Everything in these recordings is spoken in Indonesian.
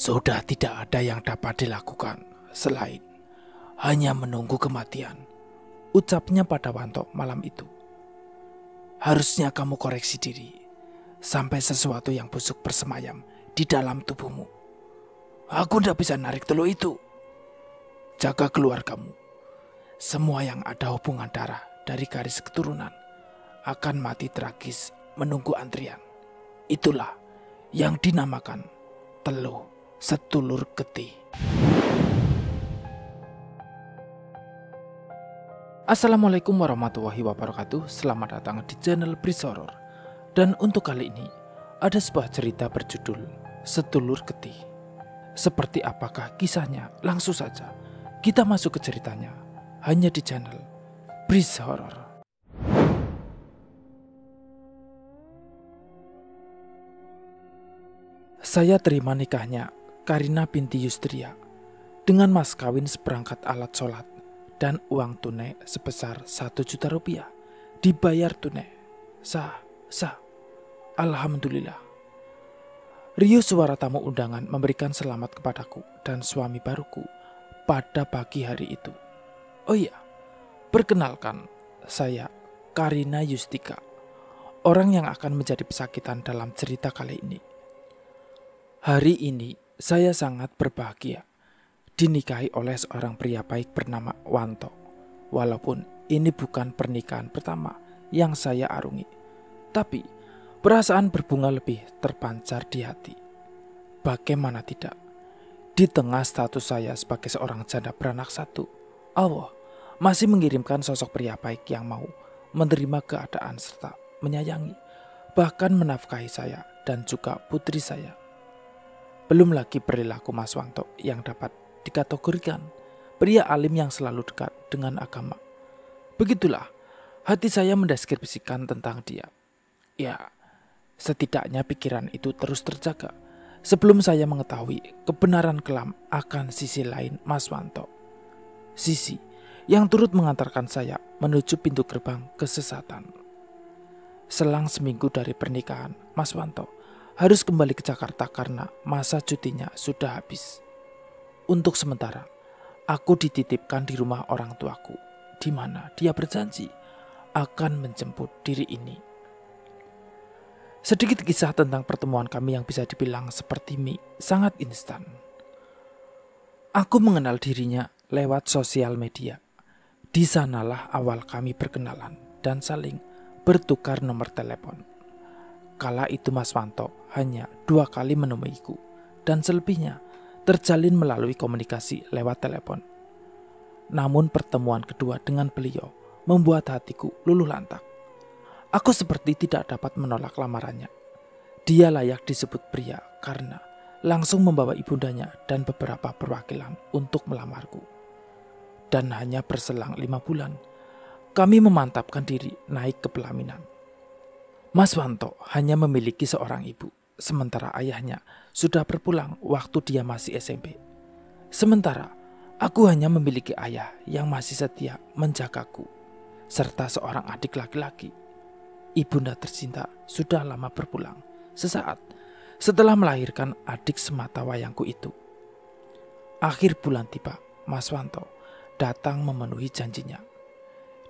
Sudah tidak ada yang dapat dilakukan selain hanya menunggu kematian, ucapnya pada Wanto malam itu. Harusnya kamu koreksi diri sampai sesuatu yang busuk bersemayam di dalam tubuhmu. Aku tidak bisa narik telur itu. Jaga keluar kamu. Semua yang ada hubungan darah dari garis keturunan akan mati tragis menunggu antrian. Itulah yang dinamakan teluh setulur getih. Assalamualaikum warahmatullahi wabarakatuh Selamat datang di channel Prisoror. Dan untuk kali ini Ada sebuah cerita berjudul Setulur Getih Seperti apakah kisahnya Langsung saja Kita masuk ke ceritanya Hanya di channel Prisoror. Saya terima nikahnya Karina binti Yustria dengan mas kawin seperangkat alat sholat dan uang tunai sebesar satu juta rupiah dibayar tunai. Sah, sah. Alhamdulillah. Rio suara tamu undangan memberikan selamat kepadaku dan suami baruku pada pagi hari itu. Oh iya, perkenalkan saya Karina Yustika, orang yang akan menjadi pesakitan dalam cerita kali ini. Hari ini saya sangat berbahagia dinikahi oleh seorang pria baik bernama Wanto. Walaupun ini bukan pernikahan pertama yang saya arungi, tapi perasaan berbunga lebih terpancar di hati. Bagaimana tidak? Di tengah status saya sebagai seorang janda beranak satu, Allah masih mengirimkan sosok pria baik yang mau menerima keadaan serta menyayangi, bahkan menafkahi saya dan juga putri saya. Belum lagi perilaku Mas Wanto yang dapat dikategorikan pria alim yang selalu dekat dengan agama. Begitulah hati saya mendeskripsikan tentang dia. Ya, setidaknya pikiran itu terus terjaga sebelum saya mengetahui kebenaran kelam akan sisi lain Mas Wanto. Sisi yang turut mengantarkan saya menuju pintu gerbang kesesatan. Selang seminggu dari pernikahan Mas Wanto, harus kembali ke Jakarta karena masa cutinya sudah habis. Untuk sementara, aku dititipkan di rumah orang tuaku, di mana dia berjanji akan menjemput diri ini. Sedikit kisah tentang pertemuan kami yang bisa dibilang seperti mie, sangat instan. Aku mengenal dirinya lewat sosial media. Di sanalah awal kami berkenalan dan saling bertukar nomor telepon. Kala itu Mas Wanto hanya dua kali menemuiku dan selebihnya terjalin melalui komunikasi lewat telepon. Namun pertemuan kedua dengan beliau membuat hatiku luluh lantak. Aku seperti tidak dapat menolak lamarannya. Dia layak disebut pria karena langsung membawa ibundanya dan beberapa perwakilan untuk melamarku. Dan hanya berselang lima bulan, kami memantapkan diri naik ke pelaminan. Mas Wanto hanya memiliki seorang ibu, sementara ayahnya sudah berpulang waktu dia masih SMP. Sementara aku hanya memiliki ayah yang masih setia menjagaku, serta seorang adik laki-laki. Ibunda tercinta sudah lama berpulang, sesaat setelah melahirkan adik semata wayangku itu. Akhir bulan tiba, Mas Wanto datang memenuhi janjinya.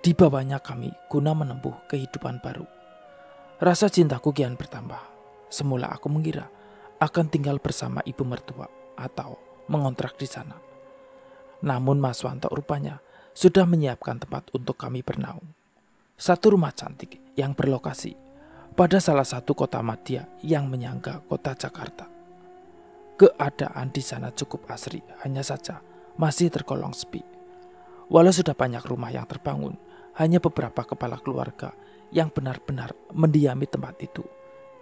Dibawanya kami guna menempuh kehidupan baru Rasa cintaku kian bertambah. Semula aku mengira akan tinggal bersama ibu mertua atau mengontrak di sana. Namun Mas Wanto rupanya sudah menyiapkan tempat untuk kami bernaung. Satu rumah cantik yang berlokasi pada salah satu kota Madia yang menyangga kota Jakarta. Keadaan di sana cukup asri, hanya saja masih tergolong sepi. Walau sudah banyak rumah yang terbangun, hanya beberapa kepala keluarga yang benar-benar mendiami tempat itu.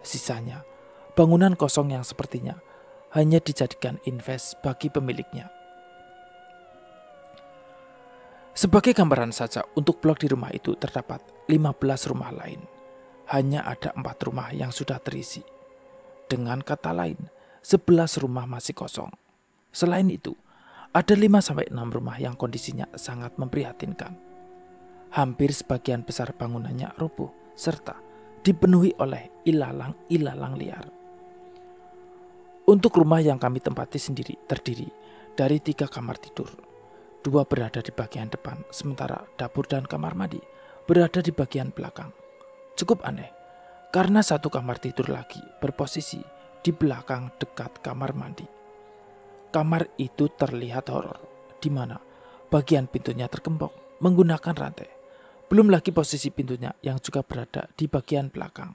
Sisanya, bangunan kosong yang sepertinya hanya dijadikan invest bagi pemiliknya. Sebagai gambaran saja, untuk blok di rumah itu terdapat 15 rumah lain. Hanya ada empat rumah yang sudah terisi. Dengan kata lain, 11 rumah masih kosong. Selain itu, ada 5-6 rumah yang kondisinya sangat memprihatinkan hampir sebagian besar bangunannya rubuh serta dipenuhi oleh ilalang-ilalang liar. Untuk rumah yang kami tempati sendiri terdiri dari tiga kamar tidur. Dua berada di bagian depan, sementara dapur dan kamar mandi berada di bagian belakang. Cukup aneh, karena satu kamar tidur lagi berposisi di belakang dekat kamar mandi. Kamar itu terlihat horor, di mana bagian pintunya terkembok menggunakan rantai. Belum lagi posisi pintunya yang juga berada di bagian belakang.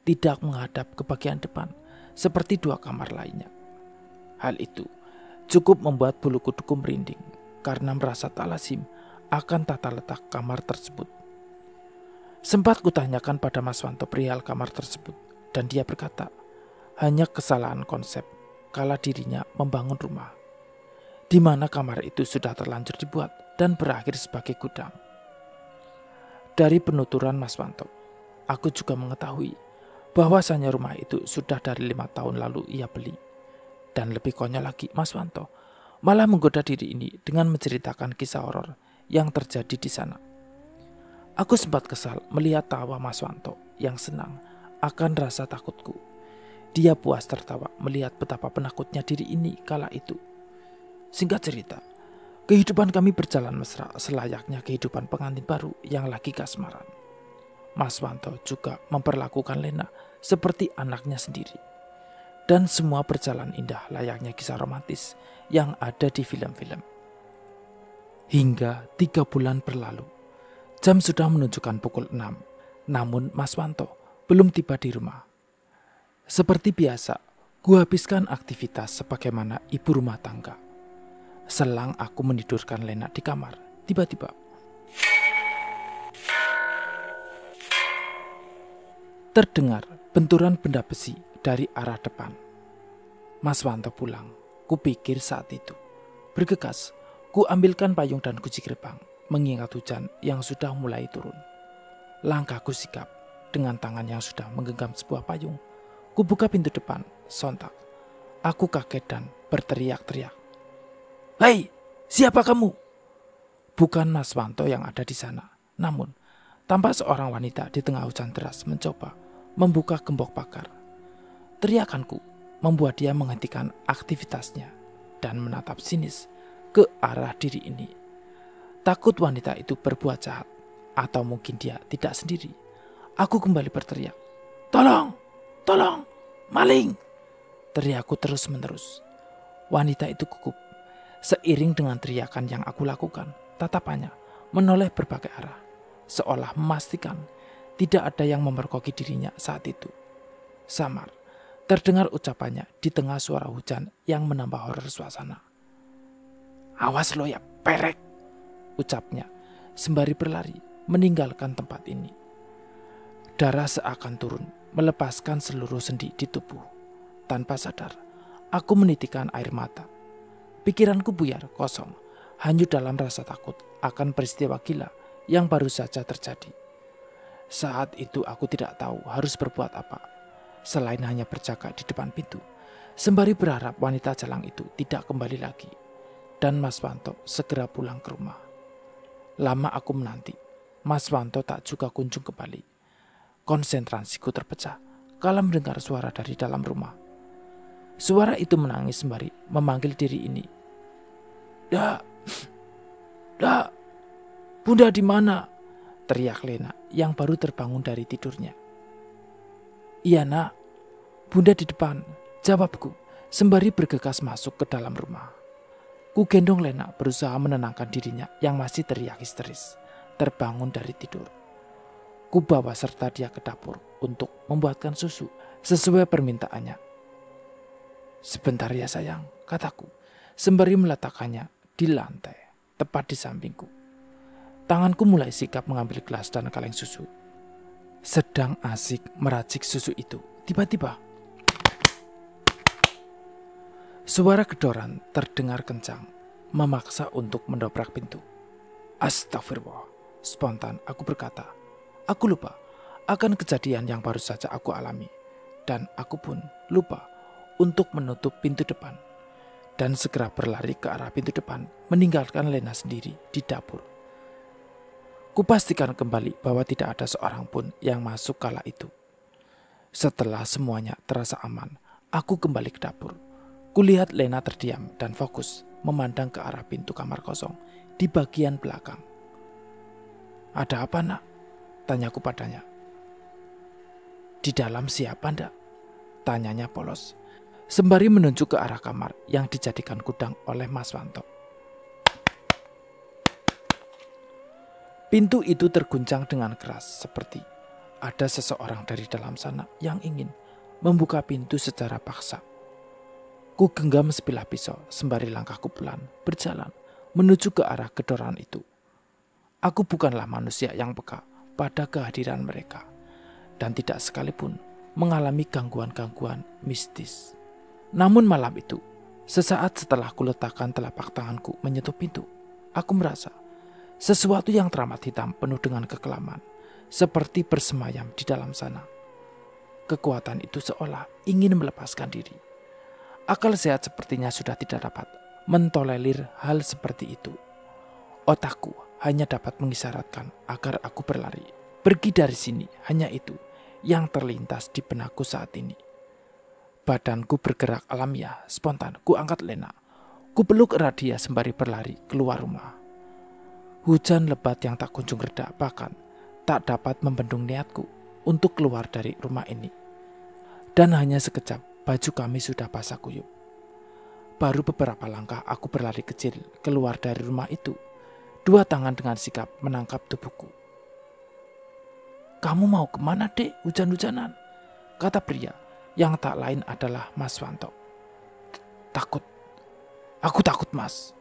Tidak menghadap ke bagian depan seperti dua kamar lainnya. Hal itu cukup membuat bulu kuduku merinding karena merasa tak lazim akan tata letak kamar tersebut. Sempat kutanyakan pada Mas Wanto perihal kamar tersebut dan dia berkata, hanya kesalahan konsep kala dirinya membangun rumah. Di mana kamar itu sudah terlanjur dibuat dan berakhir sebagai gudang. Dari penuturan Mas Wanto, aku juga mengetahui bahwasannya rumah itu sudah dari lima tahun lalu ia beli. Dan lebih konyol lagi, Mas Wanto malah menggoda diri ini dengan menceritakan kisah horor yang terjadi di sana. Aku sempat kesal melihat tawa Mas Wanto yang senang akan rasa takutku. Dia puas tertawa melihat betapa penakutnya diri ini kala itu. Singkat cerita, Kehidupan kami berjalan mesra selayaknya kehidupan pengantin baru yang lagi kasmaran. Mas Wanto juga memperlakukan Lena seperti anaknya sendiri. Dan semua berjalan indah layaknya kisah romantis yang ada di film-film. Hingga tiga bulan berlalu. Jam sudah menunjukkan pukul enam, Namun Mas Wanto belum tiba di rumah. Seperti biasa, gua habiskan aktivitas sebagaimana ibu rumah tangga Selang aku menidurkan Lena di kamar, tiba-tiba terdengar benturan benda besi dari arah depan. Mas Wanto pulang, kupikir saat itu. Bergegas, ku ambilkan payung dan kunci gerbang, mengingat hujan yang sudah mulai turun. Langkahku sikap dengan tangan yang sudah menggenggam sebuah payung. Ku buka pintu depan, sontak. Aku kaget dan berteriak-teriak. Hei, siapa kamu? Bukan Naswanto yang ada di sana. Namun, tanpa seorang wanita di tengah hujan deras mencoba membuka gembok pakar. Teriakanku membuat dia menghentikan aktivitasnya dan menatap sinis ke arah diri ini. Takut wanita itu berbuat jahat atau mungkin dia tidak sendiri. Aku kembali berteriak, "Tolong! Tolong! Maling!" Teriakku terus-menerus. Wanita itu gugup Seiring dengan teriakan yang aku lakukan, tatapannya menoleh berbagai arah, seolah memastikan tidak ada yang memergoki dirinya saat itu. Samar, terdengar ucapannya di tengah suara hujan yang menambah horor suasana. Awas lo ya, perek! Ucapnya, sembari berlari, meninggalkan tempat ini. Darah seakan turun, melepaskan seluruh sendi di tubuh. Tanpa sadar, aku menitikan air mata Pikiranku buyar, kosong, hanyut dalam rasa takut akan peristiwa gila yang baru saja terjadi. Saat itu aku tidak tahu harus berbuat apa, selain hanya berjaga di depan pintu, sembari berharap wanita jalang itu tidak kembali lagi dan Mas Wanto segera pulang ke rumah. Lama aku menanti, Mas Wanto tak juga kunjung kembali. Konsentrasiku terpecah kala mendengar suara dari dalam rumah. Suara itu menangis sembari memanggil diri ini. Da, da, bunda di mana? Teriak Lena yang baru terbangun dari tidurnya. Iya nak, bunda di depan, jawabku sembari bergegas masuk ke dalam rumah. Ku gendong Lena berusaha menenangkan dirinya yang masih teriak histeris, terbangun dari tidur. Ku bawa serta dia ke dapur untuk membuatkan susu sesuai permintaannya Sebentar ya sayang, kataku, sembari meletakkannya di lantai, tepat di sampingku. Tanganku mulai sikap mengambil gelas dan kaleng susu. Sedang asik meracik susu itu, tiba-tiba suara gedoran terdengar kencang, memaksa untuk mendobrak pintu. Astagfirullah, spontan aku berkata, aku lupa akan kejadian yang baru saja aku alami, dan aku pun lupa untuk menutup pintu depan dan segera berlari ke arah pintu depan, meninggalkan Lena sendiri di dapur. Kupastikan kembali bahwa tidak ada seorang pun yang masuk kala itu. Setelah semuanya terasa aman, aku kembali ke dapur. Kulihat Lena terdiam dan fokus memandang ke arah pintu kamar kosong di bagian belakang. Ada apa nak? Tanyaku padanya. Di dalam siapa ndak? Tanyanya polos sembari menunjuk ke arah kamar yang dijadikan gudang oleh Mas Wanto. Pintu itu terguncang dengan keras seperti ada seseorang dari dalam sana yang ingin membuka pintu secara paksa. Ku genggam sebilah pisau sembari langkahku pelan berjalan menuju ke arah kedoran itu. Aku bukanlah manusia yang peka pada kehadiran mereka dan tidak sekalipun mengalami gangguan-gangguan mistis. Namun malam itu, sesaat setelah kuletakkan telapak tanganku menyentuh pintu, aku merasa sesuatu yang teramat hitam penuh dengan kekelaman, seperti bersemayam di dalam sana. Kekuatan itu seolah ingin melepaskan diri. Akal sehat sepertinya sudah tidak dapat mentolelir hal seperti itu. Otakku hanya dapat mengisyaratkan agar aku berlari. Pergi dari sini, hanya itu yang terlintas di benakku saat ini. Badanku bergerak alamiah, spontan. Ku angkat Lena. Ku peluk erat dia sembari berlari keluar rumah. Hujan lebat yang tak kunjung reda bahkan tak dapat membendung niatku untuk keluar dari rumah ini. Dan hanya sekejap, baju kami sudah basah kuyup. Baru beberapa langkah aku berlari kecil keluar dari rumah itu. Dua tangan dengan sikap menangkap tubuhku. Kamu mau kemana dek hujan-hujanan? Kata pria yang tak lain adalah Mas Wanto. Takut. Aku takut, Mas.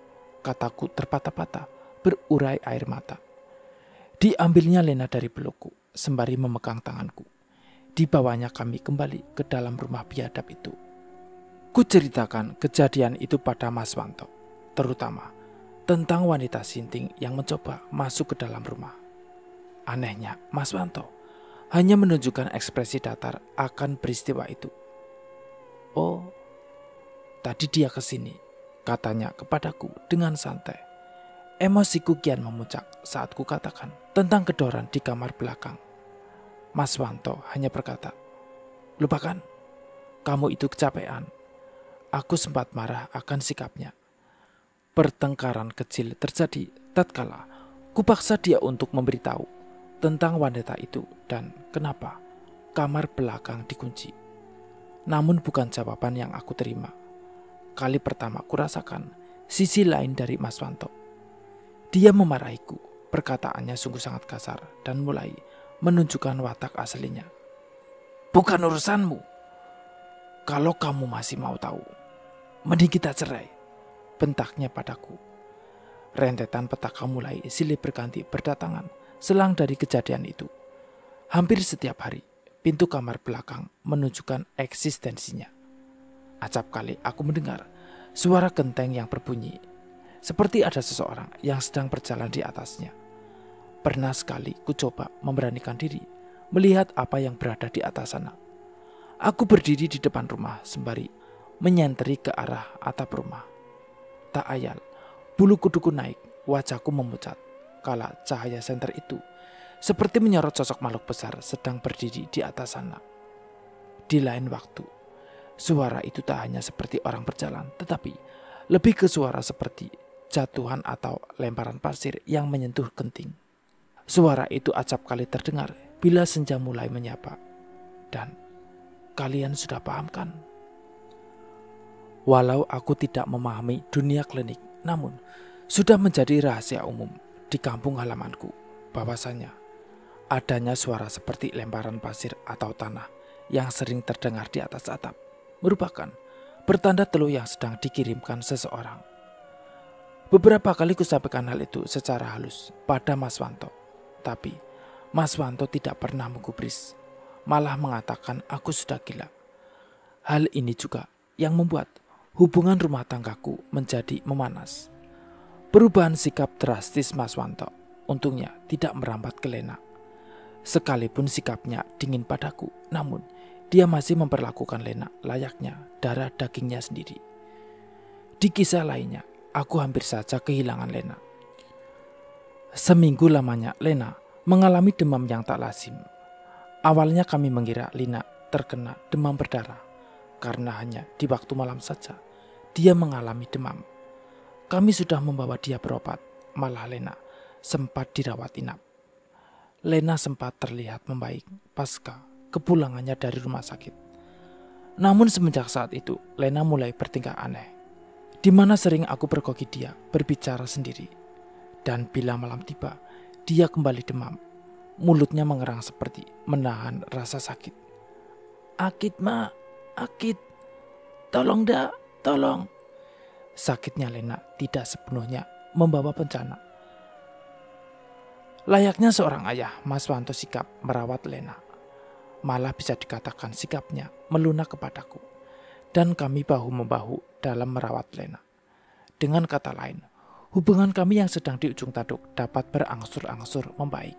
Kataku terpatah-patah, berurai air mata. Diambilnya Lena dari pelukku, sembari memegang tanganku. Dibawanya kami kembali ke dalam rumah biadab itu. Ku ceritakan kejadian itu pada Mas Wanto, terutama tentang wanita sinting yang mencoba masuk ke dalam rumah. Anehnya, Mas Wanto hanya menunjukkan ekspresi datar akan peristiwa itu. Oh, tadi dia ke sini, katanya kepadaku dengan santai. Emosiku kian memuncak saat katakan tentang kedoran di kamar belakang. Mas Wanto hanya berkata, Lupakan, kamu itu kecapean. Aku sempat marah akan sikapnya. Pertengkaran kecil terjadi tatkala kupaksa dia untuk memberitahu tentang wanita itu dan kenapa kamar belakang dikunci. Namun bukan jawaban yang aku terima. Kali pertama kurasakan sisi lain dari Mas Wanto. Dia memarahiku. Perkataannya sungguh sangat kasar dan mulai menunjukkan watak aslinya. Bukan urusanmu. Kalau kamu masih mau tahu, mending kita cerai. Bentaknya padaku. Rentetan petaka mulai silih berganti berdatangan Selang dari kejadian itu, hampir setiap hari pintu kamar belakang menunjukkan eksistensinya. Acap kali aku mendengar suara genteng yang berbunyi, seperti ada seseorang yang sedang berjalan di atasnya. Pernah sekali ku coba memberanikan diri melihat apa yang berada di atas sana. Aku berdiri di depan rumah sembari menyenteri ke arah atap rumah. Tak ayal, bulu kuduku naik, wajahku memucat kala cahaya senter itu seperti menyorot sosok makhluk besar sedang berdiri di atas sana. Di lain waktu, suara itu tak hanya seperti orang berjalan, tetapi lebih ke suara seperti jatuhan atau lemparan pasir yang menyentuh genting. Suara itu acap kali terdengar bila senja mulai menyapa. Dan kalian sudah paham kan? Walau aku tidak memahami dunia klinik, namun sudah menjadi rahasia umum di kampung halamanku bahwasanya adanya suara seperti lemparan pasir atau tanah yang sering terdengar di atas atap merupakan pertanda teluh yang sedang dikirimkan seseorang. Beberapa kali kusampaikan hal itu secara halus pada Mas Wanto, tapi Mas Wanto tidak pernah menggubris, malah mengatakan aku sudah gila. Hal ini juga yang membuat hubungan rumah tanggaku menjadi memanas. Perubahan sikap drastis Mas Wanto. Untungnya tidak merambat ke Lena. Sekalipun sikapnya dingin padaku, namun dia masih memperlakukan Lena layaknya darah dagingnya sendiri. Di kisah lainnya, aku hampir saja kehilangan Lena. Seminggu lamanya Lena mengalami demam yang tak lazim. Awalnya kami mengira Lena terkena demam berdarah karena hanya di waktu malam saja dia mengalami demam. Kami sudah membawa dia berobat, malah Lena sempat dirawat inap. Lena sempat terlihat membaik pasca kepulangannya dari rumah sakit. Namun semenjak saat itu, Lena mulai bertingkah aneh. Di mana sering aku berkoki dia, berbicara sendiri. Dan bila malam tiba, dia kembali demam. Mulutnya mengerang seperti menahan rasa sakit. Akit ma, akit. Tolong dak, tolong sakitnya Lena tidak sepenuhnya membawa bencana. Layaknya seorang ayah, Mas Wanto sikap merawat Lena. Malah bisa dikatakan sikapnya melunak kepadaku. Dan kami bahu-membahu dalam merawat Lena. Dengan kata lain, hubungan kami yang sedang di ujung tanduk dapat berangsur-angsur membaik.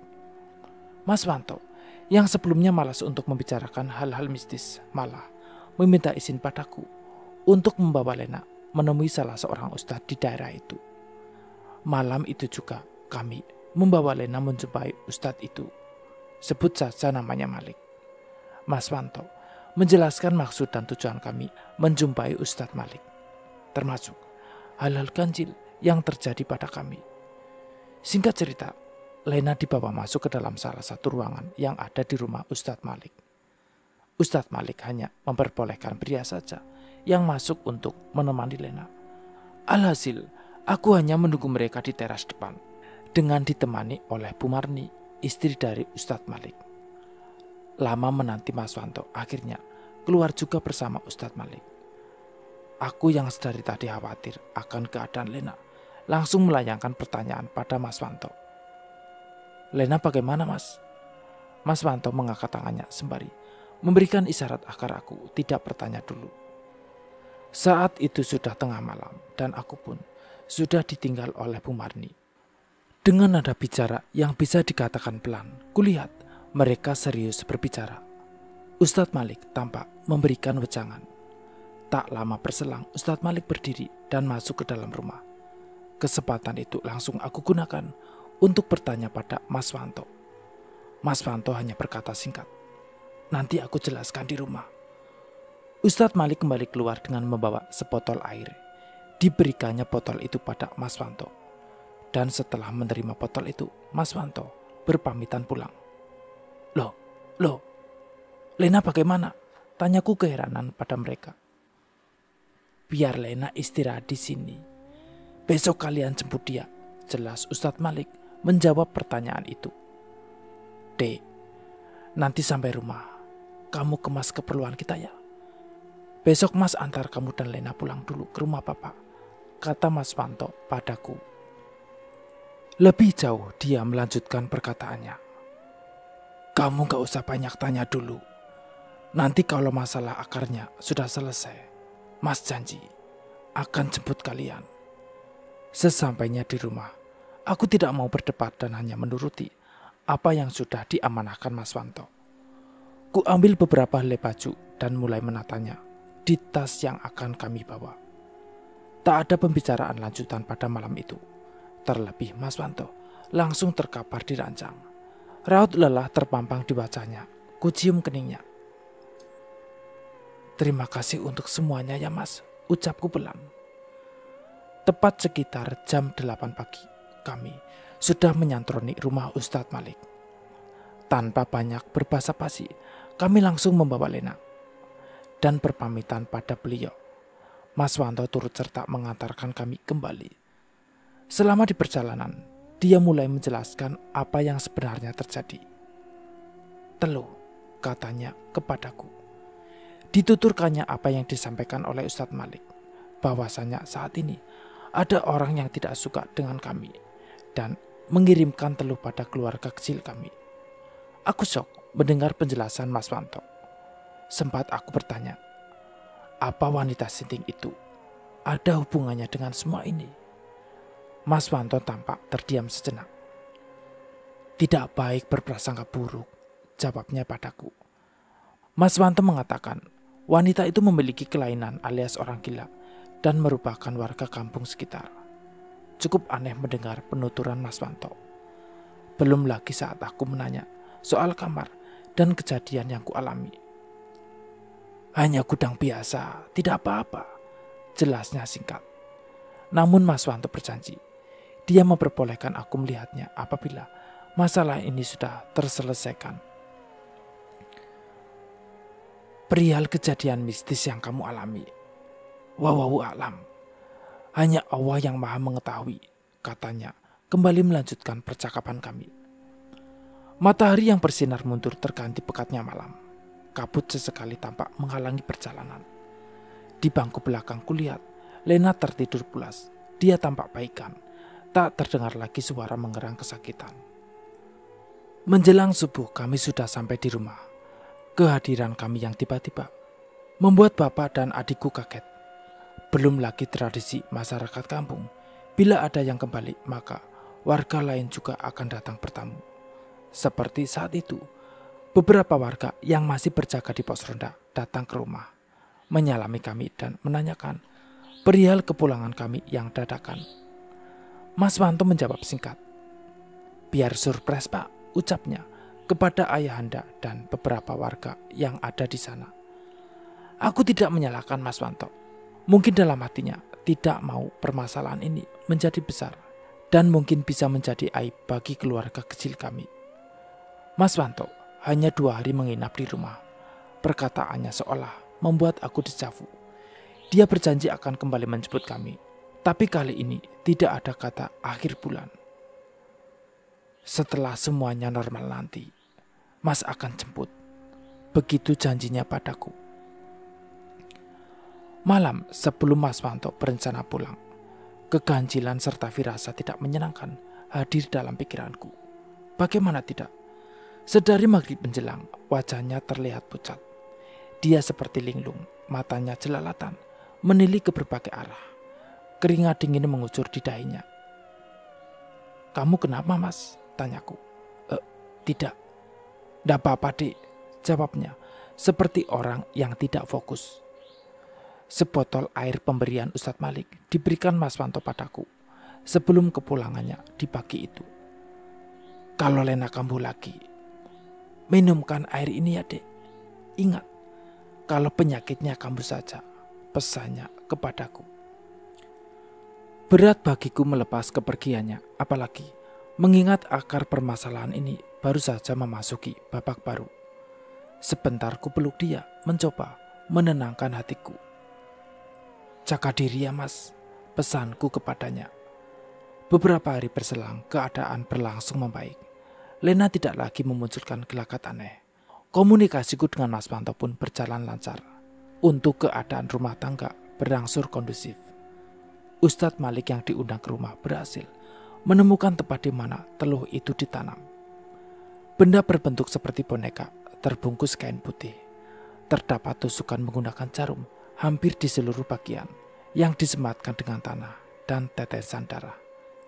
Mas Wanto, yang sebelumnya malas untuk membicarakan hal-hal mistis, malah meminta izin padaku untuk membawa Lena menemui salah seorang ustadz di daerah itu. Malam itu juga kami membawa Lena menjumpai ustadz itu. Sebut saja namanya Malik. Mas Wanto menjelaskan maksud dan tujuan kami menjumpai Ustadz Malik, termasuk hal-hal ganjil yang terjadi pada kami. Singkat cerita, Lena dibawa masuk ke dalam salah satu ruangan yang ada di rumah Ustadz Malik. Ustadz Malik hanya memperbolehkan pria saja yang masuk untuk menemani Lena. Alhasil, aku hanya menunggu mereka di teras depan dengan ditemani oleh Bu Marni, istri dari Ustadz Malik. Lama menanti Mas Wanto, akhirnya keluar juga bersama Ustadz Malik. Aku yang sedari tadi khawatir akan keadaan Lena, langsung melayangkan pertanyaan pada Mas Wanto. Lena bagaimana mas? Mas Wanto mengangkat tangannya sembari memberikan isyarat agar aku tidak bertanya dulu. Saat itu sudah tengah malam dan aku pun sudah ditinggal oleh Bu Marni. Dengan nada bicara yang bisa dikatakan pelan, kulihat mereka serius berbicara. Ustadz Malik tampak memberikan wejangan. Tak lama berselang, Ustadz Malik berdiri dan masuk ke dalam rumah. Kesempatan itu langsung aku gunakan untuk bertanya pada Mas Wanto. Mas Wanto hanya berkata singkat, "Nanti aku jelaskan di rumah." Ustadz Malik kembali keluar dengan membawa sepotol air. Diberikannya botol itu pada Mas Wanto. Dan setelah menerima botol itu, Mas Wanto berpamitan pulang. Loh, loh, Lena bagaimana? Tanyaku keheranan pada mereka. Biar Lena istirahat di sini. Besok kalian jemput dia. Jelas Ustadz Malik menjawab pertanyaan itu. Dek, Nanti sampai rumah, kamu kemas keperluan kita ya. Besok Mas antar kamu dan Lena pulang dulu ke rumah Papa, kata Mas Panto padaku. Lebih jauh dia melanjutkan perkataannya. Kamu gak usah banyak tanya dulu. Nanti kalau masalah akarnya sudah selesai, Mas janji akan jemput kalian. Sesampainya di rumah, aku tidak mau berdebat dan hanya menuruti apa yang sudah diamanahkan Mas Wanto. Ku ambil beberapa helai baju dan mulai menatanya di tas yang akan kami bawa. Tak ada pembicaraan lanjutan pada malam itu. Terlebih Mas Wanto langsung terkapar di ranjang. Raut lelah terpampang di wajahnya. Kucium keningnya. Terima kasih untuk semuanya ya mas, ucapku pelan. Tepat sekitar jam 8 pagi, kami sudah menyantroni rumah Ustadz Malik. Tanpa banyak berbahasa basi, kami langsung membawa Lena dan berpamitan pada beliau. Mas Wanto turut serta mengantarkan kami kembali. Selama di perjalanan, dia mulai menjelaskan apa yang sebenarnya terjadi. Telu, katanya kepadaku. Dituturkannya apa yang disampaikan oleh Ustadz Malik, bahwasanya saat ini ada orang yang tidak suka dengan kami dan mengirimkan teluh pada keluarga kecil kami. Aku shock mendengar penjelasan Mas Wanto sempat aku bertanya, apa wanita sinting itu ada hubungannya dengan semua ini? Mas Wanto tampak terdiam sejenak. Tidak baik berprasangka buruk, jawabnya padaku. Mas Wanto mengatakan, wanita itu memiliki kelainan alias orang gila dan merupakan warga kampung sekitar. Cukup aneh mendengar penuturan Mas Wanto. Belum lagi saat aku menanya soal kamar dan kejadian yang kualami. Hanya gudang biasa, tidak apa-apa. Jelasnya singkat. Namun Mas Wanto berjanji, dia memperbolehkan aku melihatnya apabila masalah ini sudah terselesaikan. Perihal kejadian mistis yang kamu alami, wawawu alam, hanya Allah yang maha mengetahui, katanya, kembali melanjutkan percakapan kami. Matahari yang bersinar mundur terganti pekatnya malam. Kabut sesekali tampak menghalangi perjalanan. Di bangku belakang kulihat, Lena tertidur pulas. Dia tampak baikan. Tak terdengar lagi suara mengerang kesakitan. Menjelang subuh kami sudah sampai di rumah. Kehadiran kami yang tiba-tiba membuat bapak dan adikku kaget. Belum lagi tradisi masyarakat kampung. Bila ada yang kembali, maka warga lain juga akan datang bertamu. Seperti saat itu, Beberapa warga yang masih berjaga di pos ronda datang ke rumah, menyalami kami dan menanyakan perihal kepulangan kami yang dadakan. Mas Wanto menjawab singkat, biar surprise, pak, ucapnya kepada ayahanda dan beberapa warga yang ada di sana. Aku tidak menyalahkan Mas Wanto. Mungkin dalam hatinya tidak mau permasalahan ini menjadi besar dan mungkin bisa menjadi aib bagi keluarga kecil kami. Mas Wanto hanya dua hari menginap di rumah. Perkataannya seolah membuat aku dejavu. Dia berjanji akan kembali menjemput kami, tapi kali ini tidak ada kata akhir bulan. Setelah semuanya normal nanti, Mas akan jemput. Begitu janjinya padaku. Malam sebelum Mas Wanto berencana pulang, keganjilan serta firasa tidak menyenangkan hadir dalam pikiranku. Bagaimana tidak? Sedari maghrib menjelang, wajahnya terlihat pucat. Dia seperti linglung, matanya jelalatan, menilik ke berbagai arah. Keringat dingin mengucur di dahinya. Kamu kenapa mas? Tanyaku. E, tidak. Tidak apa-apa dek, jawabnya. Seperti orang yang tidak fokus. Sebotol air pemberian Ustadz Malik diberikan Mas Wanto padaku sebelum kepulangannya di pagi itu. Kalau Lena kambuh lagi, Minumkan air ini ya dek. Ingat, kalau penyakitnya kamu saja, pesannya kepadaku. Berat bagiku melepas kepergiannya, apalagi mengingat akar permasalahan ini baru saja memasuki babak baru. Sebentar ku peluk dia, mencoba menenangkan hatiku. Jaga diri ya mas, pesanku kepadanya. Beberapa hari berselang keadaan berlangsung membaik. Lena tidak lagi memunculkan gelagat aneh. Komunikasiku dengan Mas Panto pun berjalan lancar. Untuk keadaan rumah tangga berangsur kondusif. Ustadz Malik yang diundang ke rumah berhasil menemukan tempat di mana teluh itu ditanam. Benda berbentuk seperti boneka terbungkus kain putih. Terdapat tusukan menggunakan jarum hampir di seluruh bagian yang disematkan dengan tanah dan tetesan darah.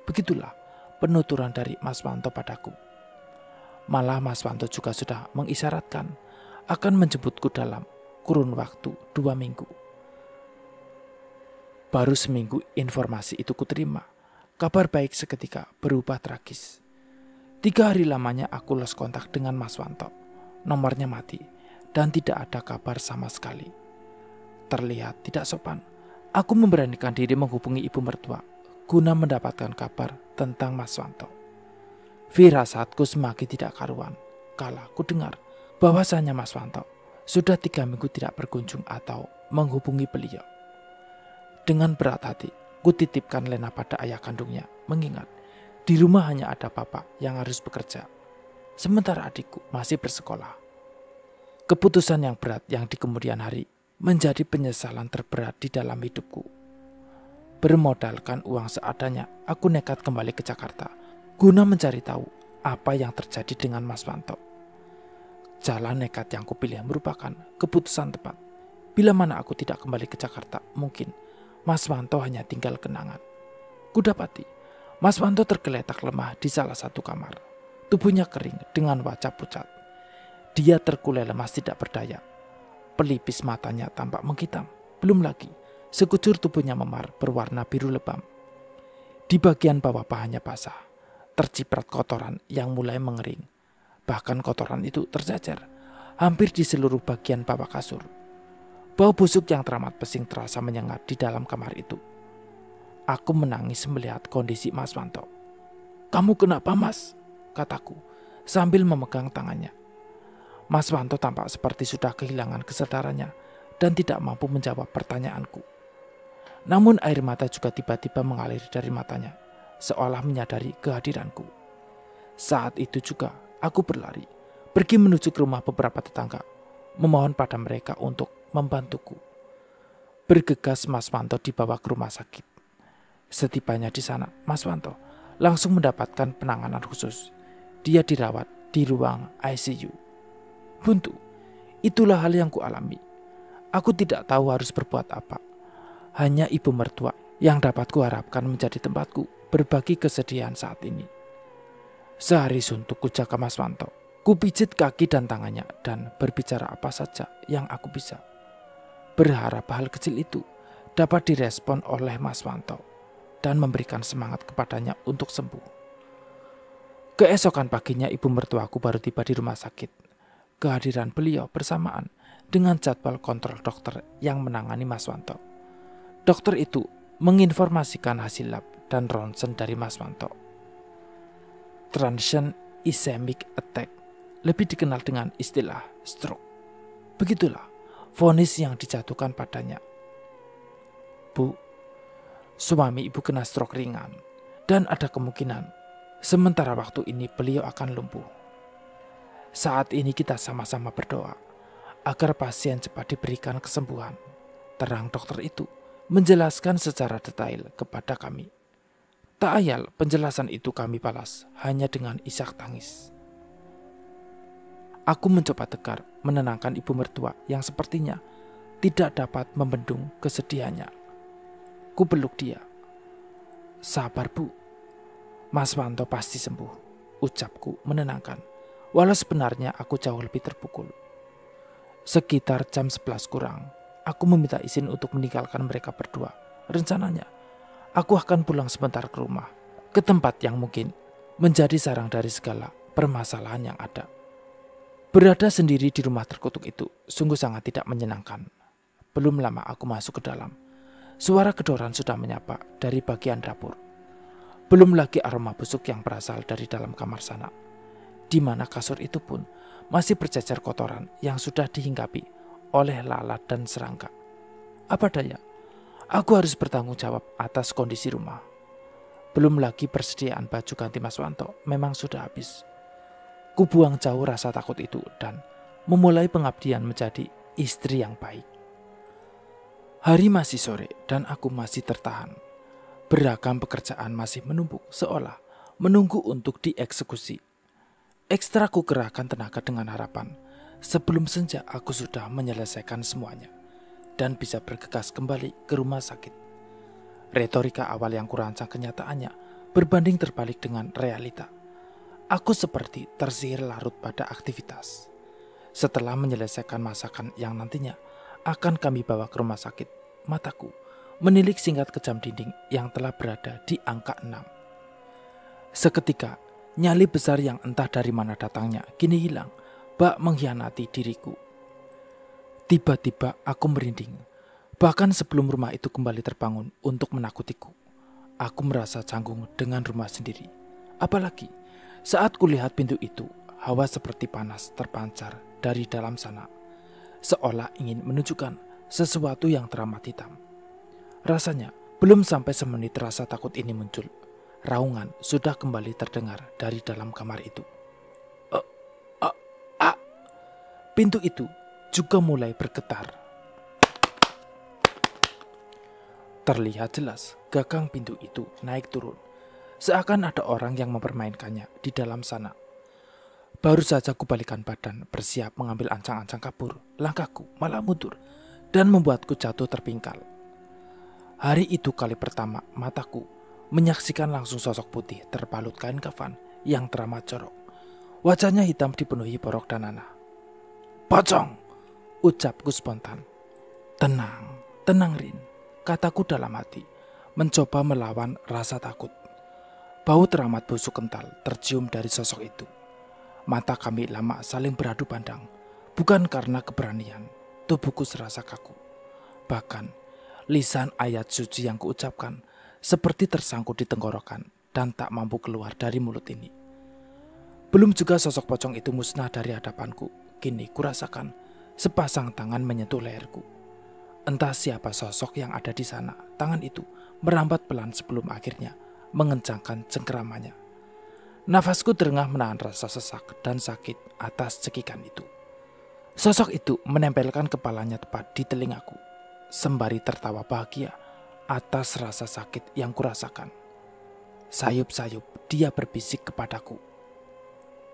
Begitulah penuturan dari Mas Wanto padaku. Malah Mas Wanto juga sudah mengisyaratkan akan menjemputku dalam kurun waktu dua minggu. Baru seminggu informasi itu kuterima. Kabar baik seketika berubah tragis. Tiga hari lamanya aku lost kontak dengan Mas Wanto. Nomornya mati dan tidak ada kabar sama sekali. Terlihat tidak sopan. Aku memberanikan diri menghubungi ibu mertua guna mendapatkan kabar tentang Mas Wanto. Firasatku semakin tidak karuan kala ku dengar bahwasanya Mas Wanto sudah tiga minggu tidak berkunjung atau menghubungi beliau. Dengan berat hati, ku titipkan Lena pada ayah kandungnya, mengingat di rumah hanya ada papa yang harus bekerja. Sementara adikku masih bersekolah. Keputusan yang berat yang di kemudian hari menjadi penyesalan terberat di dalam hidupku. Bermodalkan uang seadanya, aku nekat kembali ke Jakarta – guna mencari tahu apa yang terjadi dengan Mas Wanto. Jalan nekat yang kupilih merupakan keputusan tepat. Bila mana aku tidak kembali ke Jakarta, mungkin Mas Wanto hanya tinggal kenangan. Kudapati, Mas Wanto tergeletak lemah di salah satu kamar. Tubuhnya kering dengan wajah pucat. Dia terkulai lemas tidak berdaya. Pelipis matanya tampak menghitam. Belum lagi, sekujur tubuhnya memar berwarna biru lebam. Di bagian bawah pahanya basah terciprat kotoran yang mulai mengering. Bahkan kotoran itu terjajar hampir di seluruh bagian bawah kasur. Bau busuk yang teramat pesing terasa menyengat di dalam kamar itu. Aku menangis melihat kondisi Mas Wanto. Kamu kenapa mas? Kataku sambil memegang tangannya. Mas Wanto tampak seperti sudah kehilangan kesadarannya dan tidak mampu menjawab pertanyaanku. Namun air mata juga tiba-tiba mengalir dari matanya seolah menyadari kehadiranku. Saat itu juga aku berlari, pergi menuju ke rumah beberapa tetangga, memohon pada mereka untuk membantuku. Bergegas Mas Wanto dibawa ke rumah sakit. Setibanya di sana, Mas Wanto langsung mendapatkan penanganan khusus. Dia dirawat di ruang ICU. Buntu, itulah hal yang kualami. Aku tidak tahu harus berbuat apa. Hanya ibu mertua yang dapat kuharapkan menjadi tempatku berbagi kesedihan saat ini. Sehari suntuk kujaka Mas Wanto. Kupijit kaki dan tangannya dan berbicara apa saja yang aku bisa. Berharap hal kecil itu dapat direspon oleh Mas Wanto dan memberikan semangat kepadanya untuk sembuh. Keesokan paginya ibu mertuaku baru tiba di rumah sakit. Kehadiran beliau bersamaan dengan jadwal kontrol dokter yang menangani Mas Wanto. Dokter itu menginformasikan hasil lab dan ronsen dari Mas Wanto. Transient ischemic attack lebih dikenal dengan istilah stroke. Begitulah vonis yang dijatuhkan padanya. Bu, suami ibu kena stroke ringan dan ada kemungkinan sementara waktu ini beliau akan lumpuh. Saat ini kita sama-sama berdoa agar pasien cepat diberikan kesembuhan. Terang dokter itu menjelaskan secara detail kepada kami. Tak ayal penjelasan itu kami balas hanya dengan isak tangis. Aku mencoba tegar menenangkan ibu mertua yang sepertinya tidak dapat membendung kesedihannya. Ku peluk dia. Sabar bu, Mas Wanto pasti sembuh, ucapku menenangkan. Walau sebenarnya aku jauh lebih terpukul. Sekitar jam 11 kurang, aku meminta izin untuk meninggalkan mereka berdua. Rencananya, aku akan pulang sebentar ke rumah, ke tempat yang mungkin menjadi sarang dari segala permasalahan yang ada. Berada sendiri di rumah terkutuk itu sungguh sangat tidak menyenangkan. Belum lama aku masuk ke dalam. Suara kedoran sudah menyapa dari bagian dapur. Belum lagi aroma busuk yang berasal dari dalam kamar sana. Di mana kasur itu pun masih bercecer kotoran yang sudah dihinggapi oleh lalat dan serangga. Apa daya, Aku harus bertanggung jawab atas kondisi rumah. Belum lagi persediaan baju ganti Mas Wanto memang sudah habis. Kubuang jauh rasa takut itu dan memulai pengabdian menjadi istri yang baik. Hari masih sore dan aku masih tertahan. Beragam pekerjaan masih menumpuk seolah menunggu untuk dieksekusi. Ekstra ku kerahkan tenaga dengan harapan. Sebelum senja aku sudah menyelesaikan semuanya dan bisa bergegas kembali ke rumah sakit. Retorika awal yang kurancang kenyataannya berbanding terbalik dengan realita. Aku seperti tersihir larut pada aktivitas. Setelah menyelesaikan masakan yang nantinya akan kami bawa ke rumah sakit, mataku menilik singkat ke jam dinding yang telah berada di angka 6. Seketika, nyali besar yang entah dari mana datangnya kini hilang, bak mengkhianati diriku Tiba-tiba aku merinding. Bahkan sebelum rumah itu kembali terbangun untuk menakutiku. Aku merasa canggung dengan rumah sendiri. Apalagi saat kulihat pintu itu, hawa seperti panas terpancar dari dalam sana. Seolah ingin menunjukkan sesuatu yang teramat hitam. Rasanya belum sampai semenit rasa takut ini muncul. Raungan sudah kembali terdengar dari dalam kamar itu. Uh, uh, uh. Pintu itu juga mulai bergetar. Terlihat jelas gagang pintu itu naik turun, seakan ada orang yang mempermainkannya di dalam sana. Baru saja kubalikan badan, bersiap mengambil ancang-ancang kabur, langkahku malah mundur dan membuatku jatuh terpingkal. Hari itu kali pertama mataku menyaksikan langsung sosok putih terpalut kain kafan yang teramat corok, Wajahnya hitam dipenuhi borok dan nanah. Pocong! Ucapku spontan. Tenang, tenang Rin, kataku dalam hati, mencoba melawan rasa takut. Bau teramat busuk kental tercium dari sosok itu. Mata kami lama saling beradu pandang, bukan karena keberanian, tubuhku serasa kaku. Bahkan, lisan ayat suci yang kuucapkan seperti tersangkut di tenggorokan dan tak mampu keluar dari mulut ini. Belum juga sosok pocong itu musnah dari hadapanku, kini kurasakan Sepasang tangan menyentuh leherku. Entah siapa sosok yang ada di sana, tangan itu merambat pelan sebelum akhirnya mengencangkan cengkeramannya. Nafasku terengah menahan rasa sesak dan sakit atas cekikan itu. Sosok itu menempelkan kepalanya tepat di telingaku, sembari tertawa bahagia atas rasa sakit yang kurasakan. Sayup-sayup dia berbisik kepadaku.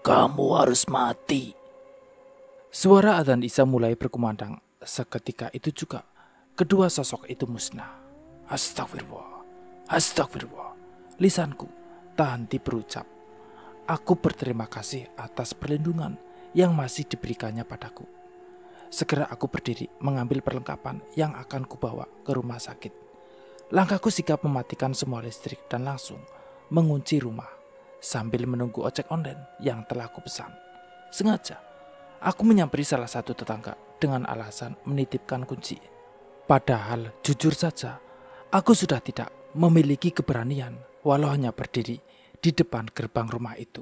Kamu harus mati. Suara Adan Isa mulai berkumandang. Seketika itu juga, kedua sosok itu musnah. Astagfirullah, astagfirullah. Lisanku tak henti berucap. Aku berterima kasih atas perlindungan yang masih diberikannya padaku. Segera aku berdiri mengambil perlengkapan yang akan kubawa ke rumah sakit. Langkahku sikap mematikan semua listrik dan langsung mengunci rumah sambil menunggu ojek online yang telah kupesan. Sengaja Aku menyamperi salah satu tetangga dengan alasan menitipkan kunci. Padahal jujur saja, aku sudah tidak memiliki keberanian walau hanya berdiri di depan gerbang rumah itu.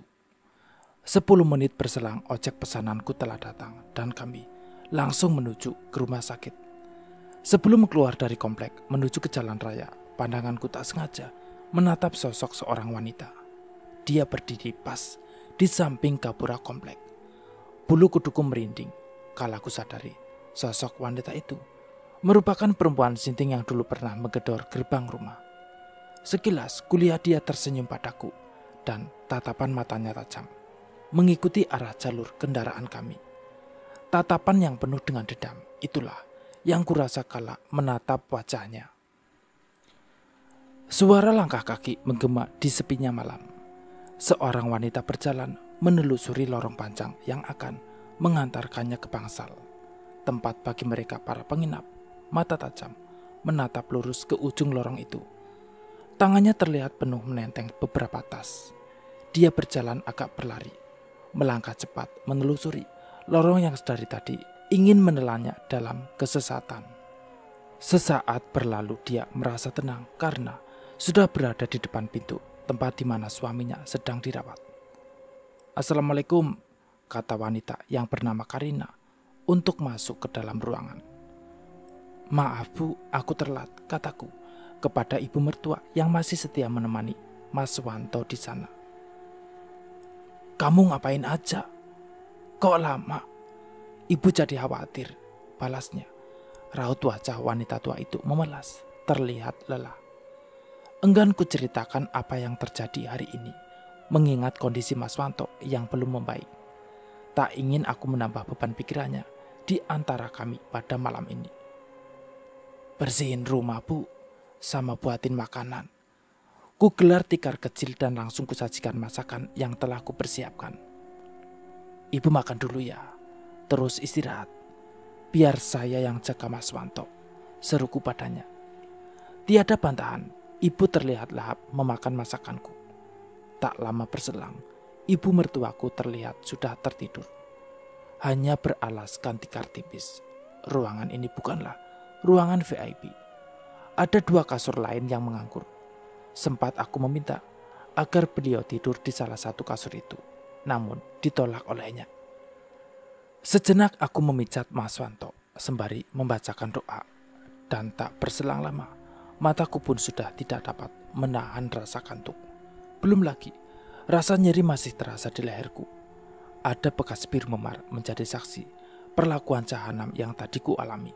Sepuluh menit berselang ojek pesananku telah datang dan kami langsung menuju ke rumah sakit. Sebelum keluar dari komplek menuju ke jalan raya, pandanganku tak sengaja menatap sosok seorang wanita. Dia berdiri pas di samping gapura komplek. Bulu kuduku merinding kala aku sadari sosok wanita itu merupakan perempuan sinting yang dulu pernah menggedor gerbang rumah. Sekilas kuliah dia tersenyum padaku dan tatapan matanya tajam, mengikuti arah jalur kendaraan kami. Tatapan yang penuh dengan dendam itulah yang kurasa kala menatap wajahnya. Suara langkah kaki menggema di sepinya malam. Seorang wanita berjalan menelusuri lorong panjang yang akan mengantarkannya ke bangsal, tempat bagi mereka para penginap, mata tajam, menatap lurus ke ujung lorong itu. Tangannya terlihat penuh menenteng beberapa tas. Dia berjalan agak berlari, melangkah cepat menelusuri lorong yang sedari tadi ingin menelannya dalam kesesatan. Sesaat berlalu dia merasa tenang karena sudah berada di depan pintu tempat di mana suaminya sedang dirawat. Assalamualaikum, kata wanita yang bernama Karina untuk masuk ke dalam ruangan. Maaf bu, aku terlambat, kataku kepada ibu mertua yang masih setia menemani Mas Wanto di sana. Kamu ngapain aja? Kok lama? Ibu jadi khawatir, balasnya. Raut wajah wanita tua itu memelas, terlihat lelah enggan ku ceritakan apa yang terjadi hari ini mengingat kondisi Mas Wanto yang belum membaik. Tak ingin aku menambah beban pikirannya di antara kami pada malam ini. Bersihin rumah, Bu, sama buatin makanan. Ku gelar tikar kecil dan langsung kusajikan masakan yang telah kupersiapkan. Ibu makan dulu ya, terus istirahat. Biar saya yang jaga Mas Wanto, seruku padanya. Tiada bantahan, ibu terlihat lahap memakan masakanku. Tak lama berselang, ibu mertuaku terlihat sudah tertidur. Hanya beralaskan tikar tipis. Ruangan ini bukanlah ruangan VIP. Ada dua kasur lain yang mengangkur. Sempat aku meminta agar beliau tidur di salah satu kasur itu, namun ditolak olehnya. Sejenak aku memijat Mas Wanto sembari membacakan doa dan tak berselang lama mataku pun sudah tidak dapat menahan rasa kantuk. Belum lagi, rasa nyeri masih terasa di leherku. Ada bekas bir memar menjadi saksi perlakuan cahanam yang tadi ku alami.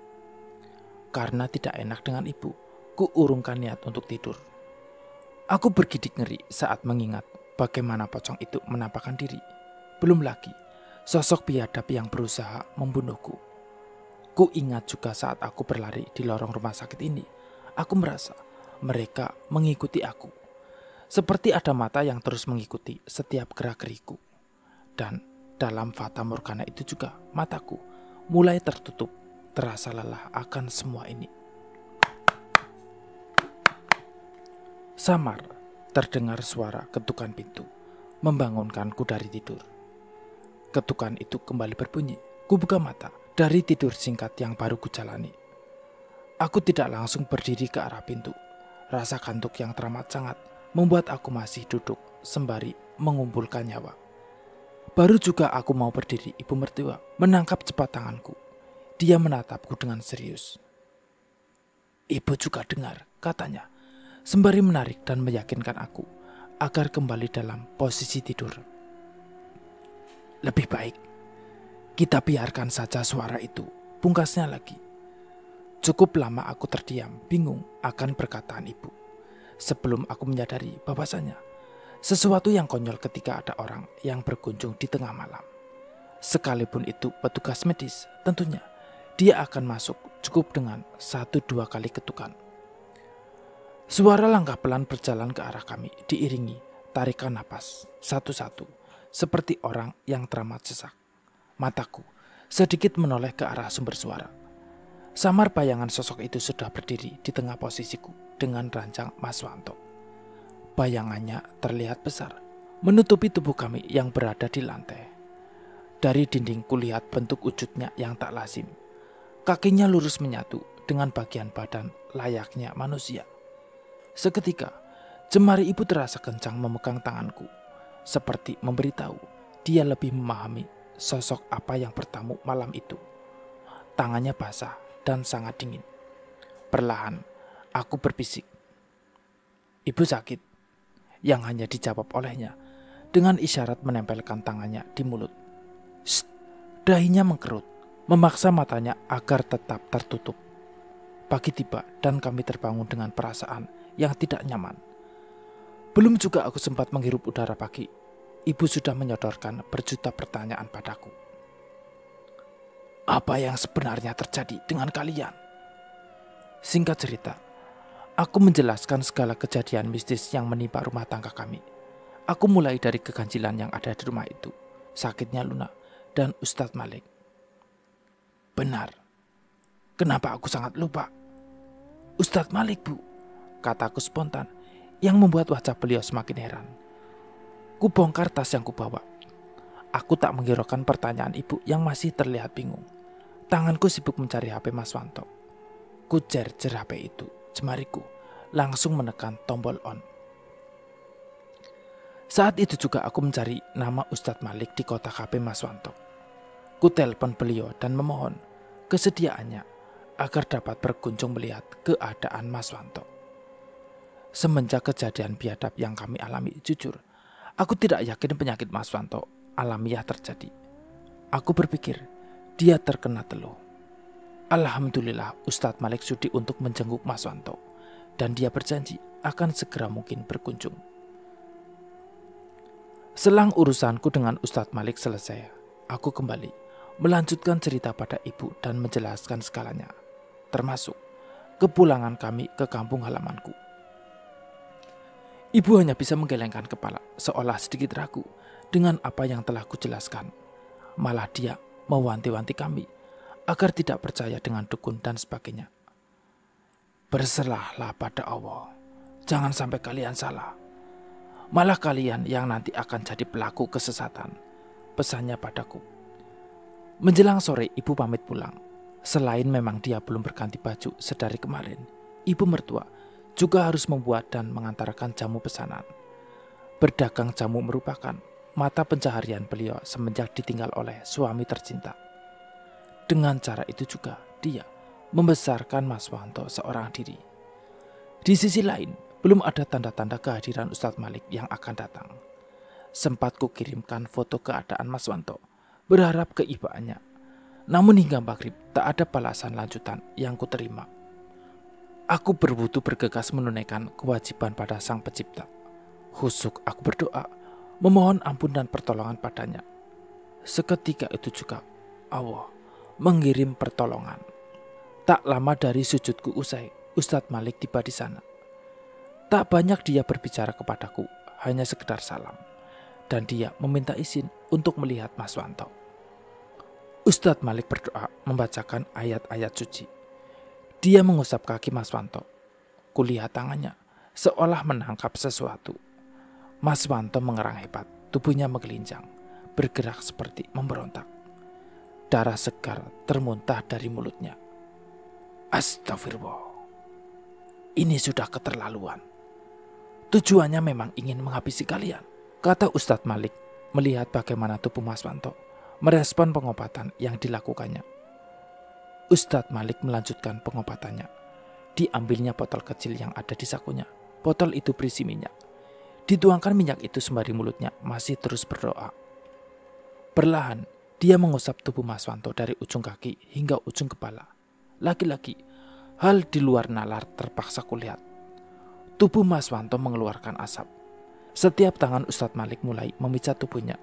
Karena tidak enak dengan ibu, ku urungkan niat untuk tidur. Aku bergidik ngeri saat mengingat bagaimana pocong itu menampakkan diri. Belum lagi, sosok biadab yang berusaha membunuhku. Ku ingat juga saat aku berlari di lorong rumah sakit ini, aku merasa mereka mengikuti aku. Seperti ada mata yang terus mengikuti setiap gerak-geriku. Dan dalam fata morgana itu juga mataku mulai tertutup, terasa lelah akan semua ini. Samar terdengar suara ketukan pintu, membangunkanku dari tidur. Ketukan itu kembali berbunyi. Kubuka mata dari tidur singkat yang baru kujalani. Aku tidak langsung berdiri ke arah pintu. Rasa kantuk yang teramat sangat membuat aku masih duduk sembari mengumpulkan nyawa. Baru juga aku mau berdiri, ibu mertua menangkap cepat tanganku. Dia menatapku dengan serius. Ibu juga dengar, katanya, sembari menarik dan meyakinkan aku agar kembali dalam posisi tidur. Lebih baik kita biarkan saja suara itu, pungkasnya lagi. Cukup lama aku terdiam, bingung akan perkataan ibu sebelum aku menyadari bahwasanya sesuatu yang konyol ketika ada orang yang berkunjung di tengah malam. Sekalipun itu petugas medis, tentunya dia akan masuk cukup dengan satu dua kali ketukan. Suara langkah pelan berjalan ke arah kami diiringi tarikan napas satu-satu seperti orang yang teramat sesak. Mataku sedikit menoleh ke arah sumber suara Samar bayangan sosok itu sudah berdiri di tengah posisiku dengan rancang Mas Wanto. Bayangannya terlihat besar, menutupi tubuh kami yang berada di lantai. Dari dinding kulihat bentuk wujudnya yang tak lazim. Kakinya lurus menyatu dengan bagian badan layaknya manusia. Seketika, jemari ibu terasa kencang memegang tanganku. Seperti memberitahu, dia lebih memahami sosok apa yang bertamu malam itu. Tangannya basah, dan sangat dingin. Perlahan, aku berbisik. Ibu sakit, yang hanya dijawab olehnya dengan isyarat menempelkan tangannya di mulut. Shh, dahinya mengkerut, memaksa matanya agar tetap tertutup. Pagi tiba dan kami terbangun dengan perasaan yang tidak nyaman. Belum juga aku sempat menghirup udara pagi, ibu sudah menyodorkan berjuta pertanyaan padaku apa yang sebenarnya terjadi dengan kalian. Singkat cerita, aku menjelaskan segala kejadian mistis yang menimpa rumah tangga kami. Aku mulai dari keganjilan yang ada di rumah itu, sakitnya Luna, dan Ustadz Malik. Benar. Kenapa aku sangat lupa? Ustadz Malik, Bu, kataku spontan, yang membuat wajah beliau semakin heran. Kubongkar tas yang kubawa Aku tak menghiraukan pertanyaan ibu yang masih terlihat bingung. Tanganku sibuk mencari HP Mas Wanto. Ku jer-jer HP itu, jemariku, langsung menekan tombol on. Saat itu juga aku mencari nama Ustadz Malik di kota HP Mas Wanto. Ku telepon beliau dan memohon kesediaannya agar dapat berkunjung melihat keadaan Mas Wanto. Semenjak kejadian biadab yang kami alami, jujur, aku tidak yakin penyakit Mas Wanto alamiah terjadi. Aku berpikir, dia terkena teluh. Alhamdulillah Ustadz Malik Sudi untuk menjenguk Mas Wanto dan dia berjanji akan segera mungkin berkunjung. Selang urusanku dengan Ustadz Malik selesai, aku kembali melanjutkan cerita pada ibu dan menjelaskan skalanya, termasuk kepulangan kami ke kampung halamanku. Ibu hanya bisa menggelengkan kepala seolah sedikit ragu dengan apa yang telah kujelaskan. Malah dia mewanti-wanti kami agar tidak percaya dengan dukun dan sebagainya. Berserahlah pada Allah. Jangan sampai kalian salah. Malah kalian yang nanti akan jadi pelaku kesesatan. Pesannya padaku. Menjelang sore ibu pamit pulang. Selain memang dia belum berganti baju sedari kemarin, ibu mertua juga harus membuat dan mengantarkan jamu pesanan. Berdagang jamu merupakan mata pencaharian beliau semenjak ditinggal oleh suami tercinta. Dengan cara itu juga dia membesarkan Mas Wanto seorang diri. Di sisi lain, belum ada tanda-tanda kehadiran Ustadz Malik yang akan datang. Sempat kukirimkan foto keadaan Mas Wanto, berharap keibaannya. Namun hingga maghrib tak ada balasan lanjutan yang kuterima. Aku berbutuh bergegas menunaikan kewajiban pada sang pencipta. Husuk aku berdoa, memohon ampun dan pertolongan padanya. Seketika itu juga Allah mengirim pertolongan. Tak lama dari sujudku usai, Ustadz Malik tiba di sana. Tak banyak dia berbicara kepadaku, hanya sekedar salam. Dan dia meminta izin untuk melihat Mas Wanto. Ustadz Malik berdoa membacakan ayat-ayat suci. Dia mengusap kaki Mas Wanto. Kulihat tangannya, seolah menangkap sesuatu. Mas Wanto mengerang hebat, tubuhnya menggelincang, bergerak seperti memberontak. Darah segar termuntah dari mulutnya. Astagfirullah. Ini sudah keterlaluan. Tujuannya memang ingin menghabisi kalian, kata Ustadz Malik melihat bagaimana tubuh Mas Wanto merespon pengobatan yang dilakukannya. Ustadz Malik melanjutkan pengobatannya. Diambilnya botol kecil yang ada di sakunya. Botol itu berisi minyak Dituangkan minyak itu sembari mulutnya masih terus berdoa. Perlahan, dia mengusap tubuh Mas Wanto dari ujung kaki hingga ujung kepala. Lagi-lagi, hal di luar nalar terpaksa kulihat. Tubuh Mas Wanto mengeluarkan asap. Setiap tangan Ustadz Malik mulai memijat tubuhnya.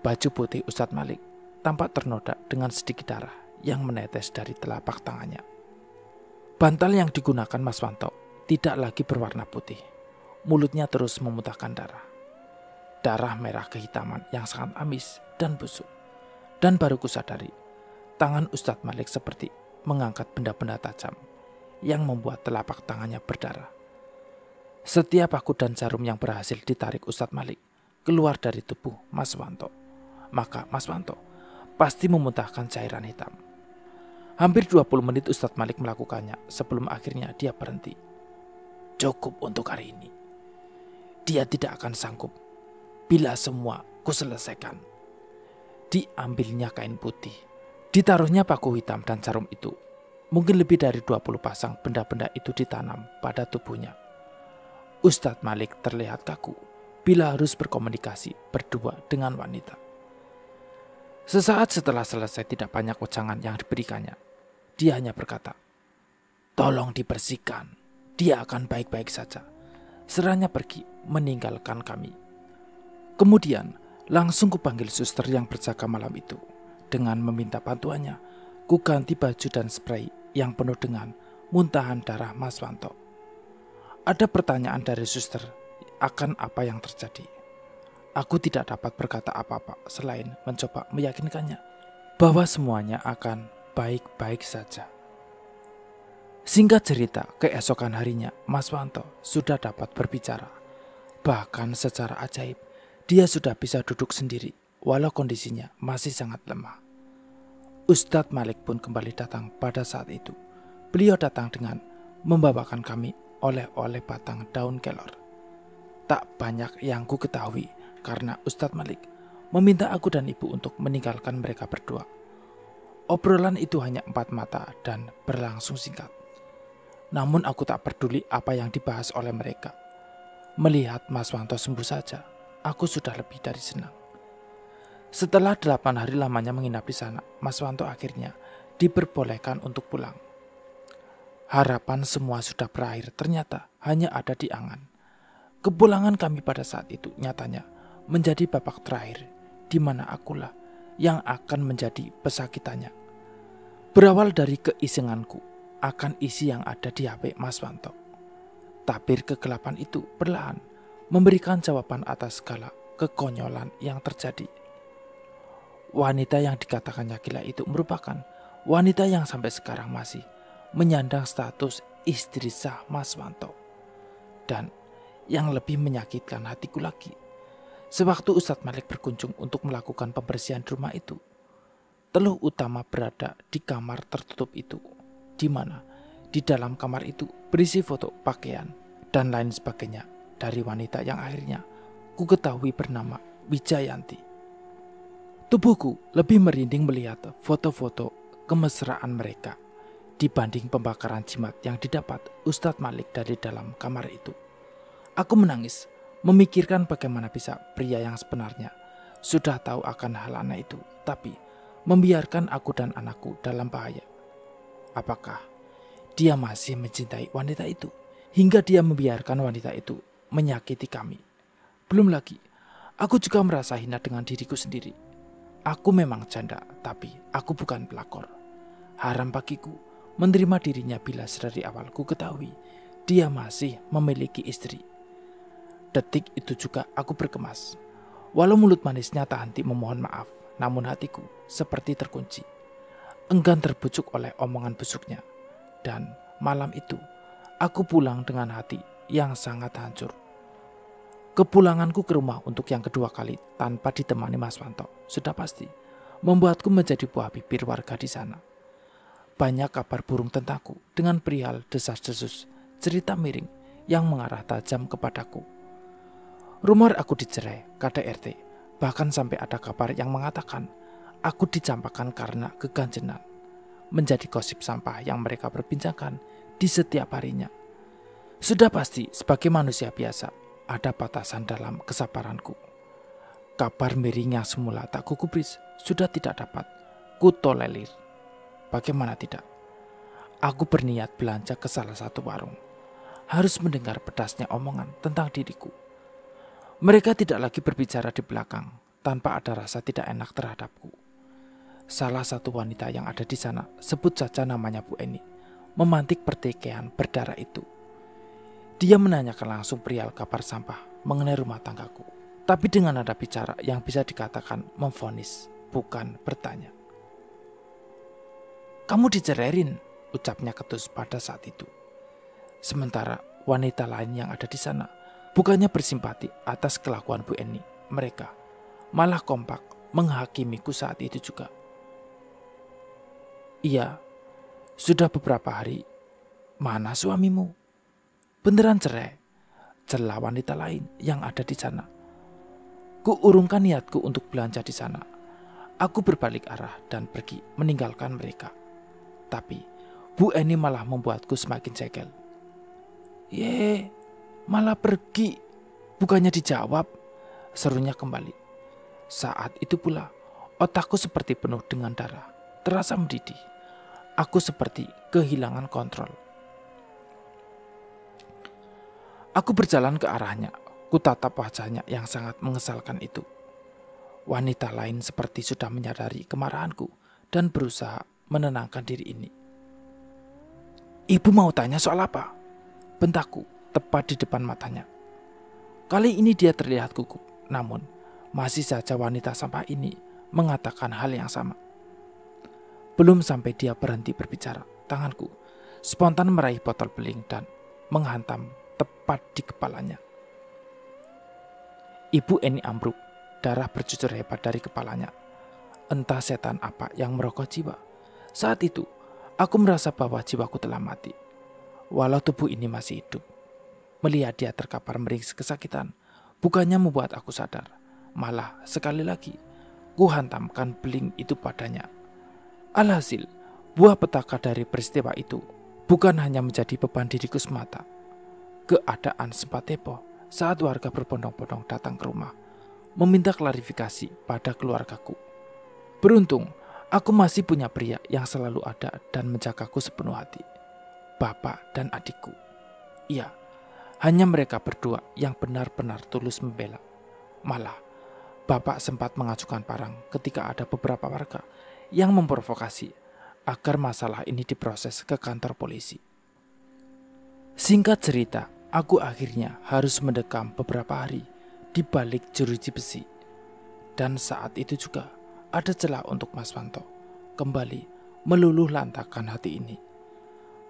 Baju putih Ustadz Malik tampak ternoda dengan sedikit darah yang menetes dari telapak tangannya. Bantal yang digunakan Mas Wanto tidak lagi berwarna putih Mulutnya terus memuntahkan darah. Darah merah kehitaman yang sangat amis dan busuk. Dan baru kusadari, tangan Ustadz Malik seperti mengangkat benda-benda tajam yang membuat telapak tangannya berdarah. Setiap aku dan jarum yang berhasil ditarik Ustadz Malik keluar dari tubuh Mas Wanto, maka Mas Wanto pasti memuntahkan cairan hitam. Hampir 20 menit Ustadz Malik melakukannya sebelum akhirnya dia berhenti. Cukup untuk hari ini dia tidak akan sanggup bila semua kuselesaikan. Diambilnya kain putih, ditaruhnya paku hitam dan jarum itu. Mungkin lebih dari 20 pasang benda-benda itu ditanam pada tubuhnya. Ustadz Malik terlihat kaku bila harus berkomunikasi berdua dengan wanita. Sesaat setelah selesai tidak banyak wejangan yang diberikannya, dia hanya berkata, Tolong dibersihkan, dia akan baik-baik saja. Seranya pergi meninggalkan kami. Kemudian langsung kupanggil suster yang berjaga malam itu. Dengan meminta bantuannya, kuganti baju dan spray yang penuh dengan muntahan darah Mas Wanto. Ada pertanyaan dari suster akan apa yang terjadi. Aku tidak dapat berkata apa-apa selain mencoba meyakinkannya bahwa semuanya akan baik-baik saja. Singkat cerita, keesokan harinya Mas Wanto sudah dapat berbicara. Bahkan secara ajaib, dia sudah bisa duduk sendiri walau kondisinya masih sangat lemah. Ustadz Malik pun kembali datang pada saat itu. Beliau datang dengan membawakan kami oleh-oleh batang daun kelor. Tak banyak yang ku ketahui karena Ustadz Malik meminta aku dan ibu untuk meninggalkan mereka berdua. Obrolan itu hanya empat mata dan berlangsung singkat. Namun aku tak peduli apa yang dibahas oleh mereka. Melihat Mas Wanto sembuh saja, aku sudah lebih dari senang. Setelah delapan hari lamanya menginap di sana, Mas Wanto akhirnya diperbolehkan untuk pulang. Harapan semua sudah berakhir ternyata hanya ada di angan. Kepulangan kami pada saat itu nyatanya menjadi babak terakhir di mana akulah yang akan menjadi pesakitannya. Berawal dari keisenganku, akan isi yang ada di HP Mas Wanto. Tabir kegelapan itu perlahan memberikan jawaban atas segala kekonyolan yang terjadi. Wanita yang dikatakannya gila itu merupakan wanita yang sampai sekarang masih menyandang status istri sah Mas Wanto. Dan yang lebih menyakitkan hatiku lagi, sewaktu Ustadz Malik berkunjung untuk melakukan pembersihan rumah itu, teluh utama berada di kamar tertutup itu di mana di dalam kamar itu berisi foto pakaian dan lain sebagainya dari wanita yang akhirnya ku ketahui bernama Wijayanti. Tubuhku lebih merinding melihat foto-foto kemesraan mereka dibanding pembakaran jimat yang didapat Ustadz Malik dari dalam kamar itu. Aku menangis memikirkan bagaimana bisa pria yang sebenarnya sudah tahu akan hal anak itu, tapi membiarkan aku dan anakku dalam bahaya apakah dia masih mencintai wanita itu hingga dia membiarkan wanita itu menyakiti kami. Belum lagi, aku juga merasa hina dengan diriku sendiri. Aku memang janda, tapi aku bukan pelakor. Haram bagiku menerima dirinya bila dari awalku ketahui dia masih memiliki istri. Detik itu juga aku berkemas. Walau mulut manisnya tak henti memohon maaf, namun hatiku seperti terkunci enggan terbujuk oleh omongan busuknya. Dan malam itu, aku pulang dengan hati yang sangat hancur. Kepulanganku ke rumah untuk yang kedua kali tanpa ditemani Mas Wanto sudah pasti membuatku menjadi buah bibir warga di sana. Banyak kabar burung tentangku dengan perihal desas-desus, cerita miring yang mengarah tajam kepadaku. Rumor aku dicerai RT, bahkan sampai ada kabar yang mengatakan Aku dicampakkan karena keganjenan, menjadi gosip sampah yang mereka perbincangkan di setiap harinya. Sudah pasti, sebagai manusia biasa, ada batasan dalam kesabaranku. Kabar miringnya semula tak kukubris, sudah tidak dapat. Kutolelir. Bagaimana tidak? Aku berniat belanja ke salah satu warung. Harus mendengar pedasnya omongan tentang diriku. Mereka tidak lagi berbicara di belakang tanpa ada rasa tidak enak terhadapku. Salah satu wanita yang ada di sana, sebut saja namanya Bu Eni, memantik pertikaian berdarah itu. Dia menanyakan langsung perihal kabar sampah mengenai rumah tanggaku, tapi dengan nada bicara yang bisa dikatakan memfonis, bukan bertanya. Kamu dicererin, ucapnya ketus pada saat itu. Sementara wanita lain yang ada di sana bukannya bersimpati atas kelakuan Bu Eni, mereka malah kompak menghakimiku saat itu juga. Iya, sudah beberapa hari. Mana suamimu? Beneran cerai? Celah wanita lain yang ada di sana. Kuurungkan niatku untuk belanja di sana. Aku berbalik arah dan pergi meninggalkan mereka. Tapi Bu Eni malah membuatku semakin jengkel. Ye, malah pergi. Bukannya dijawab, serunya kembali. Saat itu pula, otakku seperti penuh dengan darah, terasa mendidih. Aku seperti kehilangan kontrol. Aku berjalan ke arahnya. Ku tatap wajahnya yang sangat mengesalkan itu. Wanita lain seperti sudah menyadari kemarahanku dan berusaha menenangkan diri ini. Ibu mau tanya soal apa? Bentakku tepat di depan matanya. Kali ini dia terlihat gugup, namun masih saja wanita sampah ini mengatakan hal yang sama. Belum sampai dia berhenti berbicara, tanganku spontan meraih botol beling dan menghantam tepat di kepalanya. Ibu Eni ambruk, darah bercucur hebat dari kepalanya. Entah setan apa yang merokok jiwa. Saat itu, aku merasa bahwa jiwaku telah mati. Walau tubuh ini masih hidup. Melihat dia terkapar meringis kesakitan, bukannya membuat aku sadar. Malah, sekali lagi, ku hantamkan beling itu padanya Alhasil, buah petaka dari peristiwa itu bukan hanya menjadi beban diriku semata. Keadaan sempat heboh saat warga berbondong-bondong datang ke rumah, meminta klarifikasi pada keluargaku. Beruntung, aku masih punya pria yang selalu ada dan menjagaku sepenuh hati. Bapak dan adikku. Iya, hanya mereka berdua yang benar-benar tulus membela. Malah, Bapak sempat mengajukan parang ketika ada beberapa warga yang memprovokasi agar masalah ini diproses ke kantor polisi. Singkat cerita, aku akhirnya harus mendekam beberapa hari di balik jeruji besi. Dan saat itu juga ada celah untuk Mas Wanto kembali meluluh lantakan hati ini.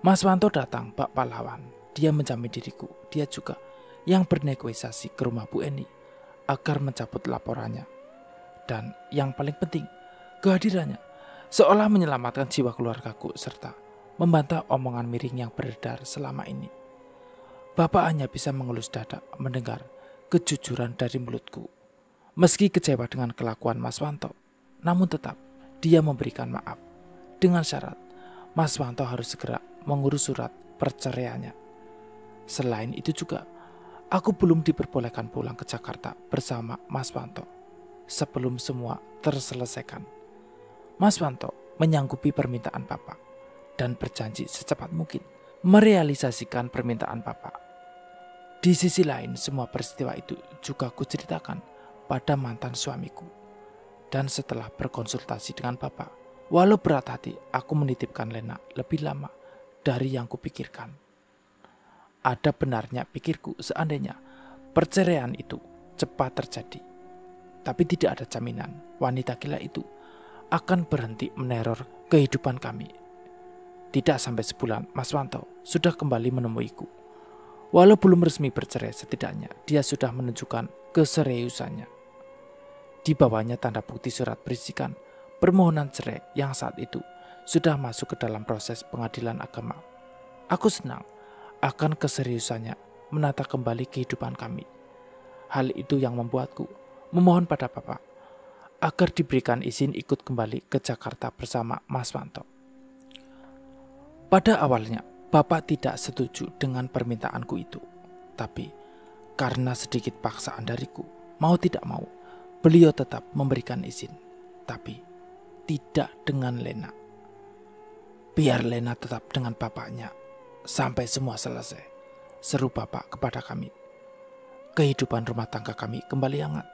Mas Wanto datang bak pahlawan. Dia menjamin diriku, dia juga yang bernegosiasi ke rumah Bu Eni agar mencabut laporannya. Dan yang paling penting, Kehadirannya seolah menyelamatkan jiwa keluargaku serta membantah omongan miring yang beredar selama ini. Bapak hanya bisa mengelus dada mendengar kejujuran dari mulutku. Meski kecewa dengan kelakuan Mas Wanto, namun tetap dia memberikan maaf dengan syarat Mas Wanto harus segera mengurus surat perceraiannya. Selain itu juga, aku belum diperbolehkan pulang ke Jakarta bersama Mas Wanto sebelum semua terselesaikan. Mas Wanto menyanggupi permintaan Bapak dan berjanji secepat mungkin merealisasikan permintaan Bapak. Di sisi lain, semua peristiwa itu juga kuceritakan pada mantan suamiku. Dan setelah berkonsultasi dengan Bapak, walau berat hati, aku menitipkan Lena lebih lama dari yang kupikirkan. Ada benarnya pikirku seandainya perceraian itu cepat terjadi. Tapi tidak ada jaminan wanita gila itu akan berhenti meneror kehidupan kami. Tidak sampai sebulan, Mas Wanto sudah kembali menemuiku. Walau belum resmi bercerai, setidaknya dia sudah menunjukkan keseriusannya. Di bawahnya tanda bukti surat berisikan permohonan cerai yang saat itu sudah masuk ke dalam proses pengadilan agama. Aku senang akan keseriusannya menata kembali kehidupan kami. Hal itu yang membuatku memohon pada Bapak agar diberikan izin ikut kembali ke Jakarta bersama Mas Wanto. Pada awalnya, Bapak tidak setuju dengan permintaanku itu. Tapi, karena sedikit paksaan dariku, mau tidak mau, beliau tetap memberikan izin. Tapi, tidak dengan Lena. Biar Lena tetap dengan bapaknya sampai semua selesai, seru bapak kepada kami. Kehidupan rumah tangga kami kembali hangat.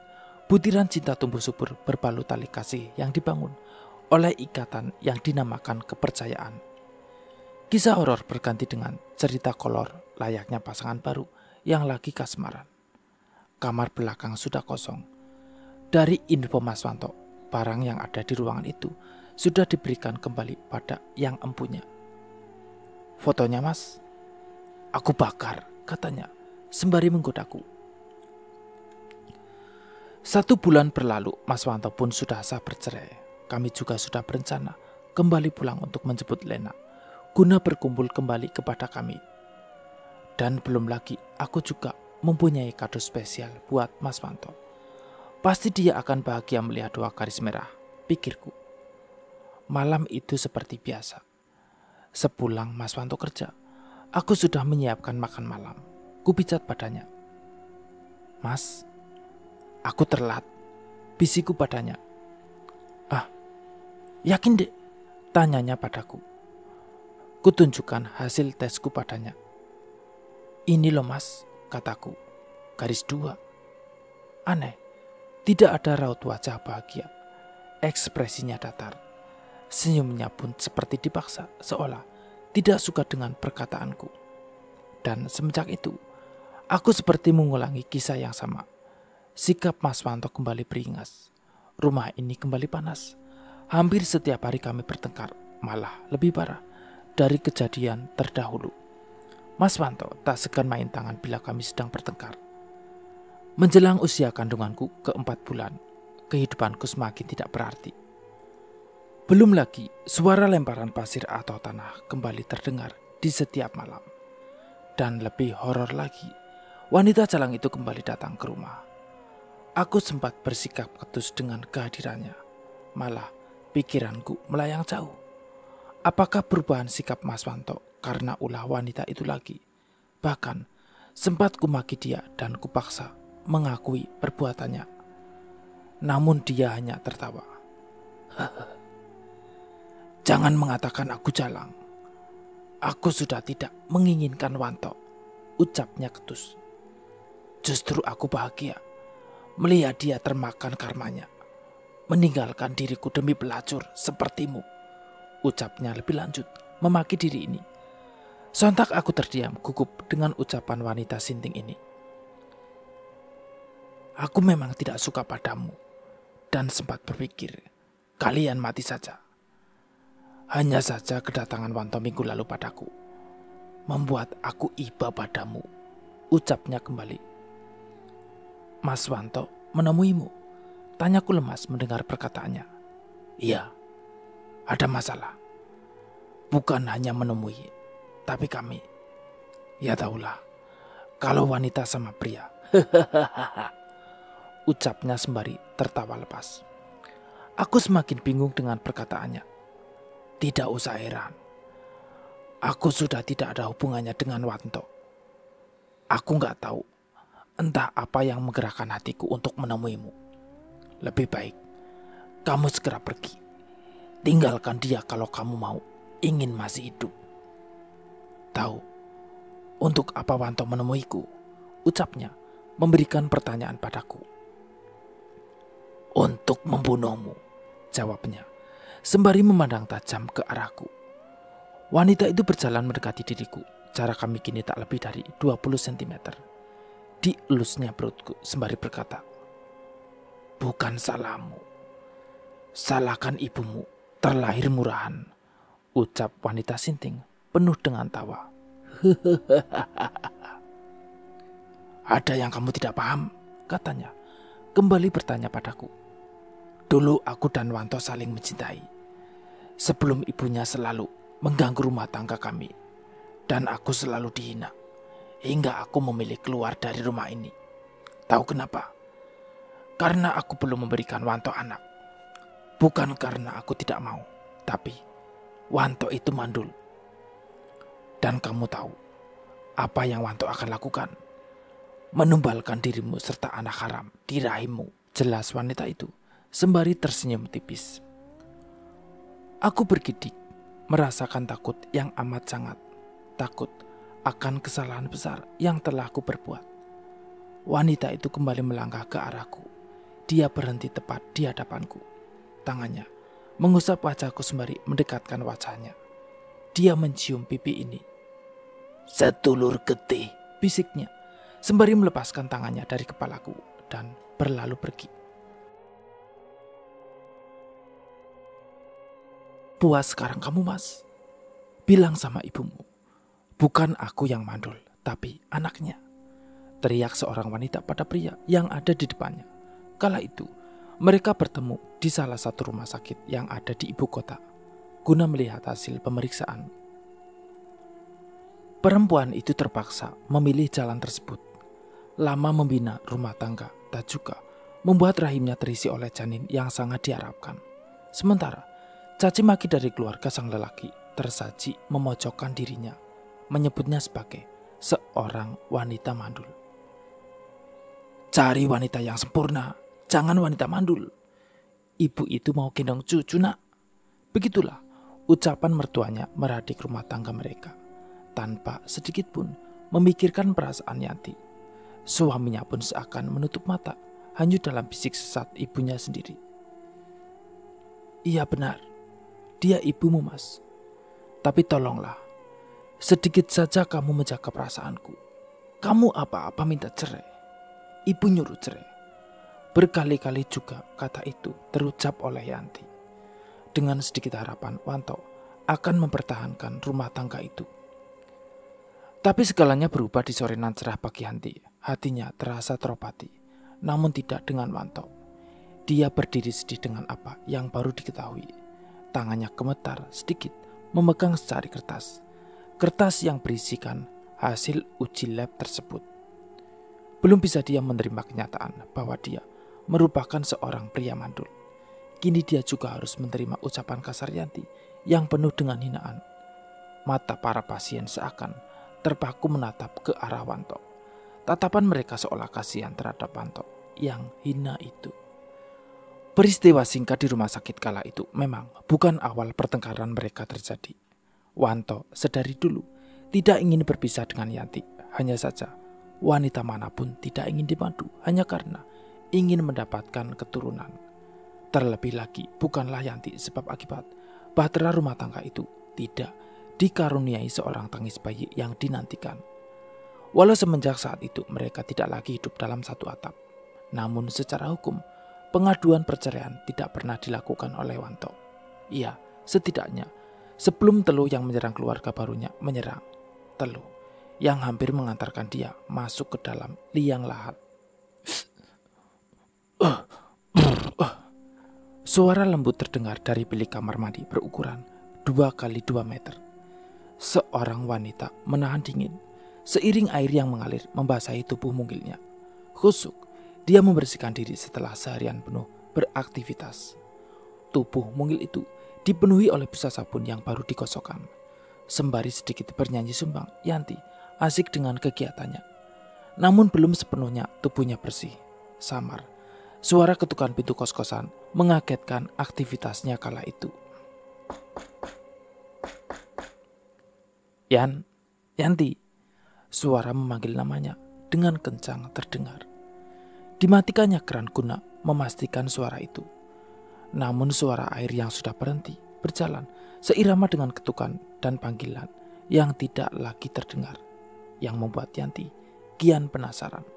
Butiran cinta tumbuh subur berbalut tali kasih yang dibangun oleh ikatan yang dinamakan kepercayaan. Kisah horor berganti dengan cerita kolor layaknya pasangan baru yang lagi kasmaran. Kamar belakang sudah kosong. Dari info Mas Wanto, barang yang ada di ruangan itu sudah diberikan kembali pada yang empunya. Fotonya mas, aku bakar, katanya, sembari menggodaku satu bulan berlalu, Mas Wanto pun sudah sah bercerai. Kami juga sudah berencana kembali pulang untuk menjemput Lena, guna berkumpul kembali kepada kami. Dan belum lagi, aku juga mempunyai kado spesial buat Mas Wanto. Pasti dia akan bahagia melihat dua garis merah, pikirku. Malam itu seperti biasa. Sepulang Mas Wanto kerja, aku sudah menyiapkan makan malam. Kupicat padanya. Mas, Aku terlat. Bisiku padanya. Ah, yakin dek? Tanyanya padaku. Kutunjukkan hasil tesku padanya. Ini loh mas, kataku. Garis dua. Aneh, tidak ada raut wajah bahagia. Ekspresinya datar. Senyumnya pun seperti dipaksa, seolah tidak suka dengan perkataanku. Dan semenjak itu, aku seperti mengulangi kisah yang sama. Sikap Mas Wanto kembali beringas. Rumah ini kembali panas. Hampir setiap hari kami bertengkar, malah lebih parah dari kejadian terdahulu. Mas Wanto tak segan main tangan bila kami sedang bertengkar. Menjelang usia kandunganku keempat bulan, kehidupanku semakin tidak berarti. Belum lagi suara lemparan pasir atau tanah kembali terdengar di setiap malam. Dan lebih horor lagi, wanita calang itu kembali datang ke rumah Aku sempat bersikap ketus dengan kehadirannya. Malah, pikiranku melayang jauh. Apakah perubahan sikap Mas Wanto karena ulah wanita itu lagi? Bahkan, sempat kumaki dia dan kupaksa mengakui perbuatannya. Namun dia hanya tertawa. Jangan mengatakan aku jalang. Aku sudah tidak menginginkan Wanto, ucapnya ketus. Justru aku bahagia melihat dia termakan karmanya. Meninggalkan diriku demi pelacur sepertimu. Ucapnya lebih lanjut, memaki diri ini. Sontak aku terdiam gugup dengan ucapan wanita sinting ini. Aku memang tidak suka padamu. Dan sempat berpikir, kalian mati saja. Hanya saja kedatangan Wanto minggu lalu padaku. Membuat aku iba padamu. Ucapnya kembali Mas Wanto menemuimu. Tanyaku lemas mendengar perkataannya. Iya, ada masalah. Bukan hanya menemui, tapi kami. Ya tahulah, kalau wanita sama pria. Ucapnya sembari tertawa lepas. Aku semakin bingung dengan perkataannya. Tidak usah heran. Aku sudah tidak ada hubungannya dengan Wanto. Aku nggak tahu entah apa yang menggerakkan hatiku untuk menemuimu. Lebih baik, kamu segera pergi. Tinggalkan dia kalau kamu mau, ingin masih hidup. Tahu, untuk apa Wanto menemuiku? Ucapnya, memberikan pertanyaan padaku. Untuk membunuhmu, jawabnya, sembari memandang tajam ke arahku. Wanita itu berjalan mendekati diriku. Jarak kami kini tak lebih dari 20 cm Dielusnya perutku sembari berkata, Bukan salahmu, salahkan ibumu, terlahir murahan, ucap wanita sinting penuh dengan tawa. Ada yang kamu tidak paham, katanya, kembali bertanya padaku. Dulu aku dan Wanto saling mencintai. Sebelum ibunya selalu mengganggu rumah tangga kami. Dan aku selalu dihina hingga aku memilih keluar dari rumah ini. Tahu kenapa? Karena aku belum memberikan Wanto anak. Bukan karena aku tidak mau, tapi Wanto itu mandul. Dan kamu tahu apa yang Wanto akan lakukan? Menumbalkan dirimu serta anak haram di rahimmu. Jelas wanita itu sembari tersenyum tipis. Aku bergidik, merasakan takut yang amat sangat. Takut akan kesalahan besar yang telah aku perbuat. Wanita itu kembali melangkah ke arahku. Dia berhenti tepat di hadapanku. Tangannya mengusap wajahku sembari mendekatkan wajahnya. Dia mencium pipi ini. Setulur getih, bisiknya. Sembari melepaskan tangannya dari kepalaku dan berlalu pergi. Puas sekarang kamu mas, bilang sama ibumu. Bukan aku yang mandul, tapi anaknya. Teriak seorang wanita pada pria yang ada di depannya. Kala itu, mereka bertemu di salah satu rumah sakit yang ada di ibu kota guna melihat hasil pemeriksaan. Perempuan itu terpaksa memilih jalan tersebut. Lama membina rumah tangga tak juga membuat rahimnya terisi oleh janin yang sangat diharapkan. Sementara, caci maki dari keluarga sang lelaki tersaji memojokkan dirinya menyebutnya sebagai seorang wanita mandul. Cari wanita yang sempurna, jangan wanita mandul. Ibu itu mau gendong cucu nak. Begitulah ucapan mertuanya meradik rumah tangga mereka. Tanpa sedikit pun memikirkan perasaan Yanti. Suaminya pun seakan menutup mata, hanyut dalam bisik sesat ibunya sendiri. Iya benar, dia ibumu mas. Tapi tolonglah, Sedikit saja kamu menjaga perasaanku. Kamu apa-apa minta cerai. Ibu nyuruh cerai. Berkali-kali juga kata itu terucap oleh Yanti. Dengan sedikit harapan Wanto akan mempertahankan rumah tangga itu. Tapi segalanya berubah di sore nan cerah pagi Yanti. Hatinya terasa terobati, namun tidak dengan Wanto. Dia berdiri sedih dengan apa yang baru diketahui. Tangannya gemetar sedikit memegang secari kertas kertas yang berisikan hasil uji lab tersebut. Belum bisa dia menerima kenyataan bahwa dia merupakan seorang pria mandul. Kini dia juga harus menerima ucapan kasar Yanti yang penuh dengan hinaan. Mata para pasien seakan terpaku menatap ke arah Wanto. Tatapan mereka seolah kasihan terhadap Wanto yang hina itu. Peristiwa singkat di rumah sakit kala itu memang bukan awal pertengkaran mereka terjadi. Wanto sedari dulu tidak ingin berpisah dengan Yanti. Hanya saja, wanita manapun tidak ingin dimadu hanya karena ingin mendapatkan keturunan. Terlebih lagi, bukanlah Yanti sebab akibat. Bahtera rumah tangga itu tidak dikaruniai seorang tangis bayi yang dinantikan. Walau semenjak saat itu mereka tidak lagi hidup dalam satu atap. Namun secara hukum, pengaduan perceraian tidak pernah dilakukan oleh Wanto. Ia setidaknya sebelum Telu yang menyerang keluarga barunya menyerang. Telu yang hampir mengantarkan dia masuk ke dalam liang lahat. Suara lembut terdengar dari bilik kamar mandi berukuran 2 kali 2 meter. Seorang wanita menahan dingin. Seiring air yang mengalir membasahi tubuh mungilnya. Khusuk, dia membersihkan diri setelah seharian penuh beraktivitas. Tubuh mungil itu dipenuhi oleh busa sabun yang baru dikosokkan. Sembari sedikit bernyanyi sumbang, Yanti asik dengan kegiatannya. Namun belum sepenuhnya tubuhnya bersih, samar. Suara ketukan pintu kos-kosan mengagetkan aktivitasnya kala itu. Yan, Yanti. Suara memanggil namanya dengan kencang terdengar. Dimatikannya keran guna memastikan suara itu namun suara air yang sudah berhenti berjalan seirama dengan ketukan dan panggilan yang tidak lagi terdengar yang membuat Yanti kian penasaran.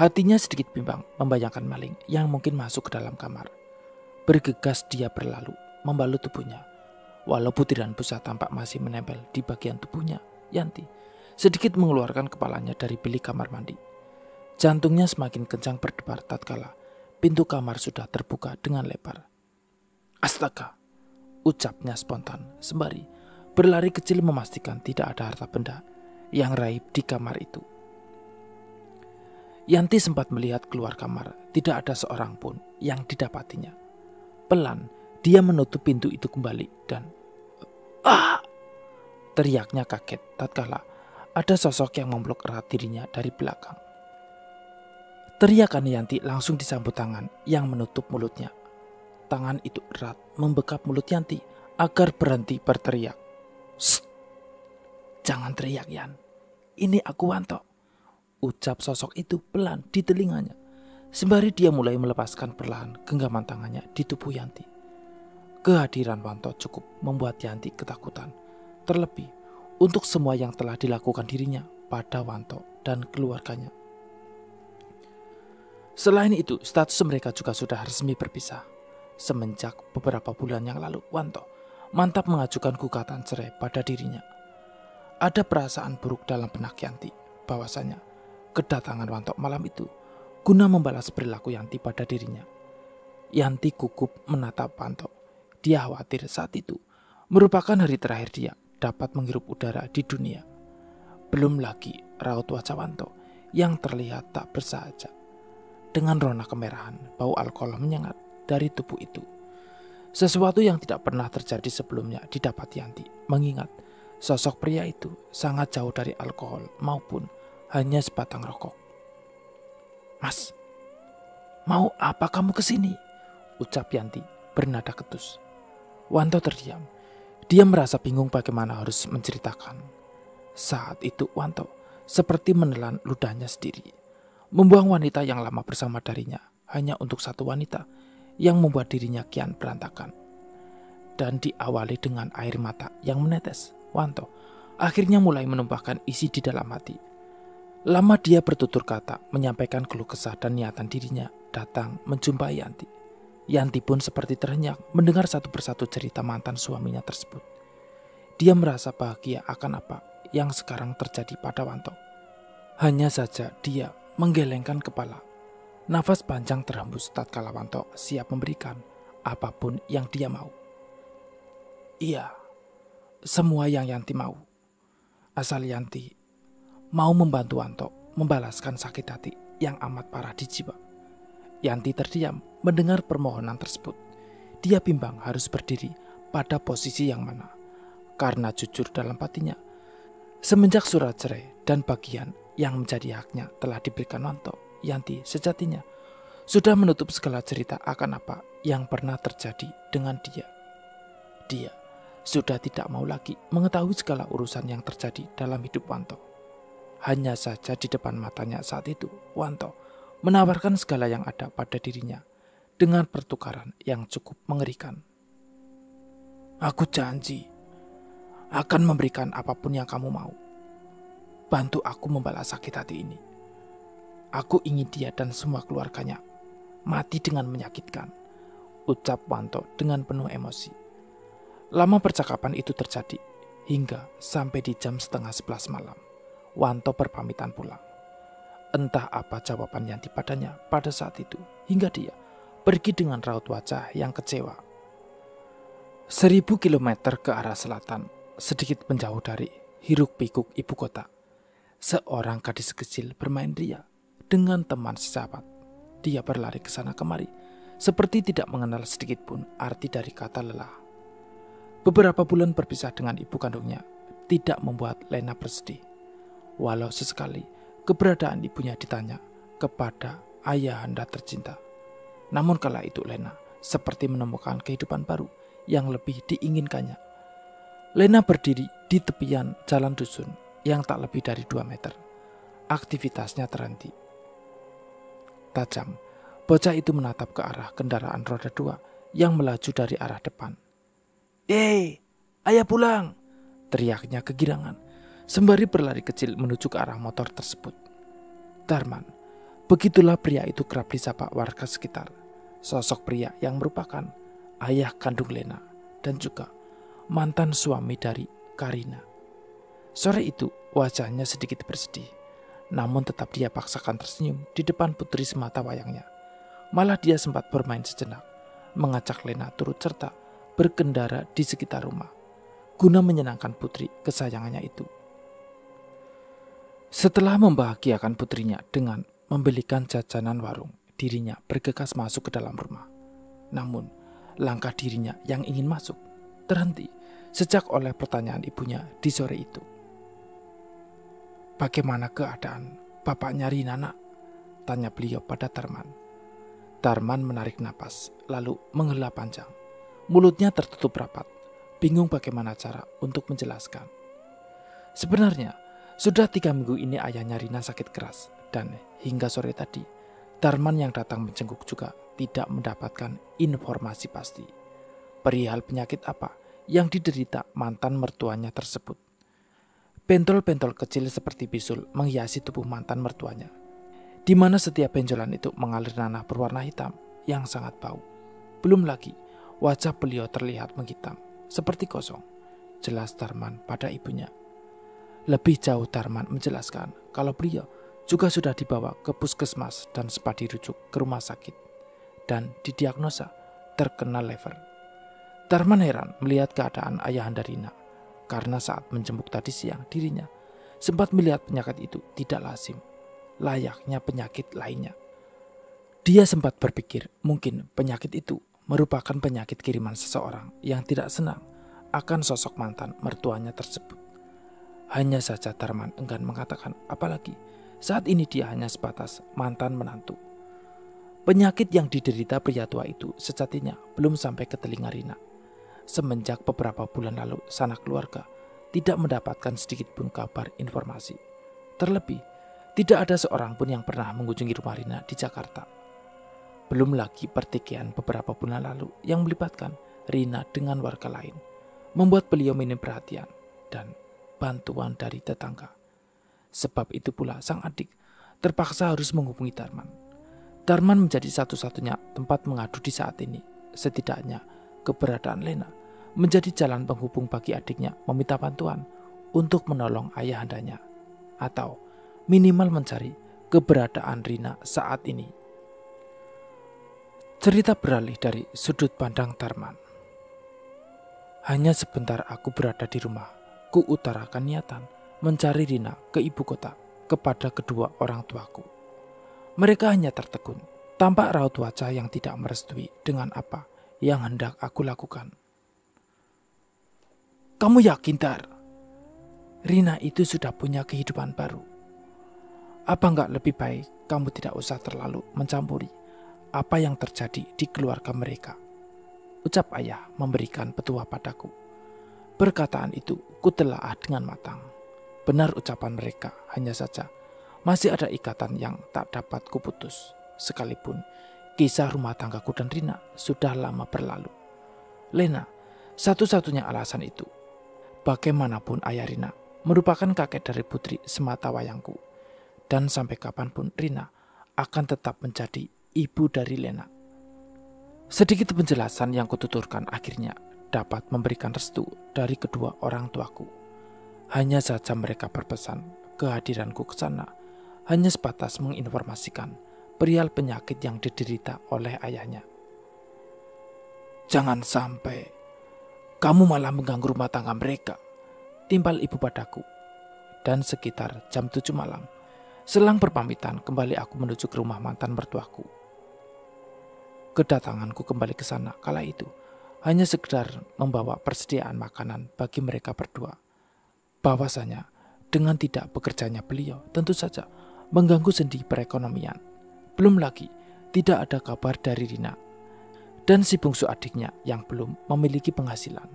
Hatinya sedikit bimbang membayangkan maling yang mungkin masuk ke dalam kamar. Bergegas dia berlalu membalut tubuhnya. Walau butiran busa tampak masih menempel di bagian tubuhnya, Yanti sedikit mengeluarkan kepalanya dari bilik kamar mandi. Jantungnya semakin kencang berdebar tatkala Pintu kamar sudah terbuka dengan lebar. Astaga, ucapnya spontan sembari berlari kecil memastikan tidak ada harta benda yang raib di kamar itu. Yanti sempat melihat keluar kamar, tidak ada seorang pun yang didapatinya. Pelan, dia menutup pintu itu kembali dan ah teriaknya kaget tatkala ada sosok yang memblok erat dirinya dari belakang. Teriakan Yanti langsung disambut tangan yang menutup mulutnya. Tangan itu erat membekap mulut Yanti agar berhenti berteriak. Shh, jangan teriak Yan, ini aku Wanto. Ucap sosok itu pelan di telinganya. Sembari dia mulai melepaskan perlahan genggaman tangannya di tubuh Yanti. Kehadiran Wanto cukup membuat Yanti ketakutan. Terlebih untuk semua yang telah dilakukan dirinya pada Wanto dan keluarganya. Selain itu, status mereka juga sudah resmi berpisah. Semenjak beberapa bulan yang lalu, Wanto mantap mengajukan gugatan cerai pada dirinya. Ada perasaan buruk dalam benak Yanti, bahwasanya kedatangan Wanto malam itu guna membalas perilaku Yanti pada dirinya. Yanti gugup menatap Wanto. Dia khawatir saat itu merupakan hari terakhir dia dapat menghirup udara di dunia. Belum lagi raut wajah Wanto yang terlihat tak bersahaja dengan rona kemerahan, bau alkohol menyengat dari tubuh itu. Sesuatu yang tidak pernah terjadi sebelumnya didapat Yanti, mengingat sosok pria itu sangat jauh dari alkohol maupun hanya sebatang rokok. Mas, mau apa kamu ke sini? Ucap Yanti bernada ketus. Wanto terdiam. Dia merasa bingung bagaimana harus menceritakan. Saat itu Wanto seperti menelan ludahnya sendiri membuang wanita yang lama bersama darinya hanya untuk satu wanita yang membuat dirinya kian berantakan. Dan diawali dengan air mata yang menetes, Wanto akhirnya mulai menumpahkan isi di dalam hati. Lama dia bertutur kata menyampaikan keluh kesah dan niatan dirinya datang menjumpai Yanti. Yanti pun seperti terhenyak mendengar satu persatu cerita mantan suaminya tersebut. Dia merasa bahagia akan apa yang sekarang terjadi pada Wanto. Hanya saja dia menggelengkan kepala. Nafas panjang terhembus tatkala Wanto siap memberikan apapun yang dia mau. Iya, semua yang Yanti mau. Asal Yanti mau membantu Wanto membalaskan sakit hati yang amat parah di jiwa. Yanti terdiam mendengar permohonan tersebut. Dia bimbang harus berdiri pada posisi yang mana. Karena jujur dalam patinya, semenjak surat cerai dan bagian yang menjadi haknya telah diberikan Wanto, Yanti sejatinya sudah menutup segala cerita akan apa yang pernah terjadi dengan dia. Dia sudah tidak mau lagi mengetahui segala urusan yang terjadi dalam hidup Wanto. Hanya saja di depan matanya saat itu, Wanto menawarkan segala yang ada pada dirinya dengan pertukaran yang cukup mengerikan. Aku janji akan memberikan apapun yang kamu mau, Bantu aku membalas sakit hati ini. Aku ingin dia dan semua keluarganya mati dengan menyakitkan, ucap Wanto dengan penuh emosi. Lama percakapan itu terjadi, hingga sampai di jam setengah sebelas malam. Wanto berpamitan pulang. Entah apa jawaban yang dipadanya pada saat itu, hingga dia pergi dengan raut wajah yang kecewa. Seribu kilometer ke arah selatan, sedikit menjauh dari hiruk pikuk ibu kota, seorang gadis kecil bermain ria dengan teman sejawat. Dia berlari ke sana kemari, seperti tidak mengenal sedikit pun arti dari kata lelah. Beberapa bulan berpisah dengan ibu kandungnya tidak membuat Lena bersedih. Walau sesekali keberadaan ibunya ditanya kepada ayah anda tercinta. Namun kala itu Lena seperti menemukan kehidupan baru yang lebih diinginkannya. Lena berdiri di tepian jalan dusun yang tak lebih dari 2 meter. Aktivitasnya terhenti. Tajam, bocah itu menatap ke arah kendaraan roda dua yang melaju dari arah depan. Hei, ayah pulang! Teriaknya kegirangan, sembari berlari kecil menuju ke arah motor tersebut. Darman, begitulah pria itu kerap disapa warga sekitar. Sosok pria yang merupakan ayah kandung Lena dan juga mantan suami dari Karina. Sore itu, wajahnya sedikit bersedih. Namun tetap dia paksakan tersenyum di depan putri semata wayangnya. Malah dia sempat bermain sejenak, mengajak Lena turut serta berkendara di sekitar rumah, guna menyenangkan putri kesayangannya itu. Setelah membahagiakan putrinya dengan membelikan jajanan warung, dirinya bergegas masuk ke dalam rumah. Namun, langkah dirinya yang ingin masuk terhenti sejak oleh pertanyaan ibunya di sore itu. Bagaimana keadaan bapaknya Rina nak? Tanya beliau pada Tarman. Tarman menarik napas, lalu menghela panjang. Mulutnya tertutup rapat, bingung bagaimana cara untuk menjelaskan. Sebenarnya, sudah tiga minggu ini ayahnya Rina sakit keras, dan hingga sore tadi, Tarman yang datang mencengkuk juga tidak mendapatkan informasi pasti. Perihal penyakit apa yang diderita mantan mertuanya tersebut. Bentol-bentol kecil seperti bisul menghiasi tubuh mantan mertuanya, di mana setiap benjolan itu mengalir nanah berwarna hitam yang sangat bau. Belum lagi, wajah beliau terlihat menghitam, seperti kosong. Jelas Darman pada ibunya. Lebih jauh Darman menjelaskan kalau beliau juga sudah dibawa ke puskesmas dan sempat dirujuk ke rumah sakit dan didiagnosa terkena lever. Darman heran melihat keadaan ayahanda Rina karena saat menjemuk tadi siang dirinya sempat melihat penyakit itu tidak lazim, layaknya penyakit lainnya. Dia sempat berpikir mungkin penyakit itu merupakan penyakit kiriman seseorang yang tidak senang akan sosok mantan mertuanya tersebut. Hanya saja Darman enggan mengatakan apalagi saat ini dia hanya sebatas mantan menantu. Penyakit yang diderita pria tua itu sejatinya belum sampai ke telinga Rina semenjak beberapa bulan lalu sanak keluarga tidak mendapatkan sedikit pun kabar informasi. Terlebih, tidak ada seorang pun yang pernah mengunjungi rumah Rina di Jakarta. Belum lagi pertikaian beberapa bulan lalu yang melibatkan Rina dengan warga lain, membuat beliau minim perhatian dan bantuan dari tetangga. Sebab itu pula sang adik terpaksa harus menghubungi Darman. Darman menjadi satu-satunya tempat mengadu di saat ini, setidaknya keberadaan Lena menjadi jalan penghubung bagi adiknya meminta bantuan untuk menolong ayahandanya atau minimal mencari keberadaan Rina saat ini. Cerita beralih dari sudut pandang Tarman. Hanya sebentar aku berada di rumah, ku utarakan niatan mencari Rina ke ibu kota kepada kedua orang tuaku. Mereka hanya tertegun, tampak raut wajah yang tidak merestui dengan apa yang hendak aku lakukan. Kamu yakin, Tar? Rina itu sudah punya kehidupan baru. Apa enggak lebih baik kamu tidak usah terlalu mencampuri apa yang terjadi di keluarga mereka? Ucap ayah memberikan petua padaku. Perkataan itu kutelaah dengan matang. Benar ucapan mereka, hanya saja masih ada ikatan yang tak dapat kuputus. Sekalipun kisah rumah tanggaku dan Rina sudah lama berlalu. Lena, satu-satunya alasan itu bagaimanapun ayah Rina merupakan kakek dari putri semata wayangku. Dan sampai kapanpun Rina akan tetap menjadi ibu dari Lena. Sedikit penjelasan yang kututurkan akhirnya dapat memberikan restu dari kedua orang tuaku. Hanya saja mereka berpesan kehadiranku ke sana hanya sebatas menginformasikan perihal penyakit yang diderita oleh ayahnya. Jangan sampai kamu malah mengganggu rumah tangga mereka. Timpal ibu padaku. Dan sekitar jam 7 malam, selang berpamitan kembali aku menuju ke rumah mantan mertuaku. Kedatanganku kembali ke sana kala itu hanya sekedar membawa persediaan makanan bagi mereka berdua. Bahwasanya dengan tidak bekerjanya beliau tentu saja mengganggu sendi perekonomian. Belum lagi tidak ada kabar dari Rina dan si bungsu adiknya yang belum memiliki penghasilan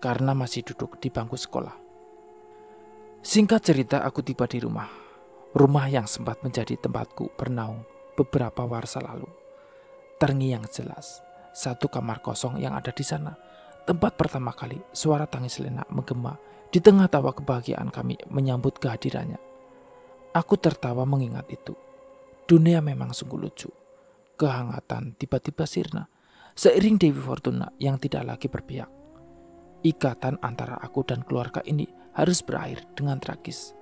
karena masih duduk di bangku sekolah. Singkat cerita, aku tiba di rumah. Rumah yang sempat menjadi tempatku bernaung beberapa warsa lalu. Terngiang jelas, satu kamar kosong yang ada di sana. Tempat pertama kali suara tangis Lena menggema di tengah tawa kebahagiaan kami menyambut kehadirannya. Aku tertawa mengingat itu. Dunia memang sungguh lucu. Kehangatan tiba-tiba sirna Seiring Dewi Fortuna yang tidak lagi berpihak, ikatan antara aku dan keluarga ini harus berakhir dengan tragis.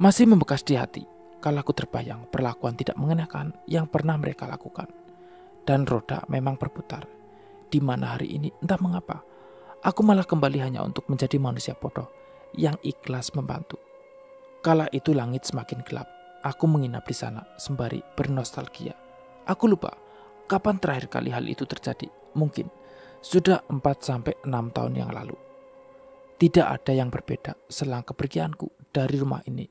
Masih membekas di hati, kalau aku terbayang perlakuan tidak mengenakan yang pernah mereka lakukan. Dan roda memang berputar, di mana hari ini entah mengapa, aku malah kembali hanya untuk menjadi manusia bodoh yang ikhlas membantu. Kala itu langit semakin gelap, aku menginap di sana sembari bernostalgia. Aku lupa Kapan terakhir kali hal itu terjadi? Mungkin sudah 4 sampai 6 tahun yang lalu. Tidak ada yang berbeda selang kepergianku dari rumah ini.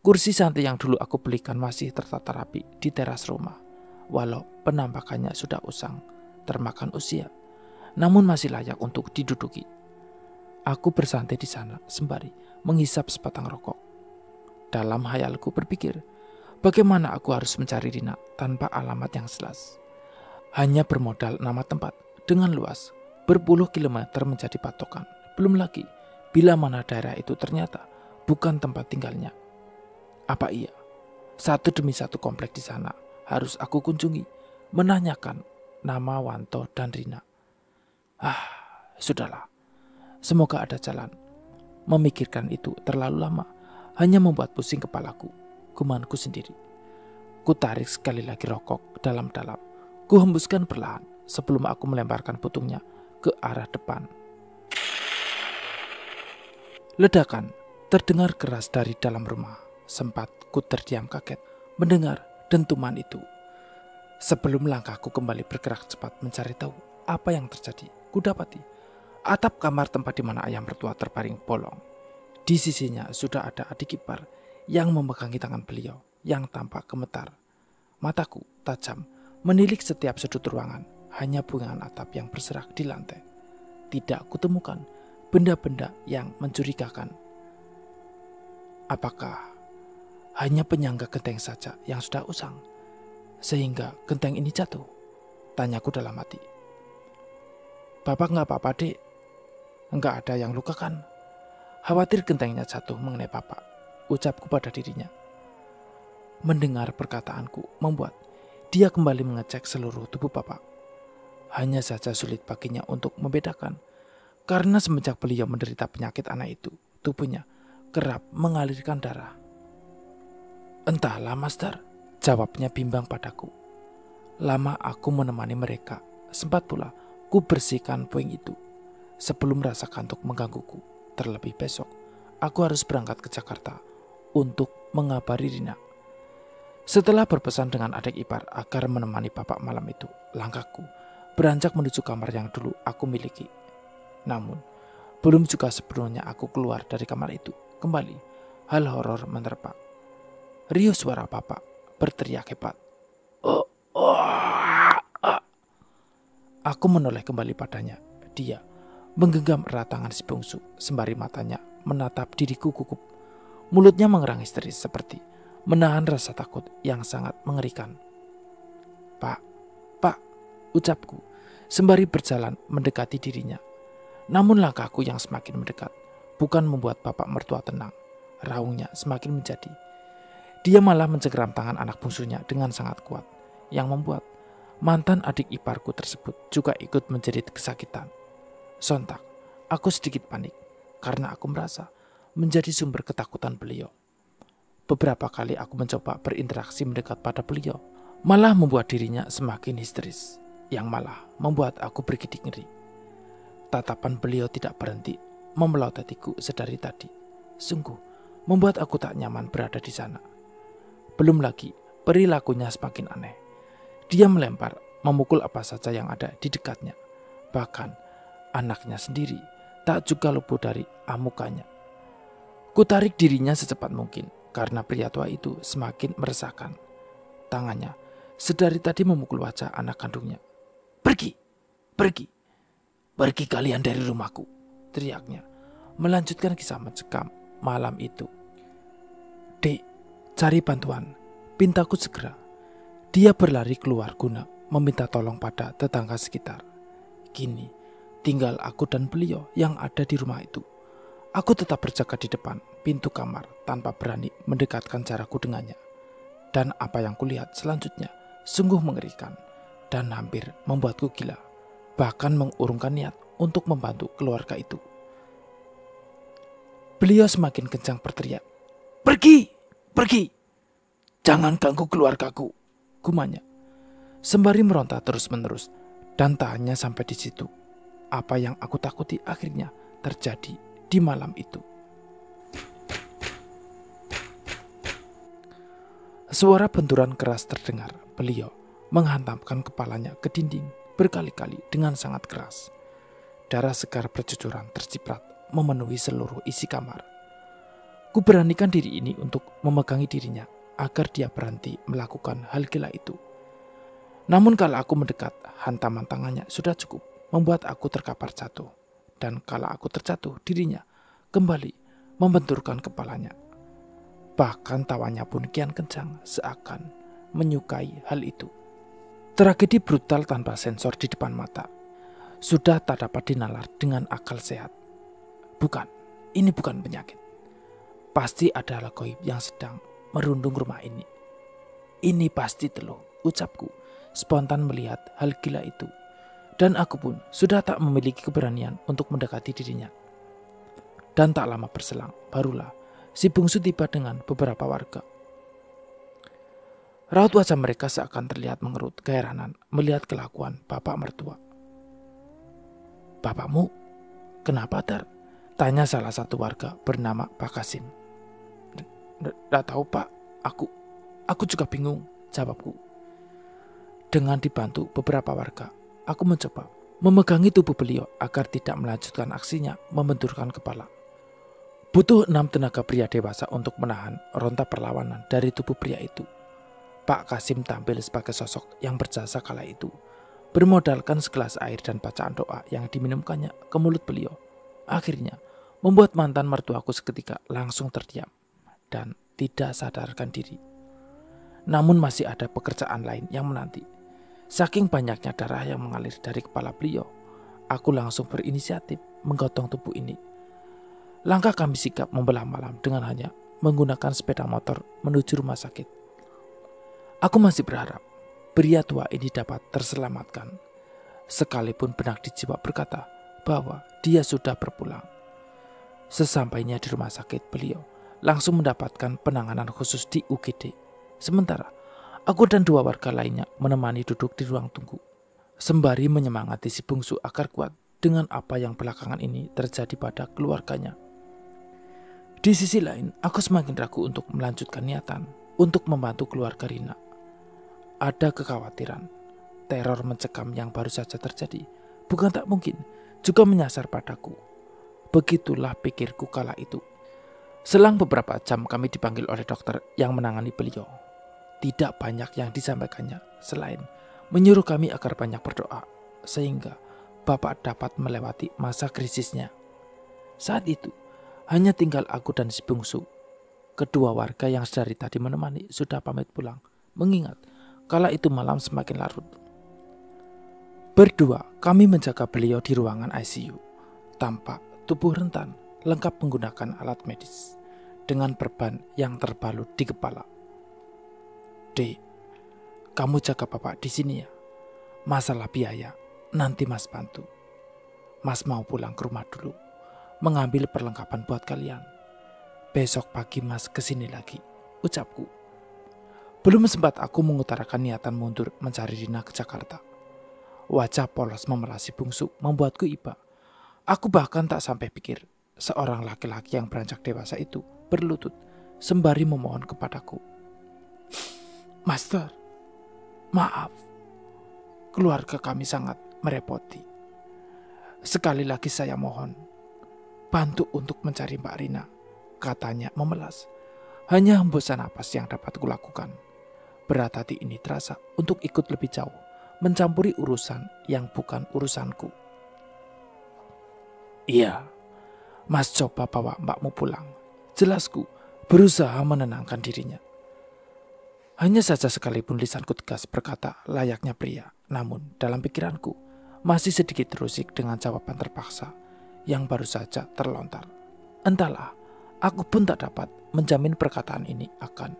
Kursi santai yang dulu aku belikan masih tertata rapi di teras rumah. Walau penampakannya sudah usang, termakan usia, namun masih layak untuk diduduki. Aku bersantai di sana sembari menghisap sebatang rokok. Dalam hayalku berpikir, bagaimana aku harus mencari Dina tanpa alamat yang jelas hanya bermodal nama tempat dengan luas berpuluh kilometer menjadi patokan. Belum lagi bila mana daerah itu ternyata bukan tempat tinggalnya. Apa iya? Satu demi satu kompleks di sana harus aku kunjungi, menanyakan nama Wanto dan Rina. Ah, sudahlah. Semoga ada jalan. Memikirkan itu terlalu lama hanya membuat pusing kepalaku, kumanku sendiri. Ku tarik sekali lagi rokok dalam-dalam Ku hembuskan perlahan sebelum aku melemparkan putungnya ke arah depan. Ledakan terdengar keras dari dalam rumah. Sempat ku terdiam kaget mendengar dentuman itu. Sebelum langkahku kembali bergerak cepat mencari tahu apa yang terjadi, ku dapati atap kamar tempat di mana ayam mertua terbaring bolong. Di sisinya sudah ada adik ipar yang memegangi tangan beliau yang tampak gemetar. Mataku tajam Menilik setiap sudut ruangan, hanya bunga atap yang berserak di lantai. Tidak kutemukan benda-benda yang mencurigakan. Apakah hanya penyangga genteng saja yang sudah usang, sehingga genteng ini jatuh? Tanyaku dalam hati. Bapak nggak apa-apa, dek. Nggak ada yang luka kan? Khawatir gentengnya jatuh mengenai bapak, ucapku pada dirinya. Mendengar perkataanku membuat dia kembali mengecek seluruh tubuh bapak. Hanya saja sulit baginya untuk membedakan. Karena semenjak beliau menderita penyakit anak itu, tubuhnya kerap mengalirkan darah. Entahlah, Master, jawabnya bimbang padaku. Lama aku menemani mereka, sempat pula ku bersihkan puing itu. Sebelum rasa kantuk menggangguku, terlebih besok, aku harus berangkat ke Jakarta untuk mengabari Rina setelah berpesan dengan adik ipar agar menemani bapak malam itu, langkahku beranjak menuju kamar yang dulu aku miliki. Namun, belum juga sebelumnya aku keluar dari kamar itu, kembali hal horor menerpa. Rio suara bapak berteriak hebat. Oh, oh, oh. Aku menoleh kembali padanya. Dia menggenggam erat tangan si bungsu sembari matanya menatap diriku gugup. Mulutnya mengerang histeris seperti menahan rasa takut yang sangat mengerikan. Pak, pak, ucapku sembari berjalan mendekati dirinya. Namun langkahku yang semakin mendekat bukan membuat bapak mertua tenang. Raungnya semakin menjadi. Dia malah mencegram tangan anak bungsunya dengan sangat kuat, yang membuat mantan adik iparku tersebut juga ikut menjadi kesakitan. Sontak, aku sedikit panik karena aku merasa menjadi sumber ketakutan beliau. Beberapa kali aku mencoba berinteraksi mendekat pada beliau, malah membuat dirinya semakin histeris, yang malah membuat aku bergidik ngeri. Tatapan beliau tidak berhenti hatiku sedari tadi. Sungguh, membuat aku tak nyaman berada di sana. Belum lagi, perilakunya semakin aneh. Dia melempar, memukul apa saja yang ada di dekatnya. Bahkan, anaknya sendiri tak juga luput dari amukannya. Kutarik dirinya secepat mungkin, karena pria tua itu semakin meresahkan. Tangannya sedari tadi memukul wajah anak kandungnya. Pergi, pergi, pergi kalian dari rumahku, teriaknya. Melanjutkan kisah mencekam malam itu. Dek, cari bantuan, pintaku segera. Dia berlari keluar guna meminta tolong pada tetangga sekitar. Kini, tinggal aku dan beliau yang ada di rumah itu. Aku tetap berjaga di depan pintu kamar tanpa berani mendekatkan jarakku dengannya. Dan apa yang kulihat selanjutnya sungguh mengerikan dan hampir membuatku gila, bahkan mengurungkan niat untuk membantu keluarga itu. Beliau semakin kencang berteriak, "Pergi! Pergi! Jangan ganggu keluargaku!" gumanya. Sembari meronta terus-menerus dan tak hanya sampai di situ. Apa yang aku takuti akhirnya terjadi di malam itu. Suara benturan keras terdengar. Beliau menghantamkan kepalanya ke dinding berkali-kali dengan sangat keras. Darah segar bercucuran terciprat memenuhi seluruh isi kamar. Kuberanikan diri ini untuk memegangi dirinya agar dia berhenti melakukan hal gila itu. Namun kalau aku mendekat, hantaman tangannya sudah cukup membuat aku terkapar jatuh. Dan kalau aku terjatuh, dirinya kembali membenturkan kepalanya Bahkan tawanya pun kian kencang seakan menyukai hal itu. Tragedi brutal tanpa sensor di depan mata. Sudah tak dapat dinalar dengan akal sehat. Bukan, ini bukan penyakit. Pasti ada hal yang sedang merundung rumah ini. Ini pasti telur, ucapku. Spontan melihat hal gila itu. Dan aku pun sudah tak memiliki keberanian untuk mendekati dirinya. Dan tak lama berselang, barulah si bungsu tiba dengan beberapa warga. Raut wajah mereka seakan terlihat mengerut keheranan melihat kelakuan bapak mertua. Bapakmu, kenapa ter? Tanya salah satu warga bernama Pak Kasim. Tidak tahu pak, aku, aku juga bingung, jawabku. Dengan dibantu beberapa warga, aku mencoba memegangi tubuh beliau agar tidak melanjutkan aksinya membenturkan kepala Butuh enam tenaga pria dewasa untuk menahan ronta perlawanan dari tubuh pria itu. Pak Kasim tampil sebagai sosok yang berjasa kala itu, bermodalkan segelas air dan bacaan doa yang diminumkannya ke mulut beliau. Akhirnya, membuat mantan mertuaku seketika langsung terdiam dan tidak sadarkan diri. Namun masih ada pekerjaan lain yang menanti. Saking banyaknya darah yang mengalir dari kepala beliau, aku langsung berinisiatif menggotong tubuh ini Langkah kami sikap membelah malam dengan hanya menggunakan sepeda motor menuju rumah sakit. Aku masih berharap pria tua ini dapat terselamatkan. Sekalipun benak di jiwa berkata bahwa dia sudah berpulang. Sesampainya di rumah sakit beliau langsung mendapatkan penanganan khusus di UGD. Sementara aku dan dua warga lainnya menemani duduk di ruang tunggu. Sembari menyemangati si bungsu akar kuat dengan apa yang belakangan ini terjadi pada keluarganya. Di sisi lain, aku semakin ragu untuk melanjutkan niatan untuk membantu keluarga Rina. Ada kekhawatiran, teror mencekam yang baru saja terjadi bukan tak mungkin juga menyasar padaku. Begitulah pikirku kala itu. Selang beberapa jam kami dipanggil oleh dokter yang menangani beliau. Tidak banyak yang disampaikannya selain menyuruh kami agar banyak berdoa sehingga Bapak dapat melewati masa krisisnya. Saat itu, hanya tinggal aku dan si bungsu. Kedua warga yang sedari tadi menemani sudah pamit pulang, mengingat kala itu malam semakin larut. Berdua, kami menjaga beliau di ruangan ICU. Tampak tubuh rentan, lengkap menggunakan alat medis, dengan perban yang terbalut di kepala. D, kamu jaga bapak di sini ya. Masalah biaya, nanti mas bantu. Mas mau pulang ke rumah dulu mengambil perlengkapan buat kalian. Besok pagi mas kesini lagi, ucapku. Belum sempat aku mengutarakan niatan mundur mencari Rina ke Jakarta. Wajah polos si bungsu membuatku iba. Aku bahkan tak sampai pikir seorang laki-laki yang beranjak dewasa itu berlutut sembari memohon kepadaku. Master, maaf. Keluarga kami sangat merepoti. Sekali lagi saya mohon, Bantu untuk mencari Mbak Rina, katanya memelas. Hanya hembusan napas yang dapat kulakukan. Berat hati ini terasa untuk ikut lebih jauh, mencampuri urusan yang bukan urusanku. Iya, Mas coba bawa mbakmu pulang. Jelasku, berusaha menenangkan dirinya. Hanya saja sekalipun lisanku tegas berkata layaknya pria, namun dalam pikiranku masih sedikit terusik dengan jawaban terpaksa yang baru saja terlontar. Entahlah, aku pun tak dapat menjamin perkataan ini akan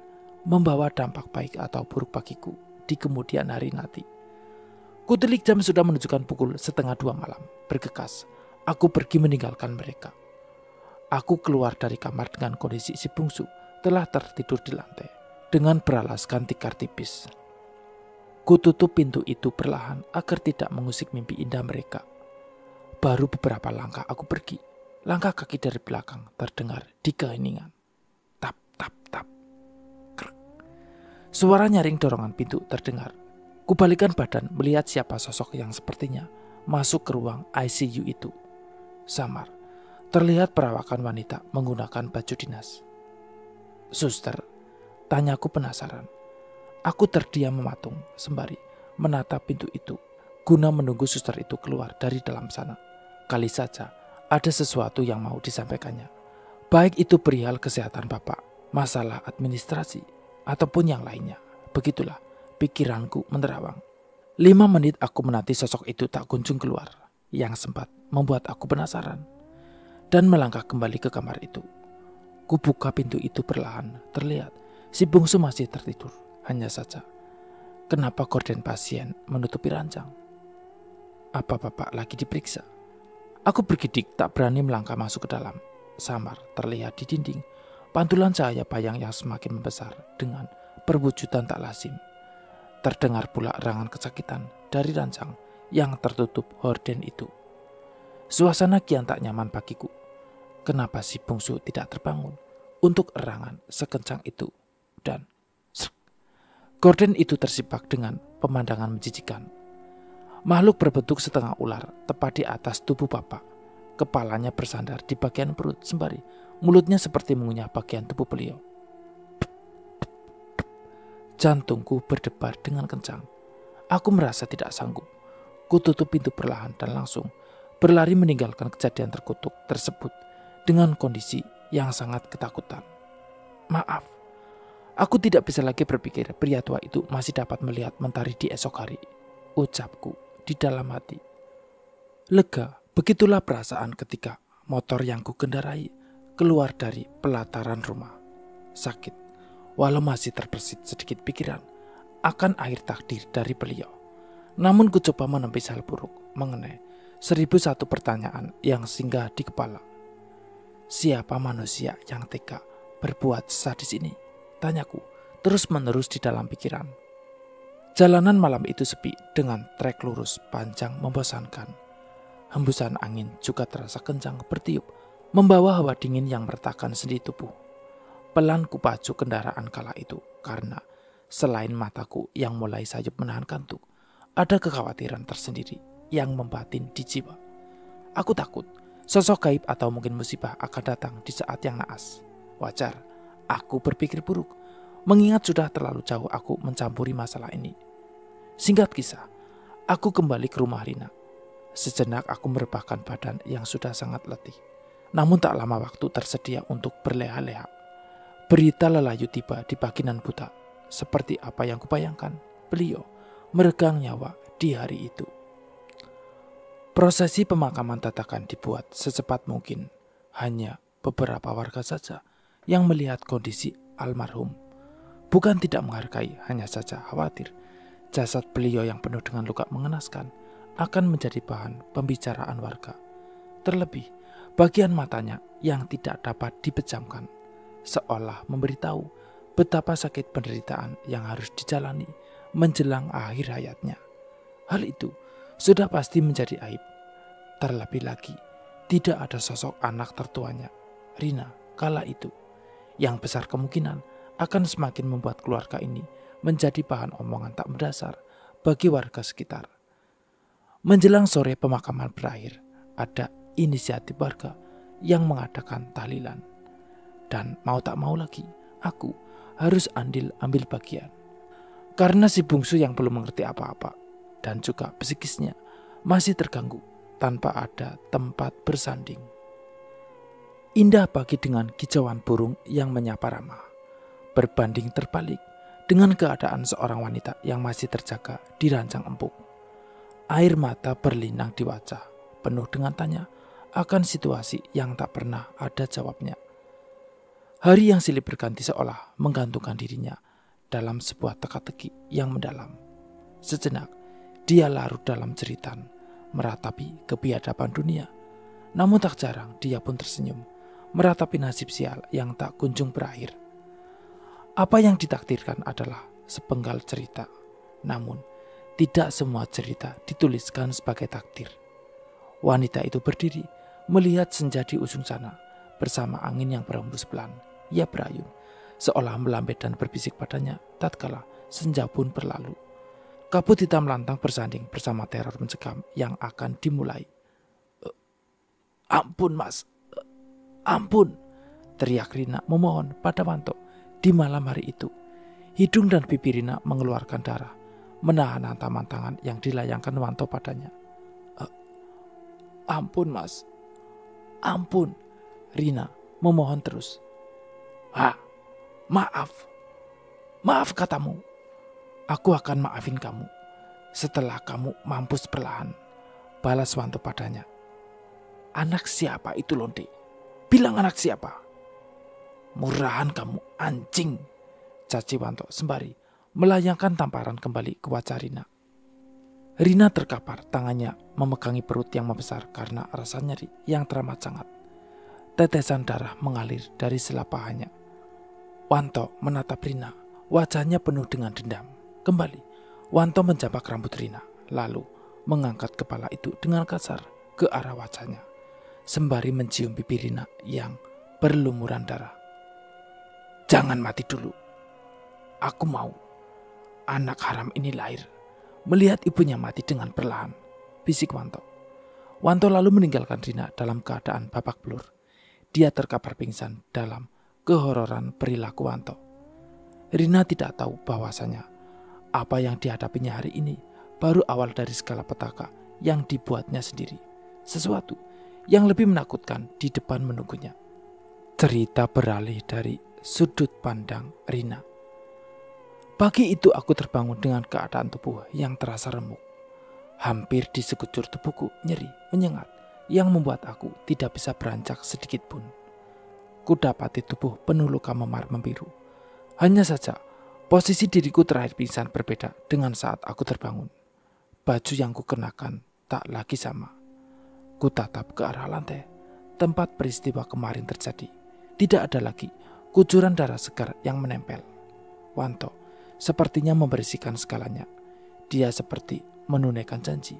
membawa dampak baik atau buruk bagiku di kemudian hari nanti. Kutelik jam sudah menunjukkan pukul setengah dua malam. Bergegas, aku pergi meninggalkan mereka. Aku keluar dari kamar dengan kondisi si bungsu telah tertidur di lantai dengan beralaskan tikar tipis. Kututup pintu itu perlahan agar tidak mengusik mimpi indah mereka. Baru beberapa langkah aku pergi. Langkah kaki dari belakang terdengar di keheningan. Tap, tap, tap. Krek. Suara nyaring dorongan pintu terdengar. Kubalikan badan melihat siapa sosok yang sepertinya masuk ke ruang ICU itu. Samar, terlihat perawakan wanita menggunakan baju dinas. Suster, tanyaku penasaran. Aku terdiam mematung sembari menatap pintu itu guna menunggu suster itu keluar dari dalam sana kali saja ada sesuatu yang mau disampaikannya. Baik itu perihal kesehatan Bapak, masalah administrasi, ataupun yang lainnya. Begitulah pikiranku menerawang. Lima menit aku menanti sosok itu tak kunjung keluar, yang sempat membuat aku penasaran. Dan melangkah kembali ke kamar itu. Kubuka pintu itu perlahan, terlihat si bungsu masih tertidur. Hanya saja, kenapa korden pasien menutupi ranjang? Apa bapak lagi diperiksa? Aku bergidik tak berani melangkah masuk ke dalam. Samar terlihat di dinding. Pantulan cahaya bayang yang semakin membesar dengan perwujudan tak lazim. Terdengar pula erangan kesakitan dari ranjang yang tertutup horden itu. Suasana kian tak nyaman bagiku. Kenapa si bungsu tidak terbangun untuk erangan sekencang itu? Dan Gordon itu tersipak dengan pemandangan menjijikan Makhluk berbentuk setengah ular, tepat di atas tubuh bapak. Kepalanya bersandar di bagian perut sembari. Mulutnya seperti mengunyah bagian tubuh beliau. Jantungku berdebar dengan kencang. Aku merasa tidak sanggup. Kututup pintu perlahan dan langsung berlari meninggalkan kejadian terkutuk tersebut dengan kondisi yang sangat ketakutan. Maaf, aku tidak bisa lagi berpikir pria tua itu masih dapat melihat mentari di esok hari, ucapku di dalam hati. Lega, begitulah perasaan ketika motor yang kukendarai keluar dari pelataran rumah. Sakit, walau masih terbersit sedikit pikiran akan akhir takdir dari beliau. Namun ku coba menempis hal buruk mengenai seribu satu pertanyaan yang singgah di kepala. Siapa manusia yang tega berbuat sadis ini? Tanyaku terus menerus di dalam pikiran. Jalanan malam itu sepi dengan trek lurus panjang membosankan. Hembusan angin juga terasa kencang bertiup, membawa hawa dingin yang meretakkan sendi tubuh. Pelan kupacu kendaraan kala itu karena selain mataku yang mulai sayup menahan kantuk, ada kekhawatiran tersendiri yang membatin di jiwa. Aku takut sosok gaib atau mungkin musibah akan datang di saat yang naas. Wajar, aku berpikir buruk Mengingat sudah terlalu jauh aku mencampuri masalah ini. Singkat kisah, aku kembali ke rumah Rina. Sejenak aku merebahkan badan yang sudah sangat letih. Namun tak lama waktu tersedia untuk berleha-leha. Berita lelayu tiba di baginan buta. Seperti apa yang kubayangkan, beliau meregang nyawa di hari itu. Prosesi pemakaman tatakan dibuat secepat mungkin. Hanya beberapa warga saja yang melihat kondisi almarhum bukan tidak menghargai, hanya saja khawatir jasad beliau yang penuh dengan luka mengenaskan akan menjadi bahan pembicaraan warga. Terlebih, bagian matanya yang tidak dapat dipejamkan, seolah memberitahu betapa sakit penderitaan yang harus dijalani menjelang akhir hayatnya. Hal itu sudah pasti menjadi aib. Terlebih lagi, tidak ada sosok anak tertuanya, Rina, kala itu, yang besar kemungkinan akan semakin membuat keluarga ini menjadi bahan omongan tak berdasar bagi warga sekitar. Menjelang sore pemakaman berakhir, ada inisiatif warga yang mengadakan tahlilan. Dan mau tak mau lagi, aku harus andil ambil bagian. Karena si bungsu yang belum mengerti apa-apa dan juga psikisnya masih terganggu tanpa ada tempat bersanding. Indah pagi dengan kicauan burung yang menyapa ramah berbanding terbalik dengan keadaan seorang wanita yang masih terjaga di ranjang empuk. Air mata berlinang di wajah, penuh dengan tanya akan situasi yang tak pernah ada jawabnya. Hari yang silih berganti seolah menggantungkan dirinya dalam sebuah teka-teki yang mendalam. Sejenak, dia larut dalam cerita meratapi kebiadaban dunia. Namun tak jarang dia pun tersenyum, meratapi nasib sial yang tak kunjung berakhir apa yang ditakdirkan adalah sepenggal cerita. Namun, tidak semua cerita dituliskan sebagai takdir. Wanita itu berdiri, melihat senja di ujung sana, bersama angin yang berhembus pelan. Ia berayun, seolah melambet dan berbisik padanya, tatkala senja pun berlalu. Kabut hitam lantang bersanding bersama teror mencekam yang akan dimulai. Eh, ampun mas, eh, ampun, teriak Rina memohon pada Wanto. Di malam hari itu, hidung dan pipi Rina mengeluarkan darah, menahan hantaman tangan yang dilayangkan Wanto padanya. E, ampun mas, ampun, Rina memohon terus. Ha, maaf, maaf katamu. Aku akan maafin kamu setelah kamu mampus perlahan. Balas Wanto padanya. Anak siapa itu Londi? Bilang anak siapa? Murahan kamu anjing. Caci Wanto sembari melayangkan tamparan kembali ke wajah Rina. Rina terkapar tangannya memegangi perut yang membesar karena rasa nyeri yang teramat sangat. Tetesan darah mengalir dari selapahannya. Wanto menatap Rina, wajahnya penuh dengan dendam. Kembali, Wanto menjambak rambut Rina, lalu mengangkat kepala itu dengan kasar ke arah wajahnya, sembari mencium pipi Rina yang berlumuran darah. Jangan mati dulu. Aku mau anak haram ini lahir. Melihat ibunya mati dengan perlahan, bisik Wanto. Wanto lalu meninggalkan Rina dalam keadaan babak belur. Dia terkapar pingsan dalam kehororan perilaku Wanto. Rina tidak tahu bahwasanya apa yang dihadapinya hari ini baru awal dari segala petaka yang dibuatnya sendiri. Sesuatu yang lebih menakutkan di depan menunggunya. Cerita beralih dari sudut pandang Rina. Pagi itu aku terbangun dengan keadaan tubuh yang terasa remuk. Hampir di sekujur tubuhku nyeri, menyengat, yang membuat aku tidak bisa beranjak sedikit pun. Ku Kudapati tubuh penuh luka memar membiru. Hanya saja, posisi diriku terakhir pingsan berbeda dengan saat aku terbangun. Baju yang kukenakan tak lagi sama. Ku tatap ke arah lantai, tempat peristiwa kemarin terjadi. Tidak ada lagi Kucuran darah segar yang menempel. Wanto sepertinya membersihkan segalanya. Dia seperti menunaikan janji.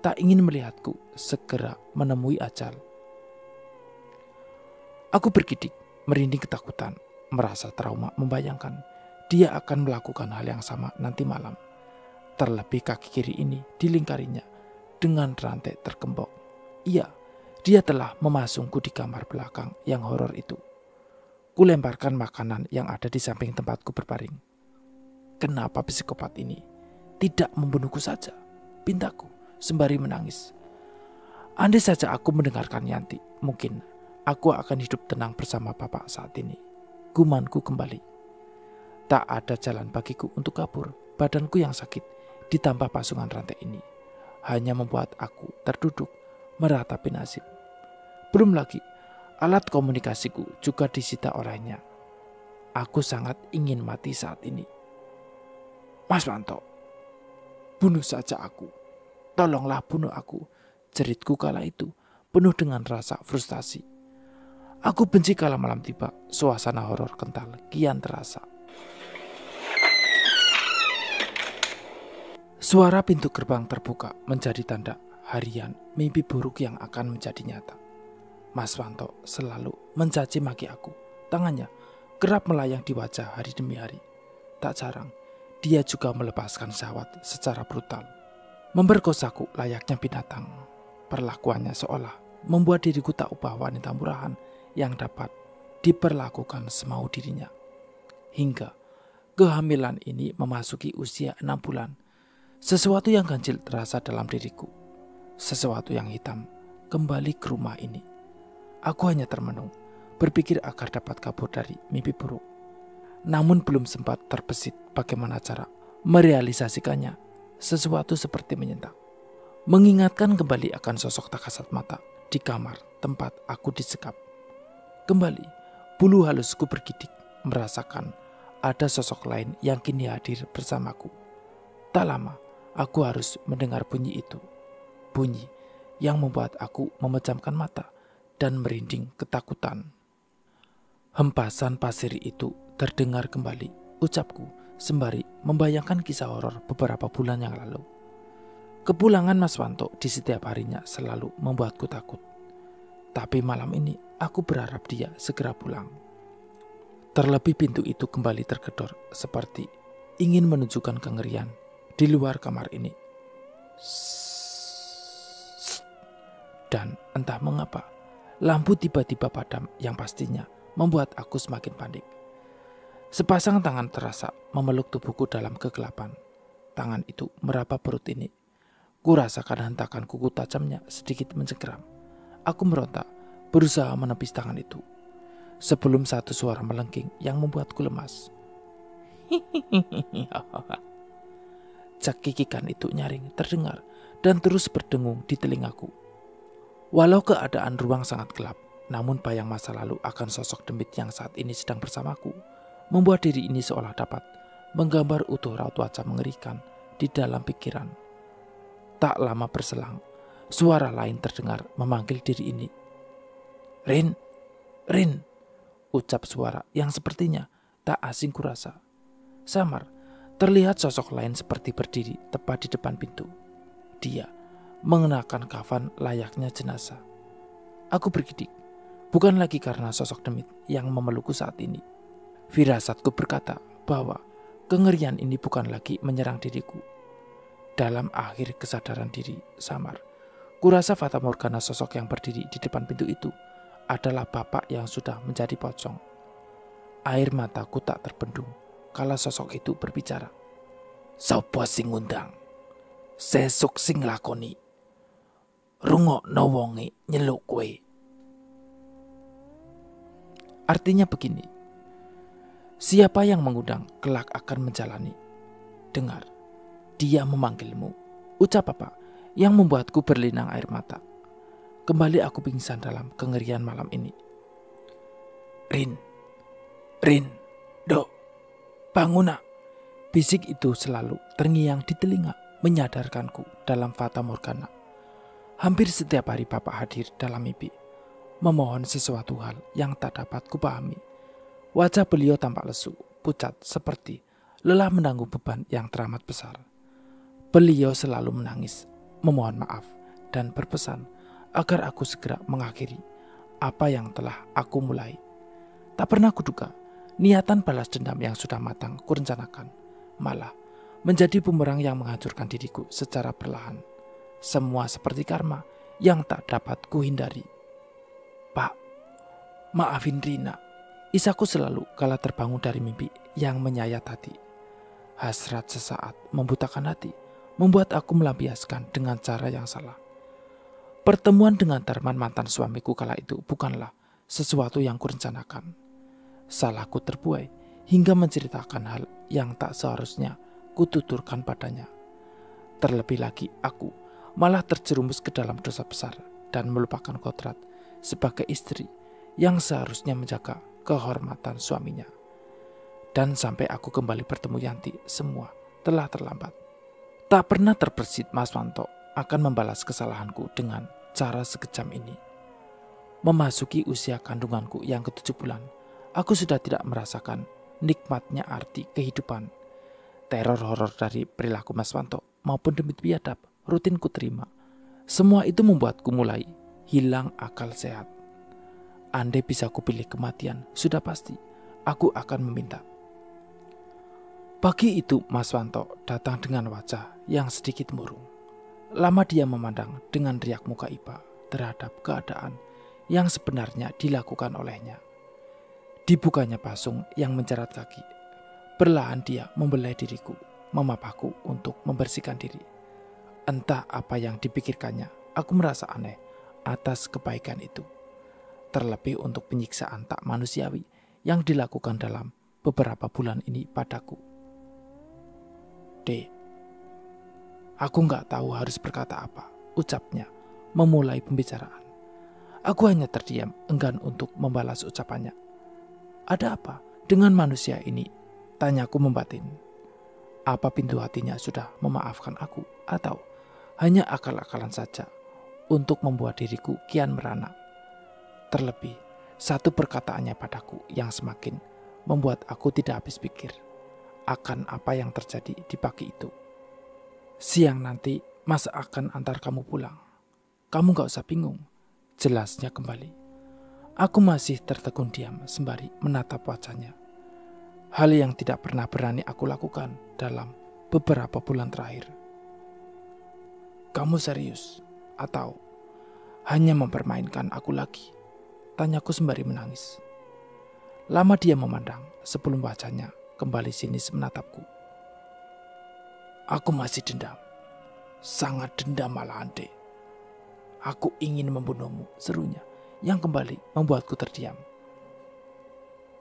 Tak ingin melihatku segera menemui ajal. Aku bergidik, merinding ketakutan, merasa trauma membayangkan dia akan melakukan hal yang sama nanti malam. Terlebih kaki kiri ini dilingkarinya dengan rantai terkembok. Iya, dia telah memasungku di kamar belakang yang horor itu. Kulemparkan makanan yang ada di samping tempatku berbaring. Kenapa psikopat ini tidak membunuhku saja? Pintaku sembari menangis. Andai saja aku mendengarkan Yanti, mungkin aku akan hidup tenang bersama bapak saat ini. Gumanku kembali. Tak ada jalan bagiku untuk kabur. Badanku yang sakit ditambah pasungan rantai ini hanya membuat aku terduduk meratapi nasib. Belum lagi Alat komunikasiku juga disita orangnya. Aku sangat ingin mati saat ini. Mas Manto, bunuh saja aku. Tolonglah bunuh aku. Ceritku kala itu penuh dengan rasa frustasi. Aku benci kala malam tiba, suasana horor kental kian terasa. Suara pintu gerbang terbuka menjadi tanda harian mimpi buruk yang akan menjadi nyata. Mas Wanto selalu mencaci maki aku. Tangannya kerap melayang di wajah hari demi hari. Tak jarang, dia juga melepaskan syahwat secara brutal. Memperkosaku layaknya binatang. Perlakuannya seolah membuat diriku tak ubah wanita murahan yang dapat diperlakukan semau dirinya. Hingga kehamilan ini memasuki usia enam bulan. Sesuatu yang ganjil terasa dalam diriku. Sesuatu yang hitam kembali ke rumah ini. Aku hanya termenung, berpikir agar dapat kabur dari mimpi buruk. Namun belum sempat terbesit bagaimana cara merealisasikannya. Sesuatu seperti menyentak. Mengingatkan kembali akan sosok tak kasat mata di kamar tempat aku disekap. Kembali, bulu halusku bergidik merasakan ada sosok lain yang kini hadir bersamaku. Tak lama, aku harus mendengar bunyi itu. Bunyi yang membuat aku memejamkan mata dan merinding ketakutan. Hempasan pasir itu terdengar kembali, ucapku sembari membayangkan kisah horor beberapa bulan yang lalu. Kepulangan Mas Wanto di setiap harinya selalu membuatku takut. Tapi malam ini aku berharap dia segera pulang. Terlebih pintu itu kembali tergedor seperti ingin menunjukkan kengerian di luar kamar ini. Dan entah mengapa lampu tiba-tiba padam yang pastinya membuat aku semakin panik. Sepasang tangan terasa memeluk tubuhku dalam kegelapan. Tangan itu meraba perut ini. Ku rasakan hentakan kuku tajamnya sedikit mencengkeram. Aku meronta, berusaha menepis tangan itu. Sebelum satu suara melengking yang membuatku lemas. Cak kikikan itu nyaring terdengar dan terus berdengung di telingaku. Walau keadaan ruang sangat gelap, namun bayang masa lalu akan sosok demit yang saat ini sedang bersamaku membuat diri ini seolah dapat menggambar utuh raut wajah mengerikan di dalam pikiran. Tak lama berselang, suara lain terdengar memanggil diri ini. Rin, Rin, ucap suara yang sepertinya tak asing kurasa. Samar, terlihat sosok lain seperti berdiri tepat di depan pintu. Dia mengenakan kafan layaknya jenazah. Aku bergidik, bukan lagi karena sosok demit yang memelukku saat ini. Firasatku berkata bahwa kengerian ini bukan lagi menyerang diriku. Dalam akhir kesadaran diri samar, kurasa Fata Morgana sosok yang berdiri di depan pintu itu adalah bapak yang sudah menjadi pocong. Air mataku tak terbendung kala sosok itu berbicara. Sopo sing undang, Sesuk sing lakoni rungokno wonge nyeluk kowe. Artinya begini. Siapa yang mengundang kelak akan menjalani. Dengar, dia memanggilmu. Ucap apa? Yang membuatku berlinang air mata. Kembali aku pingsan dalam kengerian malam ini. Rin, Rin, do, bangun nak. Bisik itu selalu terngiang di telinga menyadarkanku dalam fata morgana. Hampir setiap hari Bapak hadir dalam mimpi, memohon sesuatu hal yang tak dapat kupahami. Wajah beliau tampak lesu, pucat, seperti lelah menanggung beban yang teramat besar. Beliau selalu menangis, memohon maaf, dan berpesan agar aku segera mengakhiri apa yang telah aku mulai. Tak pernah kuduga, niatan balas dendam yang sudah matang kurencanakan, malah menjadi bumerang yang menghancurkan diriku secara perlahan. Semua seperti karma yang tak dapat kuhindari. Pak, maafin Rina. Isaku selalu kala terbangun dari mimpi yang menyayat hati. Hasrat sesaat membutakan hati, membuat aku melampiaskan dengan cara yang salah. Pertemuan dengan Darman mantan suamiku kala itu bukanlah sesuatu yang kurencanakan. Salahku terbuai hingga menceritakan hal yang tak seharusnya kututurkan padanya. Terlebih lagi aku malah terjerumus ke dalam dosa besar dan melupakan kodrat sebagai istri yang seharusnya menjaga kehormatan suaminya. Dan sampai aku kembali bertemu Yanti, semua telah terlambat. Tak pernah terbersit Mas Wanto akan membalas kesalahanku dengan cara sekejam ini. Memasuki usia kandunganku yang ketujuh bulan, aku sudah tidak merasakan nikmatnya arti kehidupan. Teror horor dari perilaku Mas Wanto maupun demi biadab rutin ku terima. Semua itu membuatku mulai hilang akal sehat. Andai bisa kupilih kematian, sudah pasti aku akan meminta. Pagi itu Mas Wanto datang dengan wajah yang sedikit murung. Lama dia memandang dengan riak muka Ipa terhadap keadaan yang sebenarnya dilakukan olehnya. Dibukanya pasung yang mencerat kaki. Perlahan dia membelai diriku, memapaku untuk membersihkan diri. Entah apa yang dipikirkannya, aku merasa aneh atas kebaikan itu. Terlebih untuk penyiksaan tak manusiawi yang dilakukan dalam beberapa bulan ini padaku. D. Aku nggak tahu harus berkata apa, ucapnya, memulai pembicaraan. Aku hanya terdiam, enggan untuk membalas ucapannya. Ada apa dengan manusia ini? Tanyaku membatin. Apa pintu hatinya sudah memaafkan aku atau hanya akal-akalan saja untuk membuat diriku kian merana. Terlebih, satu perkataannya padaku yang semakin membuat aku tidak habis pikir akan apa yang terjadi di pagi itu. Siang nanti, Mas akan antar kamu pulang. Kamu gak usah bingung. Jelasnya kembali. Aku masih tertegun diam sembari menatap wajahnya. Hal yang tidak pernah berani aku lakukan dalam beberapa bulan terakhir. Kamu serius? Atau hanya mempermainkan aku lagi? Tanyaku sembari menangis. Lama dia memandang sebelum wajahnya kembali sinis menatapku. Aku masih dendam. Sangat dendam malah Ande. Aku ingin membunuhmu, serunya. Yang kembali membuatku terdiam.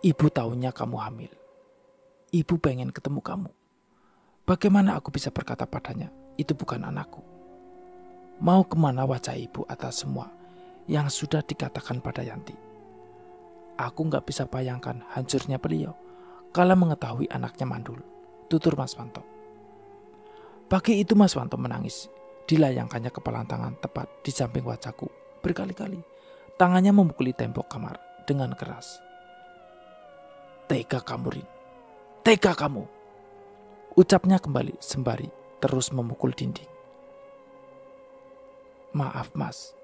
Ibu tahunya kamu hamil. Ibu pengen ketemu kamu. Bagaimana aku bisa berkata padanya, itu bukan anakku. Mau kemana wajah ibu atas semua yang sudah dikatakan pada Yanti? Aku nggak bisa bayangkan hancurnya beliau kala mengetahui anaknya mandul. Tutur Mas Wanto. Pagi itu Mas Wanto menangis. Dilayangkannya kepala tangan tepat di samping wajahku berkali-kali. Tangannya memukuli tembok kamar dengan keras. Tega kamu, Rin. Tega kamu. Ucapnya kembali sembari terus memukul dinding. Maaf mas,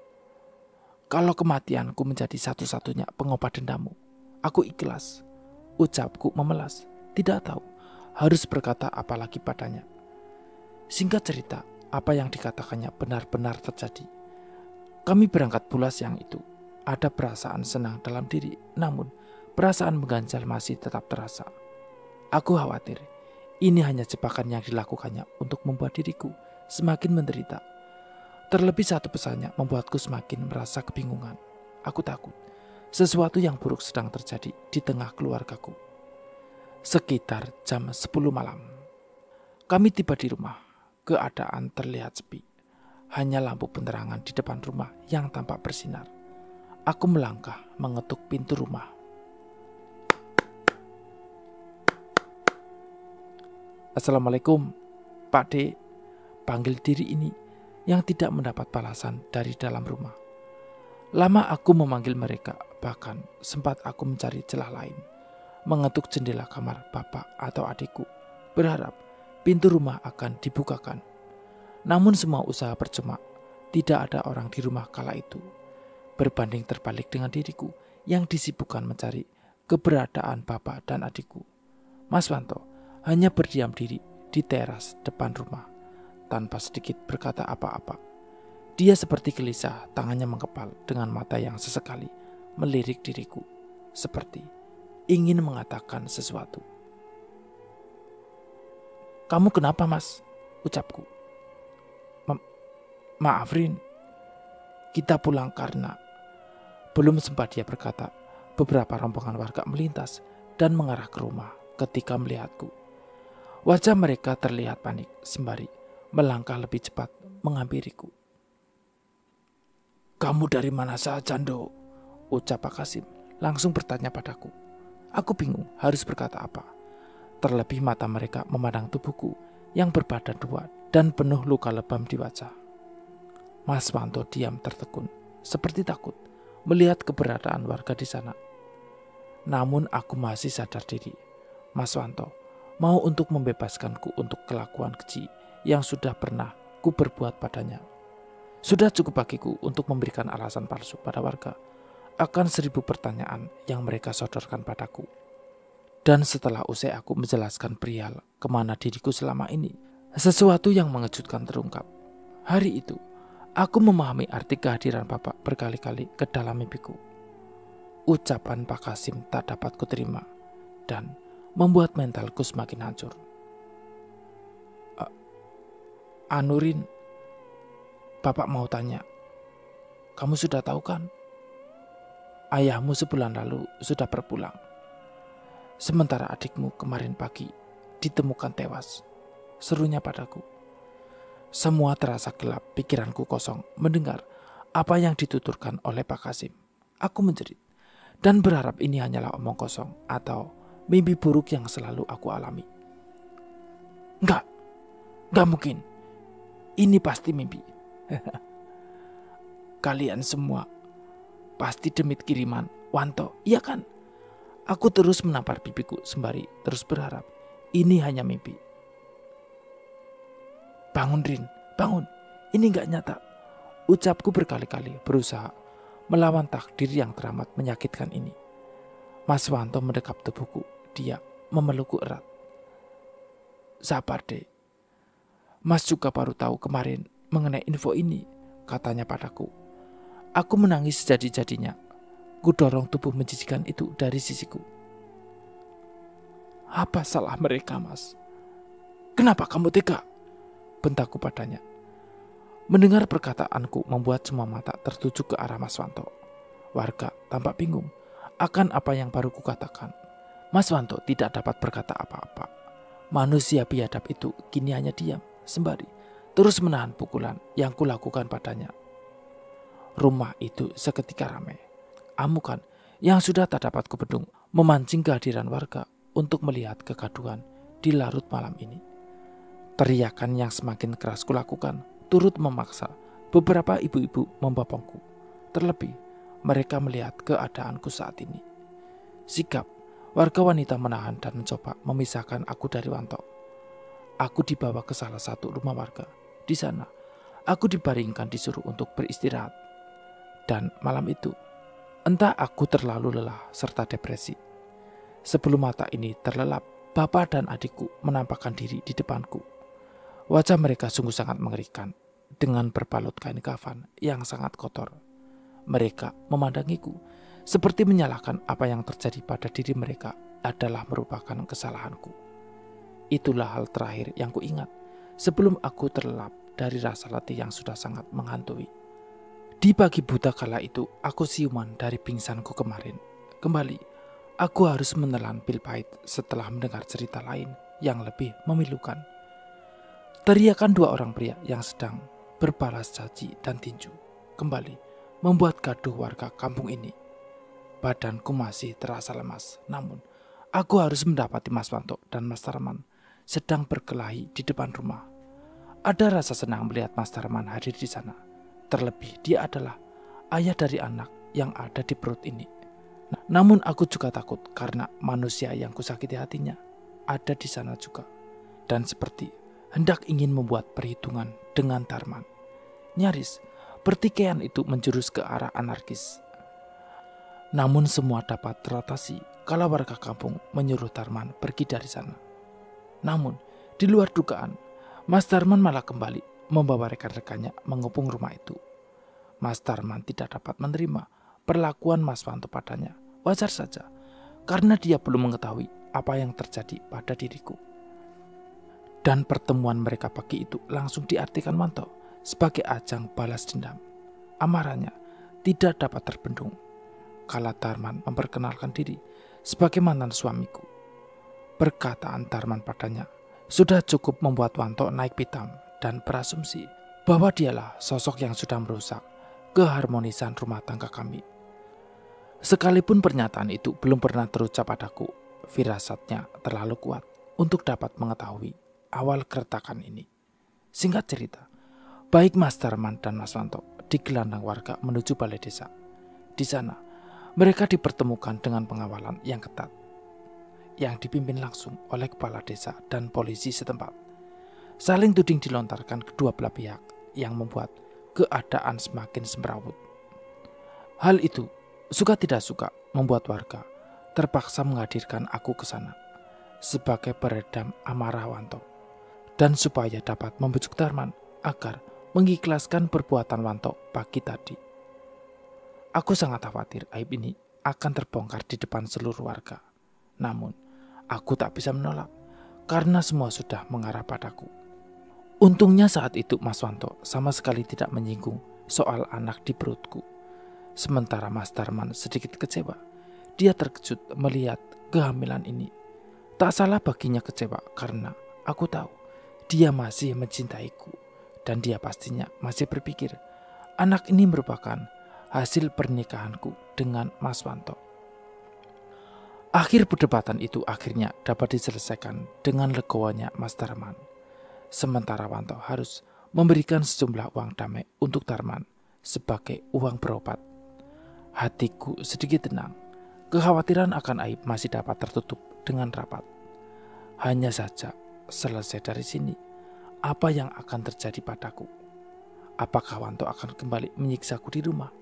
kalau kematianku menjadi satu-satunya pengobat dendamu, aku ikhlas. Ucapku memelas, tidak tahu harus berkata apa lagi padanya. Singkat cerita, apa yang dikatakannya benar-benar terjadi. Kami berangkat pulas yang itu. Ada perasaan senang dalam diri, namun perasaan mengganjal masih tetap terasa. Aku khawatir, ini hanya jebakan yang dilakukannya untuk membuat diriku semakin menderita Terlebih satu pesannya membuatku semakin merasa kebingungan. Aku takut sesuatu yang buruk sedang terjadi di tengah keluargaku. Sekitar jam 10 malam. Kami tiba di rumah. Keadaan terlihat sepi. Hanya lampu penerangan di depan rumah yang tampak bersinar. Aku melangkah mengetuk pintu rumah. Assalamualaikum, Pak D. Panggil diri ini yang tidak mendapat balasan dari dalam rumah. Lama aku memanggil mereka, bahkan sempat aku mencari celah lain, mengetuk jendela kamar bapak atau adikku, berharap pintu rumah akan dibukakan. Namun semua usaha percuma, tidak ada orang di rumah kala itu. Berbanding terbalik dengan diriku yang disibukkan mencari keberadaan bapak dan adikku. Mas Wanto hanya berdiam diri di teras depan rumah tanpa sedikit berkata apa-apa. Dia seperti gelisah, tangannya mengepal dengan mata yang sesekali melirik diriku, seperti ingin mengatakan sesuatu. "Kamu kenapa, Mas?" ucapku. Ma "Maaf, Rin. Kita pulang karena..." Belum sempat dia berkata, beberapa rombongan warga melintas dan mengarah ke rumah ketika melihatku. Wajah mereka terlihat panik sembari melangkah lebih cepat menghampiriku. Kamu dari mana saja, Jando? Ucap Pak Kasim langsung bertanya padaku. Aku bingung harus berkata apa. Terlebih mata mereka memandang tubuhku yang berbadan dua dan penuh luka lebam di wajah. Mas Wanto diam tertekun, seperti takut melihat keberadaan warga di sana. Namun aku masih sadar diri. Mas Wanto mau untuk membebaskanku untuk kelakuan kecil yang sudah pernah ku kuperbuat padanya. Sudah cukup bagiku untuk memberikan alasan palsu pada warga akan seribu pertanyaan yang mereka sodorkan padaku. Dan setelah usai aku menjelaskan perihal kemana diriku selama ini, sesuatu yang mengejutkan terungkap. Hari itu, aku memahami arti kehadiran Bapak berkali-kali ke dalam mimpiku. Ucapan Pak Kasim tak dapat kuterima dan membuat mentalku semakin hancur. Anurin, Bapak mau tanya, kamu sudah tahu kan? Ayahmu sebulan lalu sudah berpulang. Sementara adikmu kemarin pagi ditemukan tewas. Serunya padaku. Semua terasa gelap, pikiranku kosong mendengar apa yang dituturkan oleh Pak Kasim. Aku menjerit dan berharap ini hanyalah omong kosong atau mimpi buruk yang selalu aku alami. Enggak, enggak mungkin. Ini pasti mimpi. Kalian semua pasti demit kiriman Wanto, iya kan? Aku terus menampar pipiku sembari terus berharap ini hanya mimpi. Bangun Rin, bangun. Ini nggak nyata. Ucapku berkali-kali berusaha melawan takdir yang teramat menyakitkan ini. Mas Wanto mendekap tubuhku. Dia memelukku erat. Sabar deh, Mas juga baru tahu kemarin mengenai info ini, katanya padaku. Aku menangis jadi-jadinya. dorong tubuh menjijikan itu dari sisiku. Apa salah mereka, Mas? Kenapa kamu tega? Bentakku padanya. Mendengar perkataanku membuat semua mata tertuju ke arah Mas Wanto. Warga tampak bingung akan apa yang baru kukatakan. Mas Wanto tidak dapat berkata apa-apa. Manusia biadab itu kini hanya diam sembari terus menahan pukulan yang kulakukan padanya. Rumah itu seketika ramai. Amukan yang sudah tak dapat bedung memancing kehadiran warga untuk melihat kegaduhan di larut malam ini. Teriakan yang semakin keras kulakukan turut memaksa beberapa ibu-ibu membopongku. Terlebih, mereka melihat keadaanku saat ini. Sikap warga wanita menahan dan mencoba memisahkan aku dari Wantok. Aku dibawa ke salah satu rumah warga. Di sana, aku dibaringkan disuruh untuk beristirahat. Dan malam itu, entah aku terlalu lelah serta depresi. Sebelum mata ini terlelap, bapak dan adikku menampakkan diri di depanku. Wajah mereka sungguh sangat mengerikan, dengan berbalut kain kafan yang sangat kotor. Mereka memandangiku, seperti menyalahkan apa yang terjadi pada diri mereka adalah merupakan kesalahanku. Itulah hal terakhir yang kuingat sebelum aku terlelap dari rasa letih yang sudah sangat menghantui. Di pagi buta kala itu, aku siuman dari pingsanku kemarin. Kembali, aku harus menelan pil pahit setelah mendengar cerita lain yang lebih memilukan. Teriakan dua orang pria yang sedang berbalas caci dan tinju kembali membuat gaduh warga kampung ini. Badanku masih terasa lemas, namun aku harus mendapati Mas Wanto dan Mas Tarman sedang berkelahi di depan rumah. Ada rasa senang melihat Mas Darman hadir di sana. Terlebih dia adalah ayah dari anak yang ada di perut ini. Nah, namun aku juga takut karena manusia yang kusakiti hatinya ada di sana juga. Dan seperti hendak ingin membuat perhitungan dengan Darman. Nyaris, pertikaian itu menjurus ke arah anarkis. Namun semua dapat teratasi kalau warga kampung menyuruh Tarman pergi dari sana. Namun, di luar dugaan, Mas Darman malah kembali membawa rekan-rekannya mengepung rumah itu. Mas Darman tidak dapat menerima perlakuan Mas Wanto padanya. Wajar saja, karena dia belum mengetahui apa yang terjadi pada diriku. Dan pertemuan mereka pagi itu langsung diartikan Wanto sebagai ajang balas dendam. Amarahnya tidak dapat terbendung kala Darman memperkenalkan diri sebagai mantan suamiku. Perkataan Darman padanya sudah cukup membuat Wanto naik pitam dan berasumsi bahwa dialah sosok yang sudah merusak keharmonisan rumah tangga kami. Sekalipun pernyataan itu belum pernah terucap padaku, firasatnya terlalu kuat untuk dapat mengetahui awal keretakan ini. Singkat cerita, baik Mas Darman dan Mas Wanto digelandang warga menuju balai desa. Di sana, mereka dipertemukan dengan pengawalan yang ketat yang dipimpin langsung oleh kepala desa dan polisi setempat. Saling tuding dilontarkan kedua belah pihak yang membuat keadaan semakin semrawut. Hal itu suka tidak suka membuat warga terpaksa menghadirkan aku ke sana sebagai peredam amarah Wanto dan supaya dapat membujuk Darman agar mengikhlaskan perbuatan Wanto pagi tadi. Aku sangat khawatir aib ini akan terbongkar di depan seluruh warga. Namun, Aku tak bisa menolak karena semua sudah mengarah padaku. Untungnya saat itu Mas Wanto sama sekali tidak menyinggung soal anak di perutku. Sementara Mas Darman sedikit kecewa. Dia terkejut melihat kehamilan ini. Tak salah baginya kecewa karena aku tahu dia masih mencintaiku. Dan dia pastinya masih berpikir anak ini merupakan hasil pernikahanku dengan Mas Wanto. Akhir perdebatan itu akhirnya dapat diselesaikan dengan legowanya Mas Darman. Sementara Wanto harus memberikan sejumlah uang damai untuk Darman sebagai uang berobat. Hatiku sedikit tenang. Kekhawatiran akan aib masih dapat tertutup dengan rapat. Hanya saja selesai dari sini, apa yang akan terjadi padaku? Apakah Wanto akan kembali menyiksaku di rumah?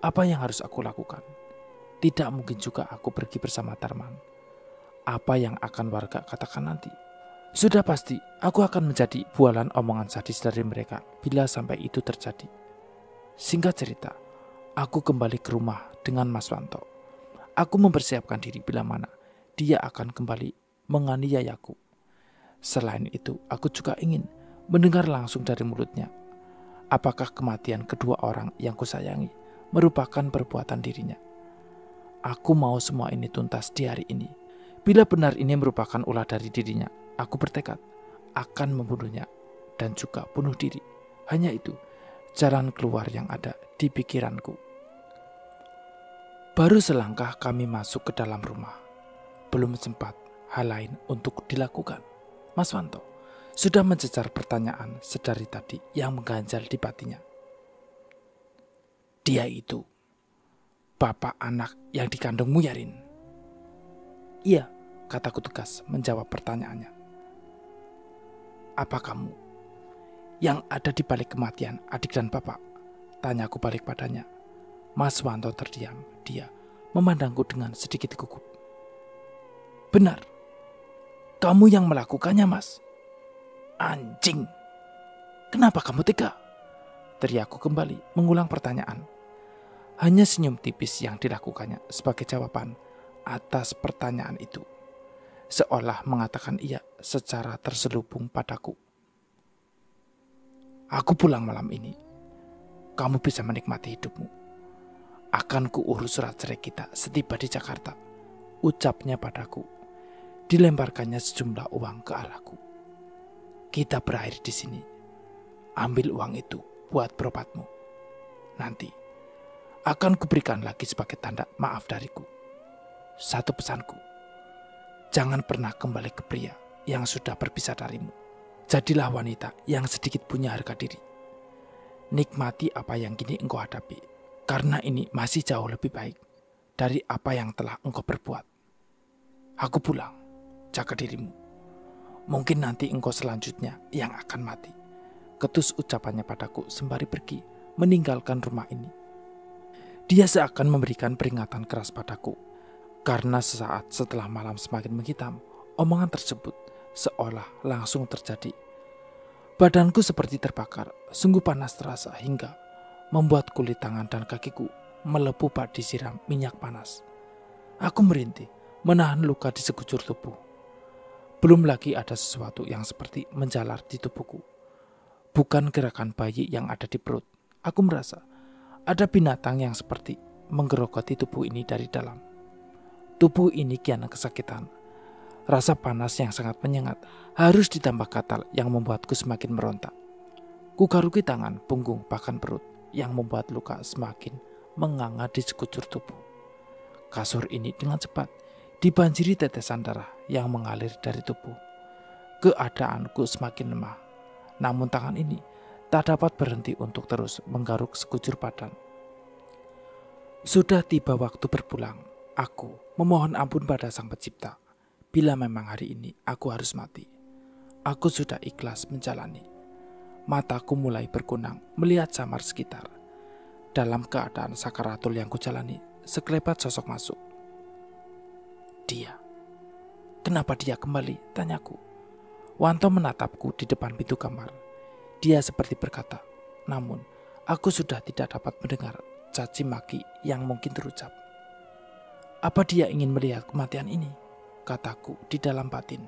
Apa yang harus aku lakukan? Tidak mungkin juga aku pergi bersama Tarman. Apa yang akan warga katakan nanti? Sudah pasti, aku akan menjadi bualan omongan sadis dari mereka bila sampai itu terjadi. Singkat cerita, aku kembali ke rumah dengan Mas Wanto. Aku mempersiapkan diri bila mana dia akan kembali menganiayaku. Selain itu, aku juga ingin mendengar langsung dari mulutnya apakah kematian kedua orang yang kusayangi merupakan perbuatan dirinya. Aku mau semua ini tuntas di hari ini. Bila benar ini merupakan ulah dari dirinya, aku bertekad akan membunuhnya dan juga bunuh diri. Hanya itu, jalan keluar yang ada di pikiranku. Baru selangkah kami masuk ke dalam rumah. Belum sempat hal lain untuk dilakukan. Mas Wanto sudah mencecar pertanyaan sedari tadi yang mengganjal di batinya. Dia itu bapak anak yang dikandungmu Yarin? Iya, kataku tegas menjawab pertanyaannya. Apa kamu yang ada di balik kematian adik dan bapak? Tanyaku balik padanya. Mas Wanto terdiam. Dia memandangku dengan sedikit gugup. Benar. Kamu yang melakukannya, Mas. Anjing. Kenapa kamu tega? Teriaku kembali mengulang pertanyaan hanya senyum tipis yang dilakukannya sebagai jawaban atas pertanyaan itu. Seolah mengatakan ia secara terselubung padaku. Aku pulang malam ini. Kamu bisa menikmati hidupmu. Akan kuurus surat cerai kita setiba di Jakarta. Ucapnya padaku. Dilemparkannya sejumlah uang ke arahku. Kita berakhir di sini. Ambil uang itu buat berobatmu. Nanti akan kuberikan lagi sebagai tanda maaf dariku. Satu pesanku, jangan pernah kembali ke pria yang sudah berpisah darimu. Jadilah wanita yang sedikit punya harga diri. Nikmati apa yang kini engkau hadapi, karena ini masih jauh lebih baik dari apa yang telah engkau perbuat. Aku pulang, jaga dirimu. Mungkin nanti engkau selanjutnya yang akan mati. Ketus ucapannya padaku sembari pergi meninggalkan rumah ini dia seakan memberikan peringatan keras padaku. Karena sesaat setelah malam semakin menghitam, omongan tersebut seolah langsung terjadi. Badanku seperti terbakar, sungguh panas terasa hingga membuat kulit tangan dan kakiku melepuh disiram minyak panas. Aku merintih, menahan luka di sekujur tubuh. Belum lagi ada sesuatu yang seperti menjalar di tubuhku. Bukan gerakan bayi yang ada di perut. Aku merasa ada binatang yang seperti menggerogoti tubuh ini dari dalam. Tubuh ini kian kesakitan. Rasa panas yang sangat menyengat harus ditambah katal yang membuatku semakin meronta. Kugaruki tangan, punggung, bahkan perut yang membuat luka semakin menganga di sekujur tubuh. Kasur ini dengan cepat dibanjiri tetesan darah yang mengalir dari tubuh. Keadaanku semakin lemah. Namun tangan ini tak dapat berhenti untuk terus menggaruk sekujur badan. Sudah tiba waktu berpulang, aku memohon ampun pada Sang Pencipta. Bila memang hari ini aku harus mati, aku sudah ikhlas menjalani. Mataku mulai berkunang melihat samar sekitar. Dalam keadaan sakaratul yang kujalani, sekelebat sosok masuk. Dia. Kenapa dia kembali? Tanyaku. Wanto menatapku di depan pintu kamar dia seperti berkata, namun aku sudah tidak dapat mendengar caci maki yang mungkin terucap. Apa dia ingin melihat kematian ini? Kataku di dalam batin.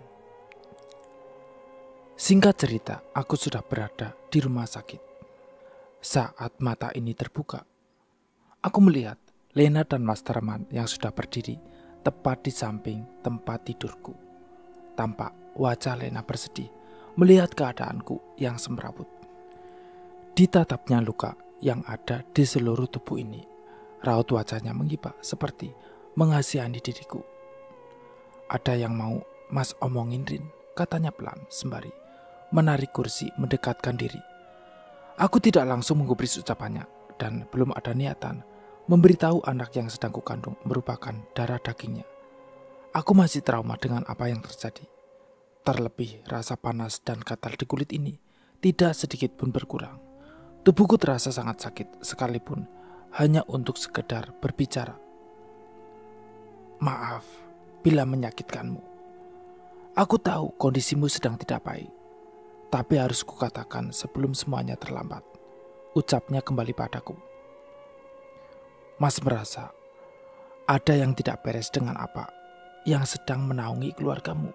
Singkat cerita, aku sudah berada di rumah sakit. Saat mata ini terbuka, aku melihat Lena dan Masterman yang sudah berdiri tepat di samping tempat tidurku. Tampak wajah Lena bersedih melihat keadaanku yang semrawut. Ditatapnya luka yang ada di seluruh tubuh ini, raut wajahnya menggibah seperti mengasihani diriku. Ada yang mau mas omongin Rin, katanya pelan sembari menarik kursi mendekatkan diri. Aku tidak langsung menggubris ucapannya dan belum ada niatan memberitahu anak yang sedang kukandung merupakan darah dagingnya. Aku masih trauma dengan apa yang terjadi. Terlebih rasa panas dan katal di kulit ini tidak sedikit pun berkurang. Tubuhku terasa sangat sakit sekalipun hanya untuk sekedar berbicara. Maaf bila menyakitkanmu. Aku tahu kondisimu sedang tidak baik. Tapi harus kukatakan sebelum semuanya terlambat. Ucapnya kembali padaku. Mas merasa ada yang tidak beres dengan apa yang sedang menaungi keluargamu.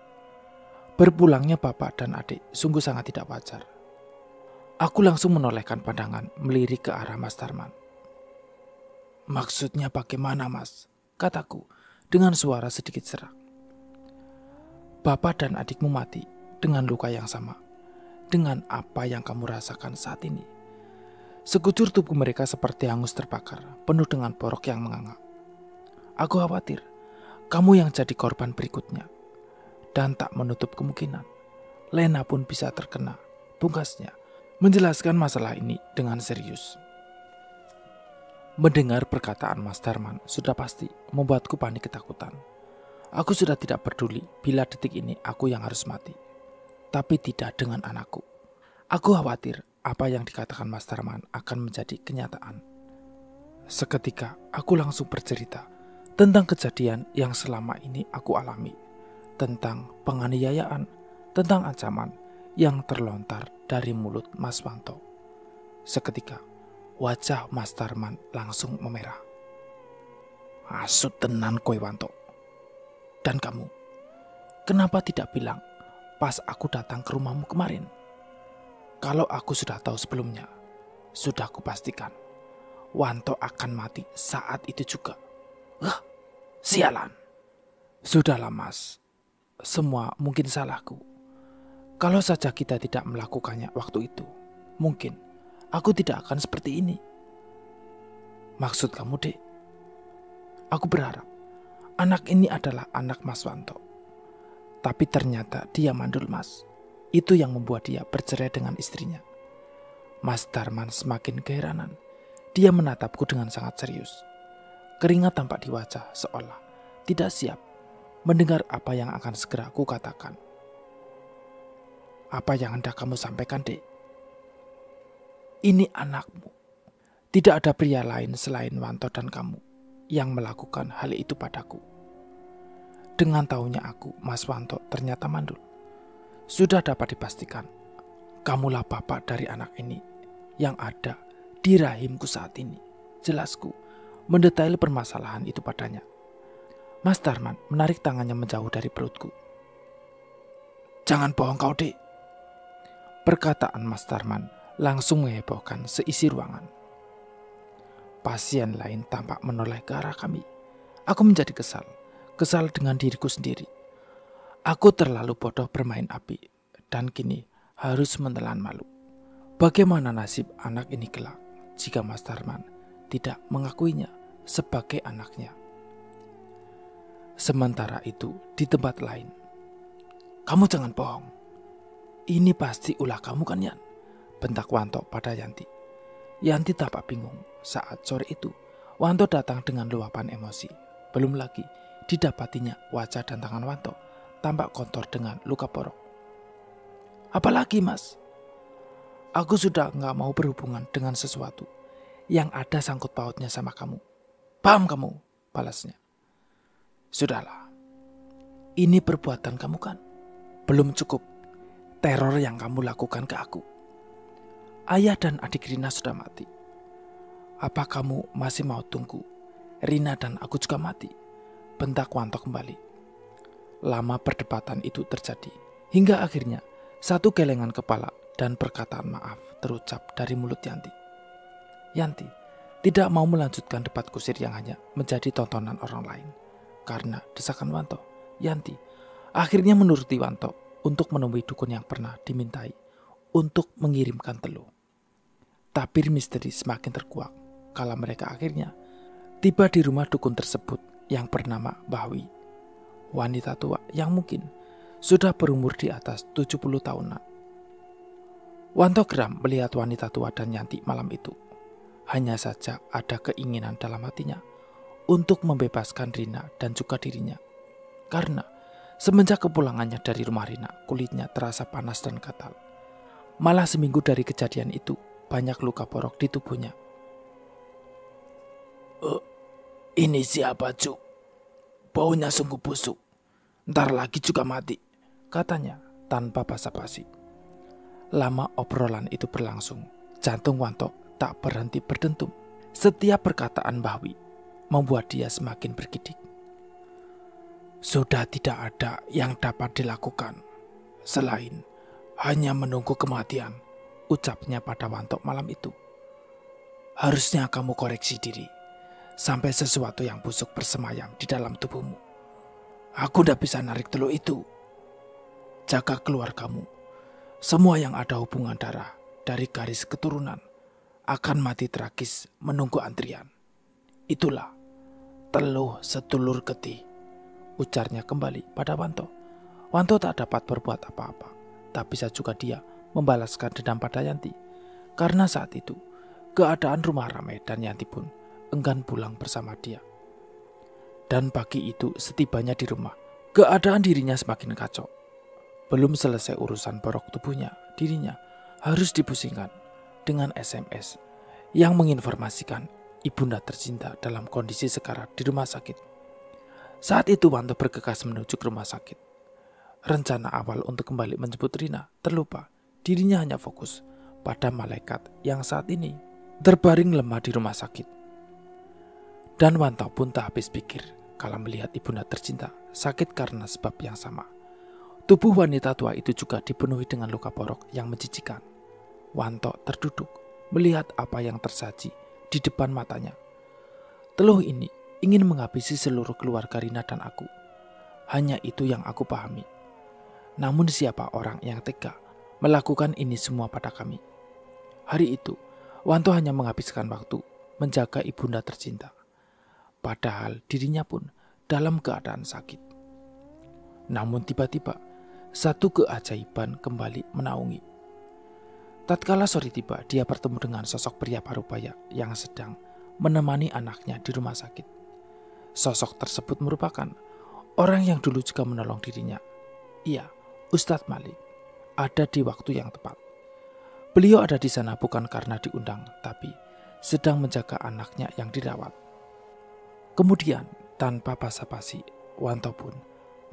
Berpulangnya bapak dan adik sungguh sangat tidak wajar. Aku langsung menolehkan pandangan melirik ke arah Mas Tarman. Maksudnya bagaimana mas? Kataku dengan suara sedikit serak. Bapak dan adikmu mati dengan luka yang sama. Dengan apa yang kamu rasakan saat ini. Sekujur tubuh mereka seperti hangus terbakar, penuh dengan porok yang menganga. Aku khawatir, kamu yang jadi korban berikutnya dan tak menutup kemungkinan Lena pun bisa terkena. Pungkasnya, menjelaskan masalah ini dengan serius. Mendengar perkataan Mas Darman sudah pasti membuatku panik ketakutan. Aku sudah tidak peduli bila detik ini aku yang harus mati. Tapi tidak dengan anakku. Aku khawatir apa yang dikatakan Mas Darman akan menjadi kenyataan. Seketika aku langsung bercerita tentang kejadian yang selama ini aku alami tentang penganiayaan, tentang ancaman yang terlontar dari mulut Mas Wanto. Seketika, wajah Mas Tarman langsung memerah. Asut tenan koi Wanto. Dan kamu, kenapa tidak bilang pas aku datang ke rumahmu kemarin? Kalau aku sudah tahu sebelumnya, sudah kupastikan Wanto akan mati saat itu juga. Hah, sialan. Sudahlah mas, semua mungkin salahku. Kalau saja kita tidak melakukannya waktu itu, mungkin aku tidak akan seperti ini. Maksud kamu, Dek? Aku berharap anak ini adalah anak Mas Wanto. Tapi ternyata dia mandul Mas. Itu yang membuat dia bercerai dengan istrinya. Mas Darman semakin keheranan. Dia menatapku dengan sangat serius. Keringat tampak di wajah seolah tidak siap mendengar apa yang akan segera aku katakan. Apa yang hendak kamu sampaikan, Dek? Ini anakmu. Tidak ada pria lain selain Wanto dan kamu yang melakukan hal itu padaku. Dengan tahunya aku, Mas Wanto ternyata mandul. Sudah dapat dipastikan, kamulah bapak dari anak ini yang ada di rahimku saat ini. Jelasku, mendetail permasalahan itu padanya. Mas Tarman menarik tangannya menjauh dari perutku. Jangan bohong kau, dek. Perkataan Mas Tarman langsung menghebohkan seisi ruangan. Pasien lain tampak menoleh ke arah kami. Aku menjadi kesal. Kesal dengan diriku sendiri. Aku terlalu bodoh bermain api. Dan kini harus menelan malu. Bagaimana nasib anak ini kelak jika Mas Tarman tidak mengakuinya sebagai anaknya? Sementara itu, di tempat lain, "Kamu jangan bohong. Ini pasti ulah kamu kan, Yan?" bentak Wanto pada Yanti. Yanti tampak bingung saat sore itu. Wanto datang dengan luapan emosi. Belum lagi didapatinya wajah dan tangan Wanto tampak kotor dengan luka porok. Apalagi mas? Aku sudah nggak mau berhubungan dengan sesuatu yang ada sangkut pautnya sama kamu. Paham kamu? Balasnya. Sudahlah, ini perbuatan kamu kan belum cukup teror yang kamu lakukan ke aku. Ayah dan adik Rina sudah mati. Apa kamu masih mau tunggu? Rina dan aku juga mati. Bentak Wanto kembali. Lama perdebatan itu terjadi. Hingga akhirnya satu gelengan kepala dan perkataan maaf terucap dari mulut Yanti. Yanti tidak mau melanjutkan debat kusir yang hanya menjadi tontonan orang lain karena desakan Wanto, Yanti akhirnya menuruti Wanto untuk menemui dukun yang pernah dimintai untuk mengirimkan telur. Tapi misteri semakin terkuak kala mereka akhirnya tiba di rumah dukun tersebut yang bernama Bahwi. Wanita tua yang mungkin sudah berumur di atas 70 tahunan. Wanto geram melihat wanita tua dan Yanti malam itu. Hanya saja ada keinginan dalam hatinya untuk membebaskan Rina dan juga dirinya. Karena semenjak kepulangannya dari rumah Rina, kulitnya terasa panas dan gatal. Malah seminggu dari kejadian itu, banyak luka borok di tubuhnya. Uh, ini siapa, Cuk? Baunya sungguh busuk. Ntar lagi juga mati, katanya tanpa basa-basi. Lama obrolan itu berlangsung. Jantung Wanto tak berhenti berdentum. Setiap perkataan Bahwi membuat dia semakin bergidik. Sudah tidak ada yang dapat dilakukan selain hanya menunggu kematian, ucapnya pada Wantok malam itu. Harusnya kamu koreksi diri sampai sesuatu yang busuk bersemayam di dalam tubuhmu. Aku tidak bisa narik telur itu. Jaga keluar kamu. Semua yang ada hubungan darah dari garis keturunan akan mati tragis menunggu antrian. Itulah teluh setulur getih. Ujarnya kembali pada Wanto. Wanto tak dapat berbuat apa-apa. tapi bisa juga dia membalaskan dendam pada Yanti. Karena saat itu, keadaan rumah ramai dan Yanti pun enggan pulang bersama dia. Dan pagi itu setibanya di rumah, keadaan dirinya semakin kacau. Belum selesai urusan borok tubuhnya, dirinya harus dipusingkan dengan SMS yang menginformasikan ibunda tercinta dalam kondisi sekarat di rumah sakit. Saat itu Wanto bergegas menuju ke rumah sakit. Rencana awal untuk kembali menjemput Rina terlupa. Dirinya hanya fokus pada malaikat yang saat ini terbaring lemah di rumah sakit. Dan Wanto pun tak habis pikir kalau melihat ibunda tercinta sakit karena sebab yang sama. Tubuh wanita tua itu juga dipenuhi dengan luka porok yang menjijikan. Wanto terduduk melihat apa yang tersaji di depan matanya. Teluh ini ingin menghabisi seluruh keluarga Rina dan aku. Hanya itu yang aku pahami. Namun siapa orang yang tega melakukan ini semua pada kami? Hari itu, Wanto hanya menghabiskan waktu menjaga ibunda tercinta. Padahal dirinya pun dalam keadaan sakit. Namun tiba-tiba, satu keajaiban kembali menaungi. Tatkala sore tiba, dia bertemu dengan sosok pria parubaya yang sedang menemani anaknya di rumah sakit. Sosok tersebut merupakan orang yang dulu juga menolong dirinya. Iya, Ustadz Malik, ada di waktu yang tepat. Beliau ada di sana bukan karena diundang, tapi sedang menjaga anaknya yang dirawat. Kemudian, tanpa basa-basi, Wanto pun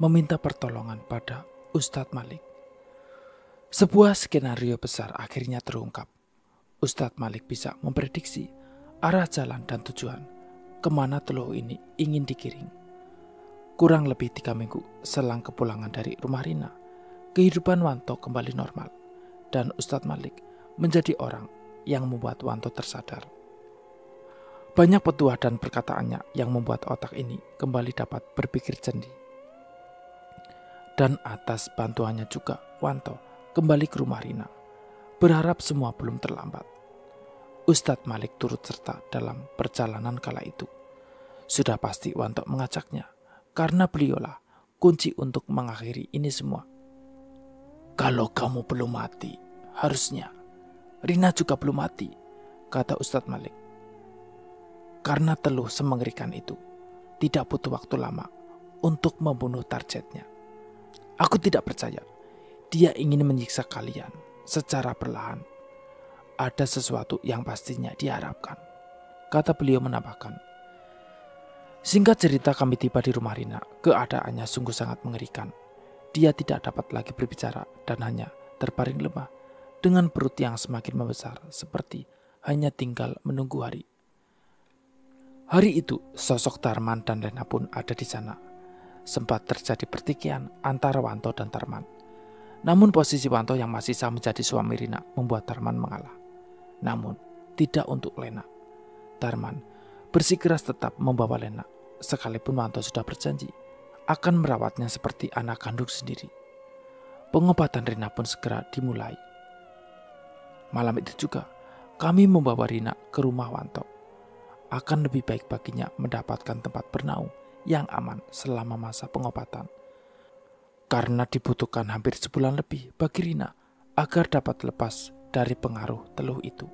meminta pertolongan pada Ustadz Malik. Sebuah skenario besar akhirnya terungkap. Ustadz Malik bisa memprediksi arah jalan dan tujuan kemana teluh ini ingin dikiring. Kurang lebih tiga minggu selang kepulangan dari rumah Rina, kehidupan Wanto kembali normal dan Ustadz Malik menjadi orang yang membuat Wanto tersadar. Banyak petua dan perkataannya yang membuat otak ini kembali dapat berpikir jernih. Dan atas bantuannya juga Wanto kembali ke rumah Rina, berharap semua belum terlambat. Ustadz Malik turut serta dalam perjalanan kala itu. Sudah pasti Wanto mengajaknya, karena beliaulah kunci untuk mengakhiri ini semua. Kalau kamu belum mati, harusnya Rina juga belum mati, kata Ustadz Malik. Karena teluh semengerikan itu, tidak butuh waktu lama untuk membunuh targetnya. Aku tidak percaya dia ingin menyiksa kalian secara perlahan. Ada sesuatu yang pastinya diharapkan. Kata beliau menambahkan. Singkat cerita kami tiba di rumah Rina. Keadaannya sungguh sangat mengerikan. Dia tidak dapat lagi berbicara dan hanya terbaring lemah dengan perut yang semakin membesar seperti hanya tinggal menunggu hari. Hari itu, sosok Tarman dan Lena pun ada di sana. Sempat terjadi pertikaian antara Wanto dan Tarman. Namun posisi Wanto yang masih sah menjadi suami Rina membuat Tarman mengalah. Namun, tidak untuk Lena. Tarman bersikeras tetap membawa Lena, sekalipun Wanto sudah berjanji akan merawatnya seperti anak kandung sendiri. Pengobatan Rina pun segera dimulai. Malam itu juga, kami membawa Rina ke rumah Wanto. Akan lebih baik baginya mendapatkan tempat bernaung yang aman selama masa pengobatan karena dibutuhkan hampir sebulan lebih bagi Rina agar dapat lepas dari pengaruh teluh itu.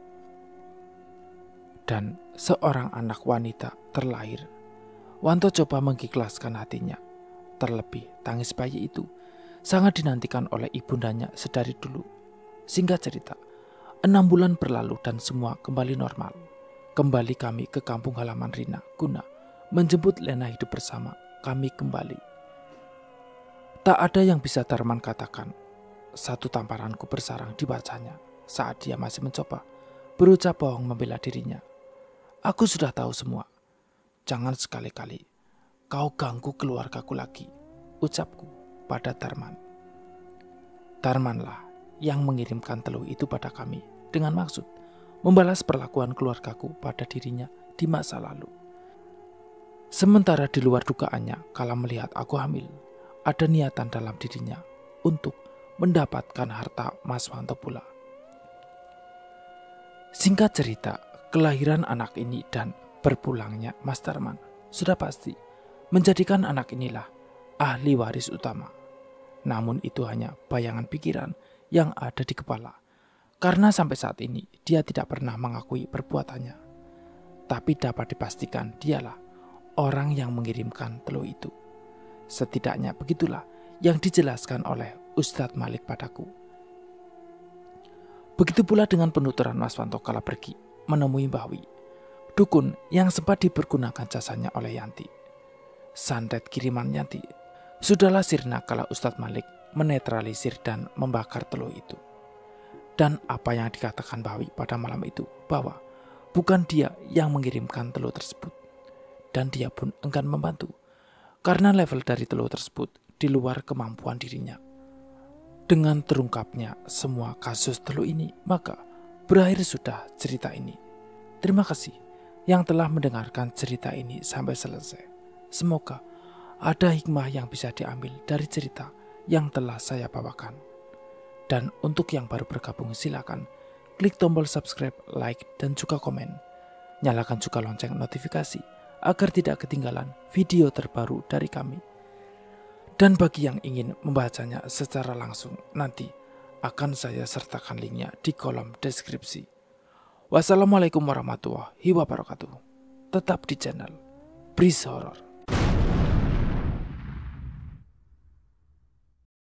Dan seorang anak wanita terlahir. Wanto coba mengikhlaskan hatinya, terlebih tangis bayi itu sangat dinantikan oleh ibundanya sedari dulu. Singkat cerita, enam bulan berlalu dan semua kembali normal. Kembali kami ke kampung halaman Rina guna menjemput Lena hidup bersama kami kembali. Tak ada yang bisa Darman katakan. Satu tamparanku bersarang di wajahnya saat dia masih mencoba berucap bohong membela dirinya. Aku sudah tahu semua. Jangan sekali-kali kau ganggu keluargaku lagi, ucapku pada Darman. Darmanlah yang mengirimkan teluh itu pada kami dengan maksud membalas perlakuan keluargaku pada dirinya di masa lalu. Sementara di luar dugaannya, kala melihat aku hamil, ada niatan dalam dirinya untuk mendapatkan harta Mas Wanto pula. Singkat cerita, kelahiran anak ini dan berpulangnya Mas Darman sudah pasti menjadikan anak inilah ahli waris utama. Namun itu hanya bayangan pikiran yang ada di kepala. Karena sampai saat ini dia tidak pernah mengakui perbuatannya. Tapi dapat dipastikan dialah orang yang mengirimkan telur itu. Setidaknya begitulah yang dijelaskan oleh Ustadz Malik padaku. Begitu pula dengan penuturan Mas Wanto kala pergi menemui Mbah Wi, dukun yang sempat dipergunakan jasanya oleh Yanti. Santet kiriman Yanti, sudahlah sirna kala Ustadz Malik menetralisir dan membakar telur itu. Dan apa yang dikatakan Mbah Wi pada malam itu bahwa bukan dia yang mengirimkan telur tersebut. Dan dia pun enggan membantu karena level dari telur tersebut di luar kemampuan dirinya. Dengan terungkapnya semua kasus telur ini, maka berakhir sudah cerita ini. Terima kasih yang telah mendengarkan cerita ini sampai selesai. Semoga ada hikmah yang bisa diambil dari cerita yang telah saya bawakan. Dan untuk yang baru bergabung silakan klik tombol subscribe, like, dan juga komen. Nyalakan juga lonceng notifikasi agar tidak ketinggalan video terbaru dari kami. Dan bagi yang ingin membacanya secara langsung, nanti akan saya sertakan linknya di kolom deskripsi. Wassalamualaikum warahmatullahi wabarakatuh. Tetap di channel Breeze Horror.